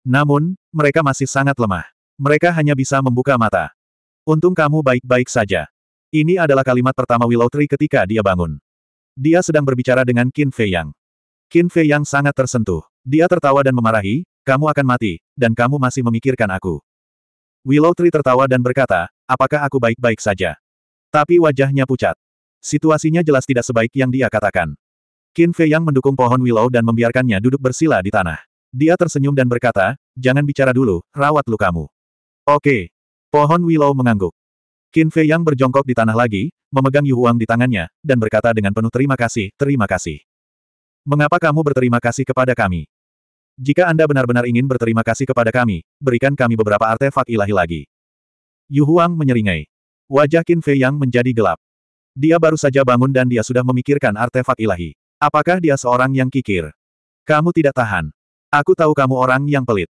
Namun, mereka masih sangat lemah. Mereka hanya bisa membuka mata. Untung kamu baik-baik saja. Ini adalah kalimat pertama Willow Tree ketika dia bangun. Dia sedang berbicara dengan Qin Fei Yang. Qin Fei Yang sangat tersentuh. Dia tertawa dan memarahi, kamu akan mati, dan kamu masih memikirkan aku. Willow Tree tertawa dan berkata, apakah aku baik-baik saja? Tapi wajahnya pucat. Situasinya jelas tidak sebaik yang dia katakan. Qin Fei yang mendukung pohon Willow dan membiarkannya duduk bersila di tanah. Dia tersenyum dan berkata, jangan bicara dulu, rawat lukamu. Oke. Pohon Willow mengangguk. Qin Fei yang berjongkok di tanah lagi, memegang Yu Huang di tangannya, dan berkata dengan penuh terima kasih, terima kasih. Mengapa kamu berterima kasih kepada kami? Jika Anda benar-benar ingin berterima kasih kepada kami, berikan kami beberapa artefak ilahi lagi. Yu Huang menyeringai. Wajah Qin Fei yang menjadi gelap. Dia baru saja bangun dan dia sudah memikirkan artefak ilahi. Apakah dia seorang yang kikir? Kamu tidak tahan. Aku tahu kamu orang yang pelit.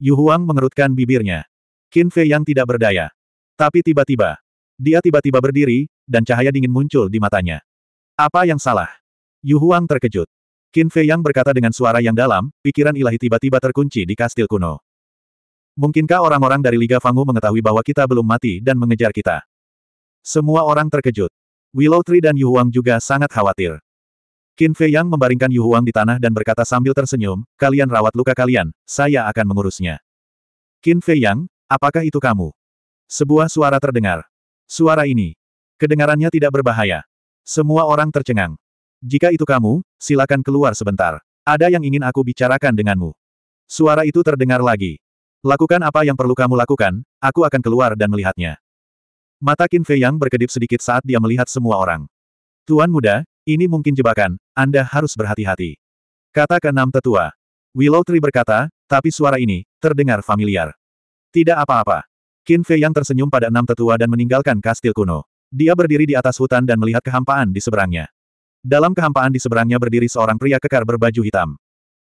Yu Huang mengerutkan bibirnya. Qin Fei yang tidak berdaya. Tapi tiba-tiba, dia tiba-tiba berdiri, dan cahaya dingin muncul di matanya. Apa yang salah? Yu Huang terkejut. Qin Fei Yang berkata dengan suara yang dalam, pikiran ilahi tiba-tiba terkunci di kastil kuno. Mungkinkah orang-orang dari Liga Fangu mengetahui bahwa kita belum mati dan mengejar kita? Semua orang terkejut. Willow Tree dan Yu Huang juga sangat khawatir. Qin Fei Yang membaringkan Yu Huang di tanah dan berkata sambil tersenyum, kalian rawat luka kalian, saya akan mengurusnya. Qin Fei Yang, apakah itu kamu? Sebuah suara terdengar. Suara ini. Kedengarannya tidak berbahaya. Semua orang tercengang. Jika itu kamu, silakan keluar sebentar. Ada yang ingin aku bicarakan denganmu. Suara itu terdengar lagi. Lakukan apa yang perlu kamu lakukan, aku akan keluar dan melihatnya. Mata Qin Fei Yang berkedip sedikit saat dia melihat semua orang. Tuan muda, ini mungkin jebakan, Anda harus berhati-hati. Kata keenam tetua. Willow Tree berkata, tapi suara ini, terdengar familiar. Tidak apa-apa. Qin Fei Yang tersenyum pada enam tetua dan meninggalkan kastil kuno. Dia berdiri di atas hutan dan melihat kehampaan di seberangnya. Dalam kehampaan di seberangnya berdiri seorang pria kekar berbaju hitam.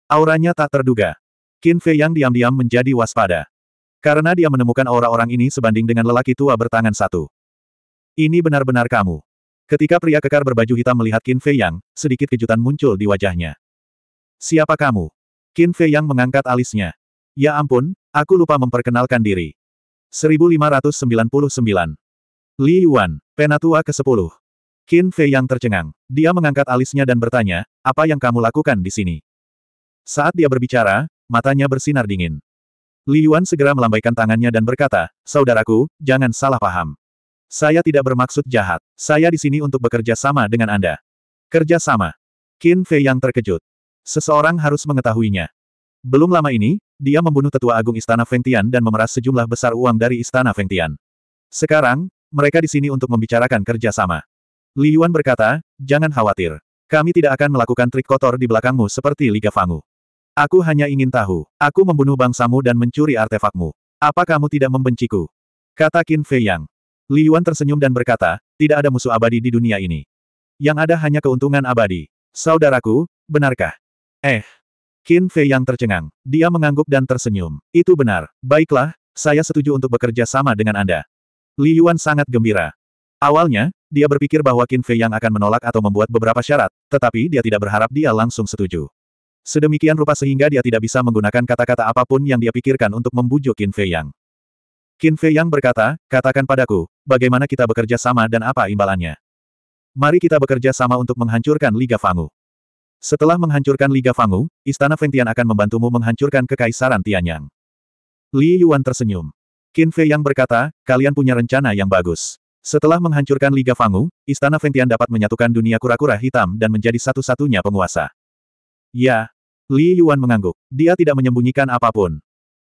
Auranya tak terduga. Qin Fei yang diam-diam menjadi waspada. Karena dia menemukan aura orang ini sebanding dengan lelaki tua bertangan satu. Ini benar-benar kamu. Ketika pria kekar berbaju hitam melihat Qin Fei Yang, sedikit kejutan muncul di wajahnya. Siapa kamu? Qin Fei Yang mengangkat alisnya. Ya ampun, aku lupa memperkenalkan diri. 1599. Li Yuan, Penatua ke-10. Qin Fei yang tercengang. Dia mengangkat alisnya dan bertanya, apa yang kamu lakukan di sini? Saat dia berbicara, matanya bersinar dingin. Li Yuan segera melambaikan tangannya dan berkata, Saudaraku, jangan salah paham. Saya tidak bermaksud jahat. Saya di sini untuk bekerja sama dengan Anda. Kerja sama. Qin Fei yang terkejut. Seseorang harus mengetahuinya. Belum lama ini, dia membunuh tetua agung istana Fengtian dan memeras sejumlah besar uang dari istana Fengtian. Sekarang, mereka di sini untuk membicarakan kerjasama. Li Yuan berkata, jangan khawatir. Kami tidak akan melakukan trik kotor di belakangmu seperti Liga Fangu. Aku hanya ingin tahu, aku membunuh bangsamu dan mencuri artefakmu. Apa kamu tidak membenciku? Kata Qin Fei Yang. Li Yuan tersenyum dan berkata, tidak ada musuh abadi di dunia ini. Yang ada hanya keuntungan abadi. Saudaraku, benarkah? Eh. Qin Fei Yang tercengang. Dia mengangguk dan tersenyum. Itu benar. Baiklah, saya setuju untuk bekerja sama dengan Anda. Li Yuan sangat gembira. Awalnya, dia berpikir bahwa Qin Fei yang akan menolak atau membuat beberapa syarat, tetapi dia tidak berharap dia langsung setuju. Sedemikian rupa sehingga dia tidak bisa menggunakan kata-kata apapun yang dia pikirkan untuk membujuk Qin Fei Yang. Qin Fei Yang berkata, katakan padaku, bagaimana kita bekerja sama dan apa imbalannya. Mari kita bekerja sama untuk menghancurkan Liga Fangu. Setelah menghancurkan Liga Fangu, Istana Fengtian akan membantumu menghancurkan Kekaisaran Tianyang. Li Yuan tersenyum. Qin Fei Yang berkata, kalian punya rencana yang bagus. Setelah menghancurkan Liga Fangu, Istana Ventian dapat menyatukan dunia kura-kura hitam dan menjadi satu-satunya penguasa. Ya. Li Yuan mengangguk. Dia tidak menyembunyikan apapun.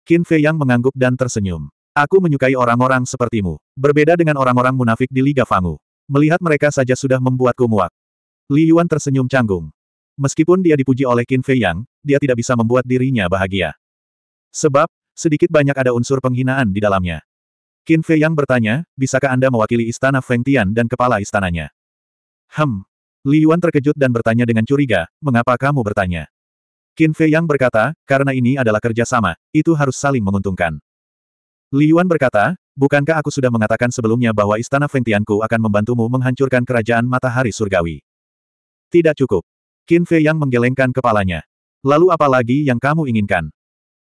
Qin Fei Yang mengangguk dan tersenyum. Aku menyukai orang-orang sepertimu. Berbeda dengan orang-orang munafik di Liga Fangu. Melihat mereka saja sudah membuatku muak. Li Yuan tersenyum canggung. Meskipun dia dipuji oleh Qin Fei Yang, dia tidak bisa membuat dirinya bahagia. Sebab, sedikit banyak ada unsur penghinaan di dalamnya. Qin Fei yang bertanya, bisakah Anda mewakili istana Feng Tian dan kepala istananya? Hem. Li Yuan terkejut dan bertanya dengan curiga, mengapa kamu bertanya? Qin Fei yang berkata, karena ini adalah kerjasama, itu harus saling menguntungkan. Li Yuan berkata, bukankah aku sudah mengatakan sebelumnya bahwa istana Feng Tianku akan membantumu menghancurkan kerajaan matahari surgawi? Tidak cukup. Qin Fei yang menggelengkan kepalanya. Lalu apa lagi yang kamu inginkan?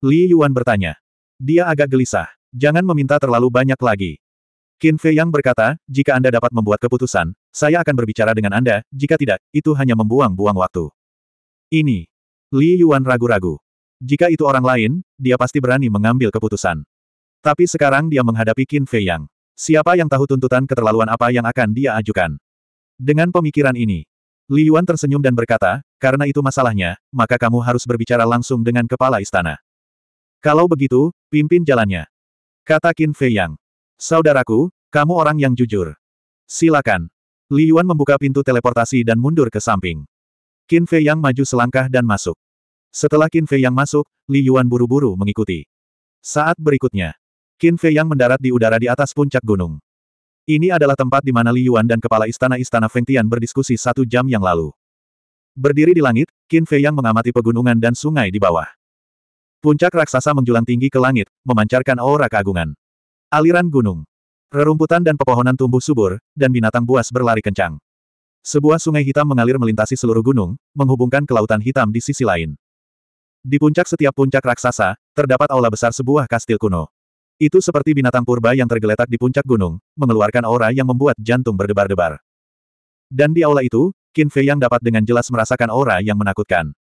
Li Yuan bertanya. Dia agak gelisah. Jangan meminta terlalu banyak lagi. Qin Fei Yang berkata, jika Anda dapat membuat keputusan, saya akan berbicara dengan Anda, jika tidak, itu hanya membuang-buang waktu. Ini. Li Yuan ragu-ragu. Jika itu orang lain, dia pasti berani mengambil keputusan. Tapi sekarang dia menghadapi Qin Fei Yang. Siapa yang tahu tuntutan keterlaluan apa yang akan dia ajukan? Dengan pemikiran ini, Li Yuan tersenyum dan berkata, karena itu masalahnya, maka kamu harus berbicara langsung dengan kepala istana. Kalau begitu, pimpin jalannya. Kata Qin Fei Yang. Saudaraku, kamu orang yang jujur. Silakan. Li Yuan membuka pintu teleportasi dan mundur ke samping. Qin Fei Yang maju selangkah dan masuk. Setelah Qin Fei Yang masuk, Li Yuan buru-buru mengikuti. Saat berikutnya, Qin Fei Yang mendarat di udara di atas puncak gunung. Ini adalah tempat di mana Li Yuan dan kepala istana-istana Feng Tian berdiskusi satu jam yang lalu. Berdiri di langit, Qin Fei Yang mengamati pegunungan dan sungai di bawah. Puncak raksasa menjulang tinggi ke langit, memancarkan aura keagungan. Aliran gunung. Rerumputan dan pepohonan tumbuh subur, dan binatang buas berlari kencang. Sebuah sungai hitam mengalir melintasi seluruh gunung, menghubungkan kelautan hitam di sisi lain. Di puncak setiap puncak raksasa, terdapat aula besar sebuah kastil kuno. Itu seperti binatang purba yang tergeletak di puncak gunung, mengeluarkan aura yang membuat jantung berdebar-debar. Dan di aula itu, Qin Fei yang dapat dengan jelas merasakan aura yang menakutkan.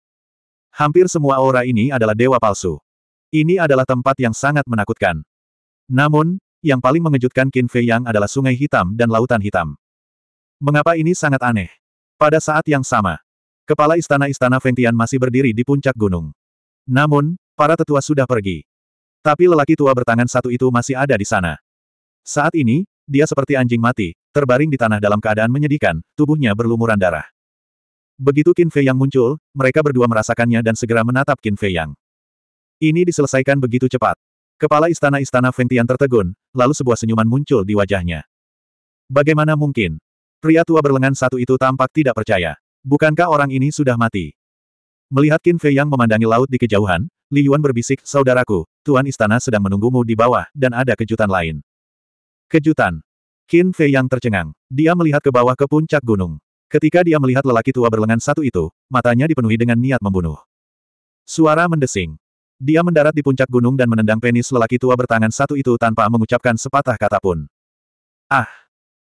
Hampir semua aura ini adalah dewa palsu. Ini adalah tempat yang sangat menakutkan. Namun, yang paling mengejutkan Qin Fei Yang adalah sungai hitam dan lautan hitam. Mengapa ini sangat aneh? Pada saat yang sama, kepala istana-istana Feng Tian masih berdiri di puncak gunung. Namun, para tetua sudah pergi. Tapi lelaki tua bertangan satu itu masih ada di sana. Saat ini, dia seperti anjing mati, terbaring di tanah dalam keadaan menyedihkan, tubuhnya berlumuran darah. Begitu Qin Fei Yang muncul, mereka berdua merasakannya dan segera menatap Qin Fei Yang. Ini diselesaikan begitu cepat. Kepala istana-istana Feng Tian tertegun, lalu sebuah senyuman muncul di wajahnya. Bagaimana mungkin? Pria tua berlengan satu itu tampak tidak percaya. Bukankah orang ini sudah mati? Melihat Qin Fei Yang memandangi laut di kejauhan, Li Yuan berbisik, Saudaraku, Tuan Istana sedang menunggumu di bawah, dan ada kejutan lain. Kejutan. Qin Fei Yang tercengang. Dia melihat ke bawah ke puncak gunung. Ketika dia melihat lelaki tua berlengan satu itu, matanya dipenuhi dengan niat membunuh. Suara mendesing. Dia mendarat di puncak gunung dan menendang penis lelaki tua bertangan satu itu tanpa mengucapkan sepatah kata pun. Ah!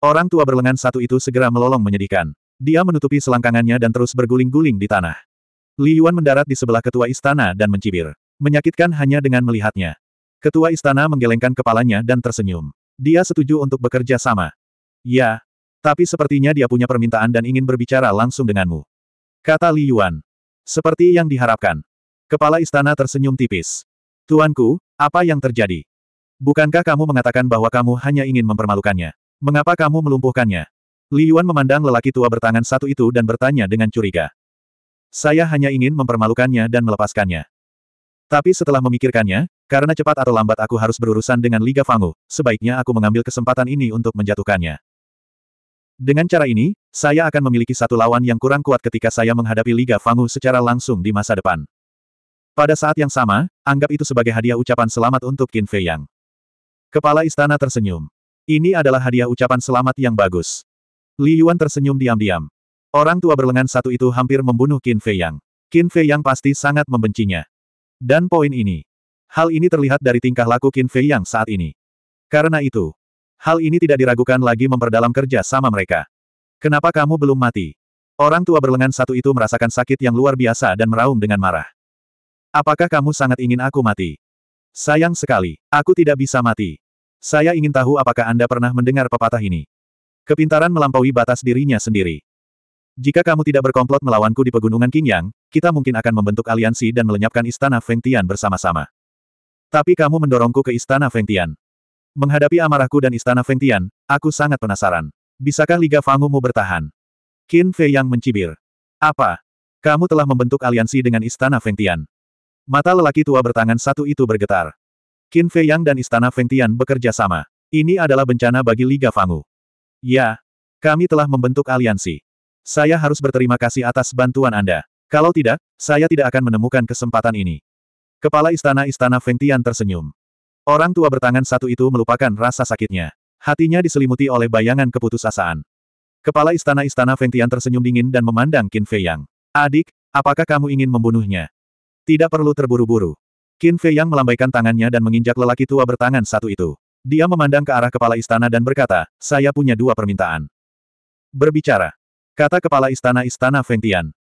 Orang tua berlengan satu itu segera melolong menyedihkan. Dia menutupi selangkangannya dan terus berguling-guling di tanah. Li Yuan mendarat di sebelah ketua istana dan mencibir. Menyakitkan hanya dengan melihatnya. Ketua istana menggelengkan kepalanya dan tersenyum. Dia setuju untuk bekerja sama. Ya, tapi sepertinya dia punya permintaan dan ingin berbicara langsung denganmu. Kata Li Yuan. Seperti yang diharapkan. Kepala istana tersenyum tipis. Tuanku, apa yang terjadi? Bukankah kamu mengatakan bahwa kamu hanya ingin mempermalukannya? Mengapa kamu melumpuhkannya? Li Yuan memandang lelaki tua bertangan satu itu dan bertanya dengan curiga. Saya hanya ingin mempermalukannya dan melepaskannya. Tapi setelah memikirkannya, karena cepat atau lambat aku harus berurusan dengan Liga Fangu, sebaiknya aku mengambil kesempatan ini untuk menjatuhkannya. Dengan cara ini, saya akan memiliki satu lawan yang kurang kuat ketika saya menghadapi Liga Fangu secara langsung di masa depan. Pada saat yang sama, anggap itu sebagai hadiah ucapan selamat untuk Qin Fei Yang. Kepala istana tersenyum. Ini adalah hadiah ucapan selamat yang bagus. Li Yuan tersenyum diam-diam. Orang tua berlengan satu itu hampir membunuh Qin Fei Yang. Qin Fei Yang pasti sangat membencinya. Dan poin ini. Hal ini terlihat dari tingkah laku Qin Fei Yang saat ini. Karena itu, Hal ini tidak diragukan lagi memperdalam kerja sama mereka. Kenapa kamu belum mati? Orang tua berlengan satu itu merasakan sakit yang luar biasa dan meraung dengan marah. Apakah kamu sangat ingin aku mati? Sayang sekali, aku tidak bisa mati. Saya ingin tahu apakah Anda pernah mendengar pepatah ini. Kepintaran melampaui batas dirinya sendiri. Jika kamu tidak berkomplot melawanku di pegunungan Qingyang, kita mungkin akan membentuk aliansi dan melenyapkan istana Fengtian bersama-sama. Tapi kamu mendorongku ke istana Fengtian. Menghadapi amarahku dan istana Feng Tian, aku sangat penasaran. Bisakah Liga Fangumu bertahan? Qin Fei yang mencibir. Apa? Kamu telah membentuk aliansi dengan istana Feng Tian. Mata lelaki tua bertangan satu itu bergetar. Qin Fei Yang dan istana Feng Tian bekerja sama. Ini adalah bencana bagi Liga Fangu. Ya, kami telah membentuk aliansi. Saya harus berterima kasih atas bantuan Anda. Kalau tidak, saya tidak akan menemukan kesempatan ini. Kepala istana-istana Feng Tian tersenyum. Orang tua bertangan satu itu melupakan rasa sakitnya. Hatinya diselimuti oleh bayangan keputusasaan. Kepala istana-istana Fengtian tersenyum dingin dan memandang Qin Fei Yang. Adik, apakah kamu ingin membunuhnya? Tidak perlu terburu-buru. Qin Fei Yang melambaikan tangannya dan menginjak lelaki tua bertangan satu itu. Dia memandang ke arah kepala istana dan berkata, saya punya dua permintaan. Berbicara. Kata kepala istana-istana Fengtian.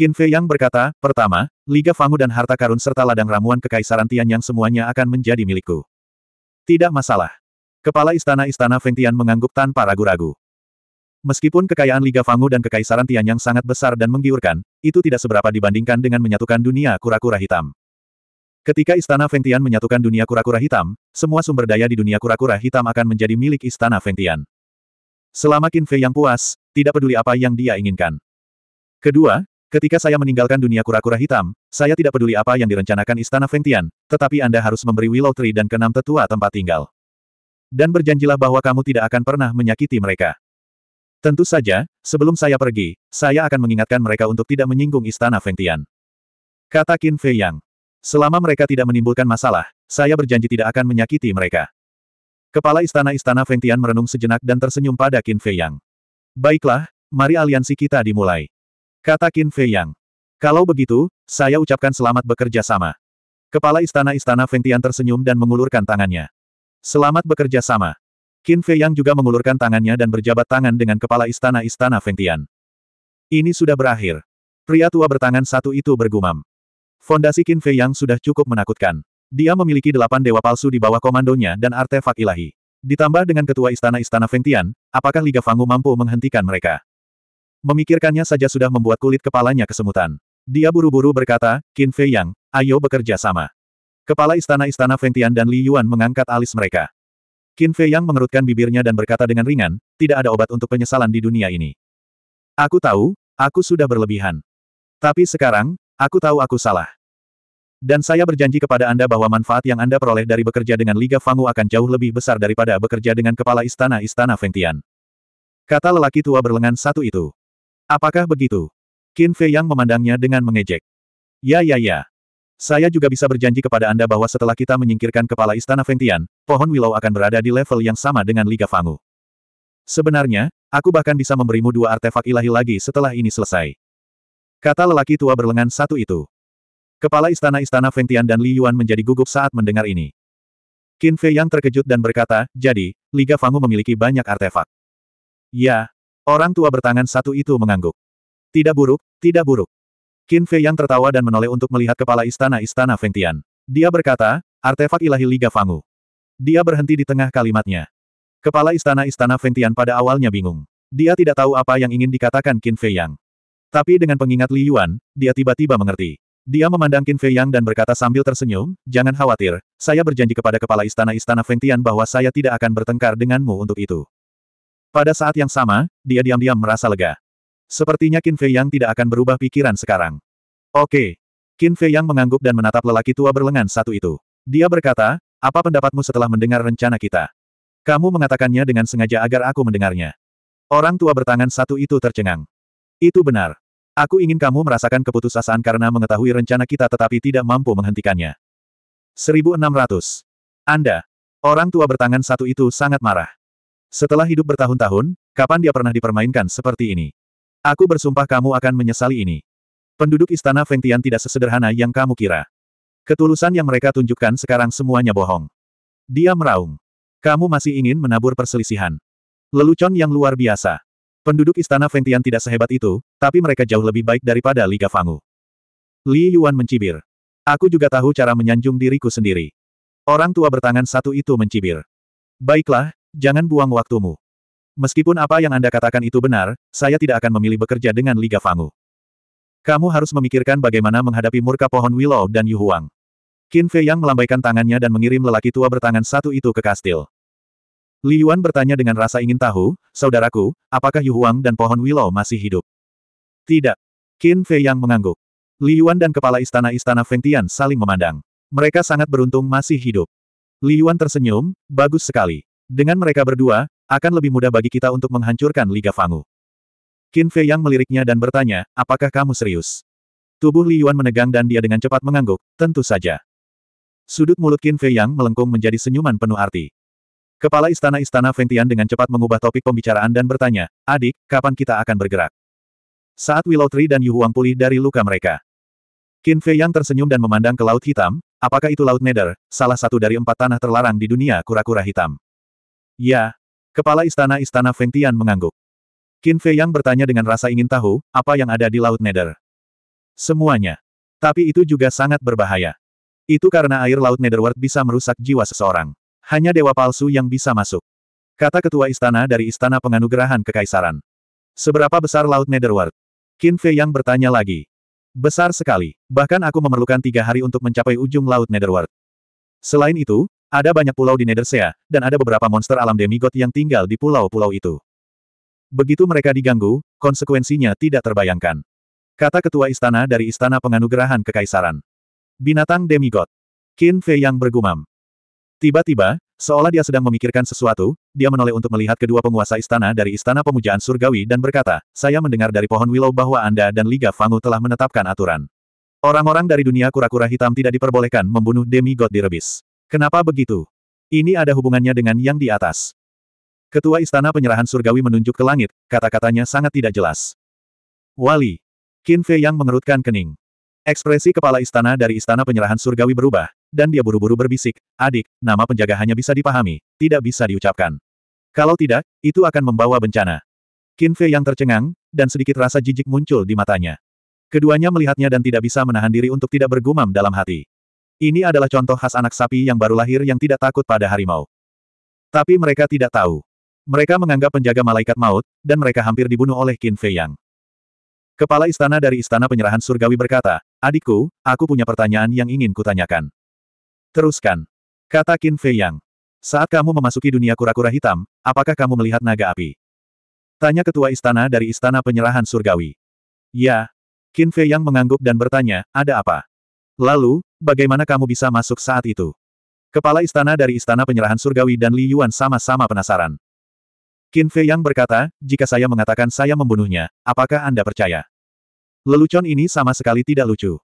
Qin Fei yang berkata, pertama, Liga Fangu dan harta karun serta ladang ramuan kekaisaran Tian yang semuanya akan menjadi milikku. Tidak masalah. Kepala istana-istana Feng Tian mengangguk tanpa ragu-ragu. Meskipun kekayaan Liga Fangu dan Kekaisaran Tian yang sangat besar dan menggiurkan, itu tidak seberapa dibandingkan dengan menyatukan dunia kura-kura hitam. Ketika Istana Feng Tian menyatukan dunia kura-kura hitam, semua sumber daya di dunia kura-kura hitam akan menjadi milik Istana Feng Tian. Selama Qin Fei yang puas, tidak peduli apa yang dia inginkan. Kedua, Ketika saya meninggalkan dunia kura-kura hitam, saya tidak peduli apa yang direncanakan Istana Fengtian, tetapi Anda harus memberi Willow Tree dan keenam tetua tempat tinggal. Dan berjanjilah bahwa kamu tidak akan pernah menyakiti mereka. Tentu saja, sebelum saya pergi, saya akan mengingatkan mereka untuk tidak menyinggung Istana Fengtian. Kata Qin Fei Yang. Selama mereka tidak menimbulkan masalah, saya berjanji tidak akan menyakiti mereka. Kepala Istana-Istana Fengtian merenung sejenak dan tersenyum pada Qin Fei Yang. Baiklah, mari aliansi kita dimulai. Kata Qin Fei Yang. Kalau begitu, saya ucapkan selamat bekerja sama. Kepala istana-istana Feng Tian tersenyum dan mengulurkan tangannya. Selamat bekerja sama. Qin Fei Yang juga mengulurkan tangannya dan berjabat tangan dengan kepala istana-istana Feng Tian. Ini sudah berakhir. Pria tua bertangan satu itu bergumam. Fondasi Qin Fei Yang sudah cukup menakutkan. Dia memiliki delapan dewa palsu di bawah komandonya dan artefak ilahi. Ditambah dengan ketua istana-istana Feng Tian, apakah Liga Fangu mampu menghentikan mereka? Memikirkannya saja sudah membuat kulit kepalanya kesemutan. Dia buru-buru berkata, Qin Fei Yang, ayo bekerja sama. Kepala istana-istana Feng Tian dan Li Yuan mengangkat alis mereka. Qin Fei Yang mengerutkan bibirnya dan berkata dengan ringan, tidak ada obat untuk penyesalan di dunia ini. Aku tahu, aku sudah berlebihan. Tapi sekarang, aku tahu aku salah. Dan saya berjanji kepada Anda bahwa manfaat yang Anda peroleh dari bekerja dengan Liga Fangu akan jauh lebih besar daripada bekerja dengan kepala istana-istana Feng Tian. Kata lelaki tua berlengan satu itu. Apakah begitu? Qin Fei Yang memandangnya dengan mengejek. Ya ya ya. Saya juga bisa berjanji kepada Anda bahwa setelah kita menyingkirkan kepala istana Feng pohon willow akan berada di level yang sama dengan Liga Fangu. Sebenarnya, aku bahkan bisa memberimu dua artefak ilahi lagi setelah ini selesai. Kata lelaki tua berlengan satu itu. Kepala istana-istana Feng dan Li Yuan menjadi gugup saat mendengar ini. Qin Fei Yang terkejut dan berkata, jadi, Liga Fangu memiliki banyak artefak. Ya, Orang tua bertangan satu itu mengangguk. Tidak buruk, tidak buruk. Qin Fei yang tertawa dan menoleh untuk melihat kepala istana-istana Feng Tian. Dia berkata, artefak ilahi Liga Fangu. Dia berhenti di tengah kalimatnya. Kepala istana-istana Feng Tian pada awalnya bingung. Dia tidak tahu apa yang ingin dikatakan Qin Fei Yang. Tapi dengan pengingat Li Yuan, dia tiba-tiba mengerti. Dia memandang Qin Fei Yang dan berkata sambil tersenyum, Jangan khawatir, saya berjanji kepada kepala istana-istana Feng Tian bahwa saya tidak akan bertengkar denganmu untuk itu. Pada saat yang sama, dia diam-diam merasa lega. Sepertinya Qin Fei Yang tidak akan berubah pikiran sekarang. Oke. Qin Fei Yang mengangguk dan menatap lelaki tua berlengan satu itu. Dia berkata, apa pendapatmu setelah mendengar rencana kita? Kamu mengatakannya dengan sengaja agar aku mendengarnya. Orang tua bertangan satu itu tercengang. Itu benar. Aku ingin kamu merasakan keputusasaan karena mengetahui rencana kita tetapi tidak mampu menghentikannya. 1600. Anda. Orang tua bertangan satu itu sangat marah. Setelah hidup bertahun-tahun, kapan dia pernah dipermainkan seperti ini? Aku bersumpah kamu akan menyesali ini. Penduduk istana Feng Tian tidak sesederhana yang kamu kira. Ketulusan yang mereka tunjukkan sekarang semuanya bohong. Dia meraung. Kamu masih ingin menabur perselisihan. Lelucon yang luar biasa. Penduduk istana Feng Tian tidak sehebat itu, tapi mereka jauh lebih baik daripada Liga Fangu. Li Yuan mencibir. Aku juga tahu cara menyanjung diriku sendiri. Orang tua bertangan satu itu mencibir. Baiklah, Jangan buang waktumu. Meskipun apa yang Anda katakan itu benar, saya tidak akan memilih bekerja dengan Liga Fangu. Kamu harus memikirkan bagaimana menghadapi murka pohon Willow dan Yu Huang. Qin Fei Yang melambaikan tangannya dan mengirim lelaki tua bertangan satu itu ke kastil. Li Yuan bertanya dengan rasa ingin tahu, saudaraku, apakah Yu Huang dan pohon Willow masih hidup? Tidak. Qin Fei Yang mengangguk. Li Yuan dan kepala istana-istana Feng Tian saling memandang. Mereka sangat beruntung masih hidup. Li Yuan tersenyum, bagus sekali. Dengan mereka berdua, akan lebih mudah bagi kita untuk menghancurkan Liga Fangu. Qin Fei Yang meliriknya dan bertanya, apakah kamu serius? Tubuh Li Yuan menegang dan dia dengan cepat mengangguk, tentu saja. Sudut mulut Qin Fei Yang melengkung menjadi senyuman penuh arti. Kepala istana-istana Feng Tian dengan cepat mengubah topik pembicaraan dan bertanya, adik, kapan kita akan bergerak? Saat Willow Tree dan Yu Huang pulih dari luka mereka. Qin Fei Yang tersenyum dan memandang ke Laut Hitam, apakah itu Laut Nether, salah satu dari empat tanah terlarang di dunia kura-kura hitam. Ya. Kepala istana-istana Feng Tian mengangguk. Qin Fei Yang bertanya dengan rasa ingin tahu, apa yang ada di Laut Nether. Semuanya. Tapi itu juga sangat berbahaya. Itu karena air Laut Netherworld bisa merusak jiwa seseorang. Hanya dewa palsu yang bisa masuk. Kata ketua istana dari Istana Penganugerahan Kekaisaran. Seberapa besar Laut Netherworld? Qin Fei Yang bertanya lagi. Besar sekali. Bahkan aku memerlukan tiga hari untuk mencapai ujung Laut Netherworld. Selain itu, ada banyak pulau di Nedersea, dan ada beberapa monster alam demigod yang tinggal di pulau-pulau itu. Begitu mereka diganggu, konsekuensinya tidak terbayangkan. Kata ketua istana dari Istana Penganugerahan Kekaisaran. Binatang demigod. Qin Fei yang bergumam. Tiba-tiba, seolah dia sedang memikirkan sesuatu, dia menoleh untuk melihat kedua penguasa istana dari Istana Pemujaan Surgawi dan berkata, saya mendengar dari pohon willow bahwa Anda dan Liga Fangu telah menetapkan aturan. Orang-orang dari dunia kura-kura hitam tidak diperbolehkan membunuh demigod di Rebis. Kenapa begitu? Ini ada hubungannya dengan yang di atas. Ketua Istana Penyerahan Surgawi menunjuk ke langit, kata-katanya sangat tidak jelas. Wali. Qin Fei yang mengerutkan kening. Ekspresi kepala istana dari Istana Penyerahan Surgawi berubah, dan dia buru-buru berbisik, adik, nama penjaga hanya bisa dipahami, tidak bisa diucapkan. Kalau tidak, itu akan membawa bencana. Qin Fei yang tercengang, dan sedikit rasa jijik muncul di matanya. Keduanya melihatnya dan tidak bisa menahan diri untuk tidak bergumam dalam hati. Ini adalah contoh khas anak sapi yang baru lahir yang tidak takut pada harimau. Tapi mereka tidak tahu. Mereka menganggap penjaga malaikat maut, dan mereka hampir dibunuh oleh Qin Fei Yang. Kepala istana dari Istana Penyerahan Surgawi berkata, Adikku, aku punya pertanyaan yang ingin kutanyakan. Teruskan. Kata Qin Fei Yang. Saat kamu memasuki dunia kura-kura hitam, apakah kamu melihat naga api? Tanya ketua istana dari Istana Penyerahan Surgawi. Ya. Qin Fei Yang mengangguk dan bertanya, ada apa? Lalu, Bagaimana kamu bisa masuk saat itu? Kepala istana dari Istana Penyerahan Surgawi dan Li Yuan sama-sama penasaran. Qin Fei Yang berkata, jika saya mengatakan saya membunuhnya, apakah Anda percaya? Lelucon ini sama sekali tidak lucu.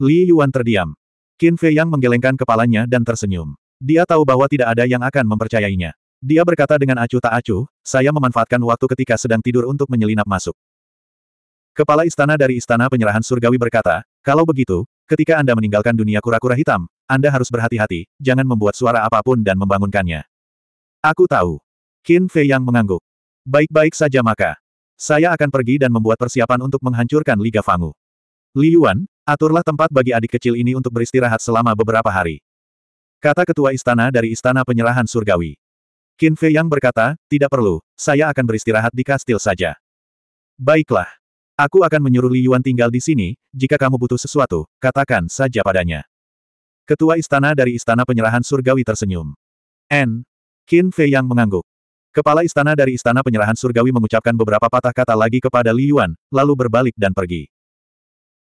Li Yuan terdiam. Qin Fei Yang menggelengkan kepalanya dan tersenyum. Dia tahu bahwa tidak ada yang akan mempercayainya. Dia berkata dengan acuh tak acuh, saya memanfaatkan waktu ketika sedang tidur untuk menyelinap masuk. Kepala istana dari Istana Penyerahan Surgawi berkata, kalau begitu, Ketika Anda meninggalkan dunia kura-kura hitam, Anda harus berhati-hati, jangan membuat suara apapun dan membangunkannya. Aku tahu. Qin Fei yang mengangguk. Baik-baik saja maka. Saya akan pergi dan membuat persiapan untuk menghancurkan Liga Fangu. Li Yuan, aturlah tempat bagi adik kecil ini untuk beristirahat selama beberapa hari. Kata ketua istana dari istana penyerahan surgawi. Qin Fei yang berkata, tidak perlu, saya akan beristirahat di kastil saja. Baiklah. Aku akan menyuruh Li Yuan tinggal di sini, jika kamu butuh sesuatu, katakan saja padanya. Ketua istana dari Istana Penyerahan Surgawi tersenyum. N. Qin Fei yang mengangguk. Kepala istana dari Istana Penyerahan Surgawi mengucapkan beberapa patah kata lagi kepada Li Yuan, lalu berbalik dan pergi.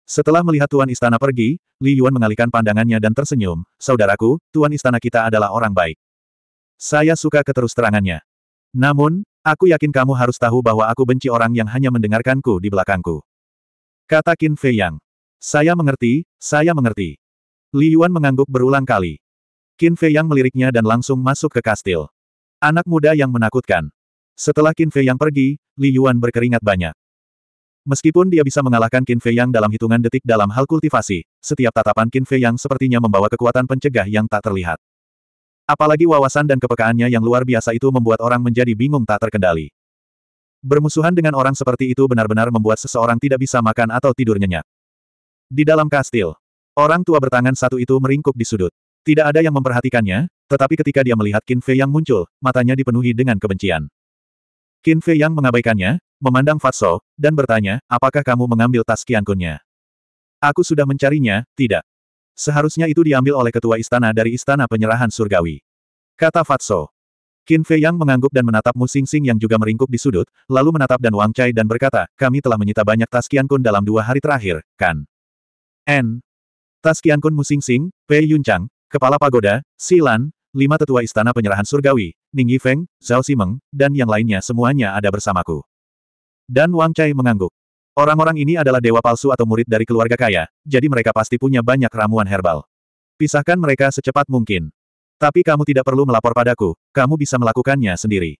Setelah melihat Tuan Istana pergi, Li Yuan mengalihkan pandangannya dan tersenyum, Saudaraku, Tuan Istana kita adalah orang baik. Saya suka keterus terangannya. Namun, Aku yakin kamu harus tahu bahwa aku benci orang yang hanya mendengarkanku di belakangku. Kata Qin Fei Yang. Saya mengerti, saya mengerti. Li Yuan mengangguk berulang kali. Qin Fei Yang meliriknya dan langsung masuk ke kastil. Anak muda yang menakutkan. Setelah Qin Fei Yang pergi, Li Yuan berkeringat banyak. Meskipun dia bisa mengalahkan Qin Fei Yang dalam hitungan detik dalam hal kultivasi, setiap tatapan Qin Fei Yang sepertinya membawa kekuatan pencegah yang tak terlihat. Apalagi wawasan dan kepekaannya yang luar biasa itu membuat orang menjadi bingung tak terkendali. Bermusuhan dengan orang seperti itu benar-benar membuat seseorang tidak bisa makan atau tidur nyenyak. Di dalam kastil, orang tua bertangan satu itu meringkuk di sudut. Tidak ada yang memperhatikannya, tetapi ketika dia melihat Qin Fei yang muncul, matanya dipenuhi dengan kebencian. Qin Fei yang mengabaikannya, memandang Fatso, dan bertanya, apakah kamu mengambil tas Qiankunnya? Aku sudah mencarinya, tidak. Seharusnya itu diambil oleh ketua istana dari istana penyerahan surgawi. Kata Fatso. Qin Fei Yang mengangguk dan menatap Mu Sing Sing yang juga meringkuk di sudut, lalu menatap Dan Wang Chai dan berkata, kami telah menyita banyak tas kian Kun dalam dua hari terakhir, kan? N. Tas kian Kun Mu Sing Sing, Pei Yun Chang, Kepala Pagoda, Si Lan, lima tetua istana penyerahan surgawi, Ning Yifeng, Zhao Simeng, dan yang lainnya semuanya ada bersamaku. Dan Wang Chai mengangguk. Orang-orang ini adalah dewa palsu atau murid dari keluarga kaya, jadi mereka pasti punya banyak ramuan herbal. Pisahkan mereka secepat mungkin. Tapi kamu tidak perlu melapor padaku, kamu bisa melakukannya sendiri.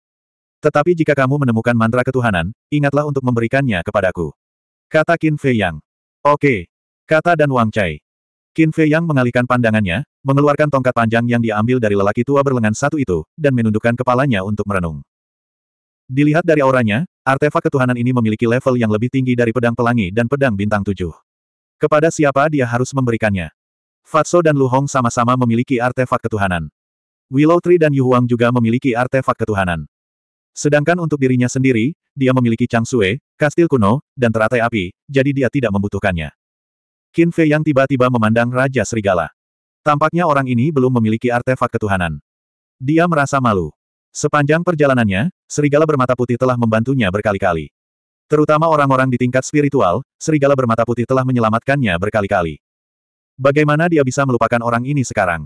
Tetapi jika kamu menemukan mantra ketuhanan, ingatlah untuk memberikannya kepadaku. Kata Qin Fei Yang. Oke. Kata dan Wang Chai. Qin Fei Yang mengalihkan pandangannya, mengeluarkan tongkat panjang yang diambil dari lelaki tua berlengan satu itu, dan menundukkan kepalanya untuk merenung. Dilihat dari auranya, Artefak ketuhanan ini memiliki level yang lebih tinggi dari pedang pelangi dan pedang bintang tujuh. Kepada siapa dia harus memberikannya? Fatso dan Lu Hong sama-sama memiliki artefak ketuhanan. Willow Tree dan Yu Huang juga memiliki artefak ketuhanan. Sedangkan untuk dirinya sendiri, dia memiliki Chang Sue, kastil kuno, dan teratai api, jadi dia tidak membutuhkannya. Qin Fei yang tiba-tiba memandang Raja Serigala. Tampaknya orang ini belum memiliki artefak ketuhanan. Dia merasa malu. Sepanjang perjalanannya, serigala bermata putih telah membantunya berkali-kali. Terutama orang-orang di tingkat spiritual, serigala bermata putih telah menyelamatkannya berkali-kali. Bagaimana dia bisa melupakan orang ini sekarang?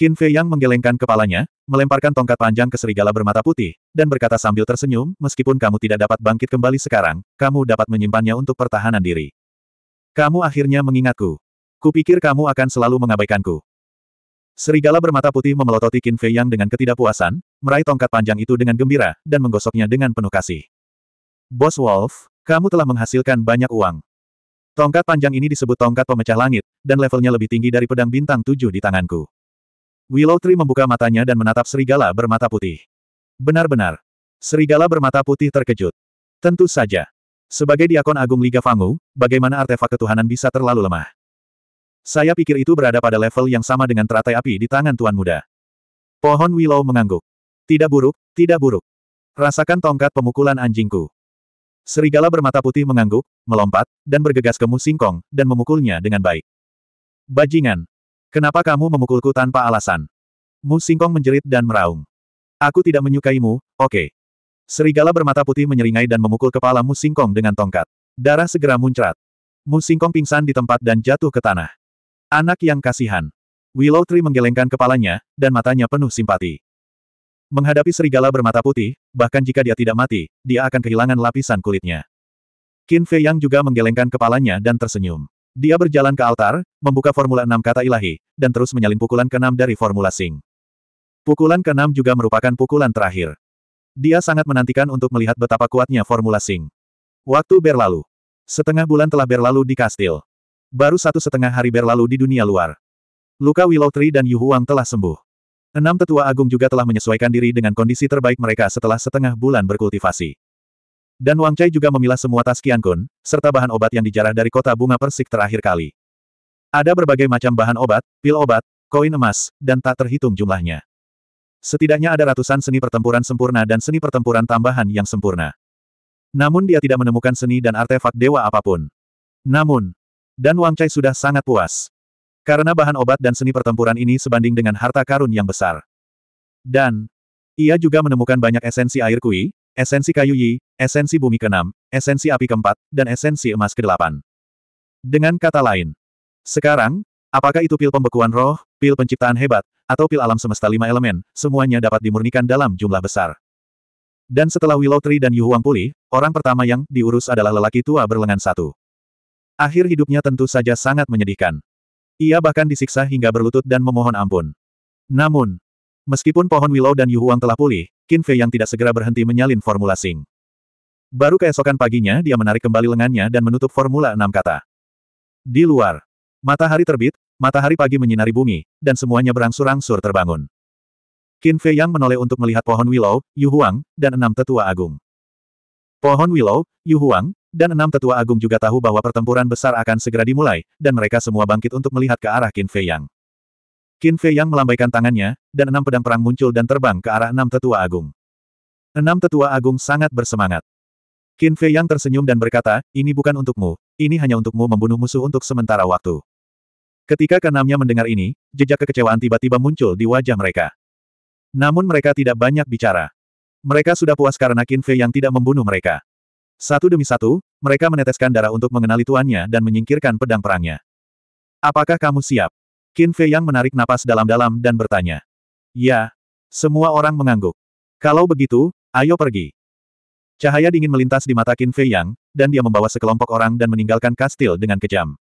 Qin Fei yang menggelengkan kepalanya, melemparkan tongkat panjang ke serigala bermata putih, dan berkata sambil tersenyum, meskipun kamu tidak dapat bangkit kembali sekarang, kamu dapat menyimpannya untuk pertahanan diri. Kamu akhirnya mengingatku. Kupikir kamu akan selalu mengabaikanku. Serigala bermata putih memelototi Qin Fei Yang dengan ketidakpuasan, meraih tongkat panjang itu dengan gembira, dan menggosoknya dengan penuh kasih. Bos Wolf, kamu telah menghasilkan banyak uang. Tongkat panjang ini disebut tongkat pemecah langit, dan levelnya lebih tinggi dari pedang bintang tujuh di tanganku. Willow Tree membuka matanya dan menatap serigala bermata putih. Benar-benar. Serigala bermata putih terkejut. Tentu saja. Sebagai diakon agung Liga Fangu, bagaimana artefak ketuhanan bisa terlalu lemah? Saya pikir itu berada pada level yang sama dengan teratai api di tangan Tuan Muda. Pohon Willow mengangguk. Tidak buruk, tidak buruk. Rasakan tongkat pemukulan anjingku. Serigala bermata putih mengangguk, melompat, dan bergegas ke Musingkong, dan memukulnya dengan baik. Bajingan. Kenapa kamu memukulku tanpa alasan? Musingkong menjerit dan meraung. Aku tidak menyukaimu, oke. Okay. Serigala bermata putih menyeringai dan memukul kepala Musingkong dengan tongkat. Darah segera muncrat. Musingkong pingsan di tempat dan jatuh ke tanah. Anak yang kasihan. Willow Tree menggelengkan kepalanya, dan matanya penuh simpati. Menghadapi serigala bermata putih, bahkan jika dia tidak mati, dia akan kehilangan lapisan kulitnya. Qin Fei Yang juga menggelengkan kepalanya dan tersenyum. Dia berjalan ke altar, membuka formula enam kata ilahi, dan terus menyalin pukulan keenam dari formula Sing. Pukulan keenam juga merupakan pukulan terakhir. Dia sangat menantikan untuk melihat betapa kuatnya formula Sing. Waktu berlalu. Setengah bulan telah berlalu di kastil. Baru satu setengah hari berlalu di dunia luar. Luka Willow Tree dan Yu Huang telah sembuh. Enam tetua agung juga telah menyesuaikan diri dengan kondisi terbaik mereka setelah setengah bulan berkultivasi. Dan Wang Chai juga memilah semua tas Kun serta bahan obat yang dijarah dari kota bunga persik terakhir kali. Ada berbagai macam bahan obat, pil obat, koin emas, dan tak terhitung jumlahnya. Setidaknya ada ratusan seni pertempuran sempurna dan seni pertempuran tambahan yang sempurna. Namun dia tidak menemukan seni dan artefak dewa apapun. Namun, dan Wang Chai sudah sangat puas. Karena bahan obat dan seni pertempuran ini sebanding dengan harta karun yang besar. Dan, ia juga menemukan banyak esensi air kui, esensi kayu yi, esensi bumi keenam, esensi api keempat, dan esensi emas kedelapan. Dengan kata lain, sekarang, apakah itu pil pembekuan roh, pil penciptaan hebat, atau pil alam semesta lima elemen, semuanya dapat dimurnikan dalam jumlah besar. Dan setelah Willow Tree dan Yu Huang pulih, orang pertama yang diurus adalah lelaki tua berlengan satu. Akhir hidupnya tentu saja sangat menyedihkan. Ia bahkan disiksa hingga berlutut dan memohon ampun. Namun, meskipun pohon Willow dan Yu Huang telah pulih, Qin Fei yang tidak segera berhenti menyalin formula Sing. Baru keesokan paginya dia menarik kembali lengannya dan menutup formula enam kata. Di luar, matahari terbit, matahari pagi menyinari bumi, dan semuanya berangsur-angsur terbangun. Qin Fei Yang menoleh untuk melihat pohon Willow, Yu Huang, dan enam tetua agung. Pohon Willow, Yu Huang, dan enam tetua agung juga tahu bahwa pertempuran besar akan segera dimulai, dan mereka semua bangkit untuk melihat ke arah Qin Fei Yang. Qin Fei Yang melambaikan tangannya, dan enam pedang perang muncul dan terbang ke arah enam tetua agung. Enam tetua agung sangat bersemangat. Qin Fei Yang tersenyum dan berkata, ini bukan untukmu, ini hanya untukmu membunuh musuh untuk sementara waktu. Ketika keenamnya mendengar ini, jejak kekecewaan tiba-tiba muncul di wajah mereka. Namun mereka tidak banyak bicara. Mereka sudah puas karena Qin Fei yang tidak membunuh mereka. Satu demi satu, mereka meneteskan darah untuk mengenali tuannya dan menyingkirkan pedang perangnya. Apakah kamu siap? Qin Fei yang menarik napas dalam-dalam dan bertanya. Ya. Semua orang mengangguk. Kalau begitu, ayo pergi. Cahaya dingin melintas di mata Qin Fei Yang, dan dia membawa sekelompok orang dan meninggalkan kastil dengan kejam.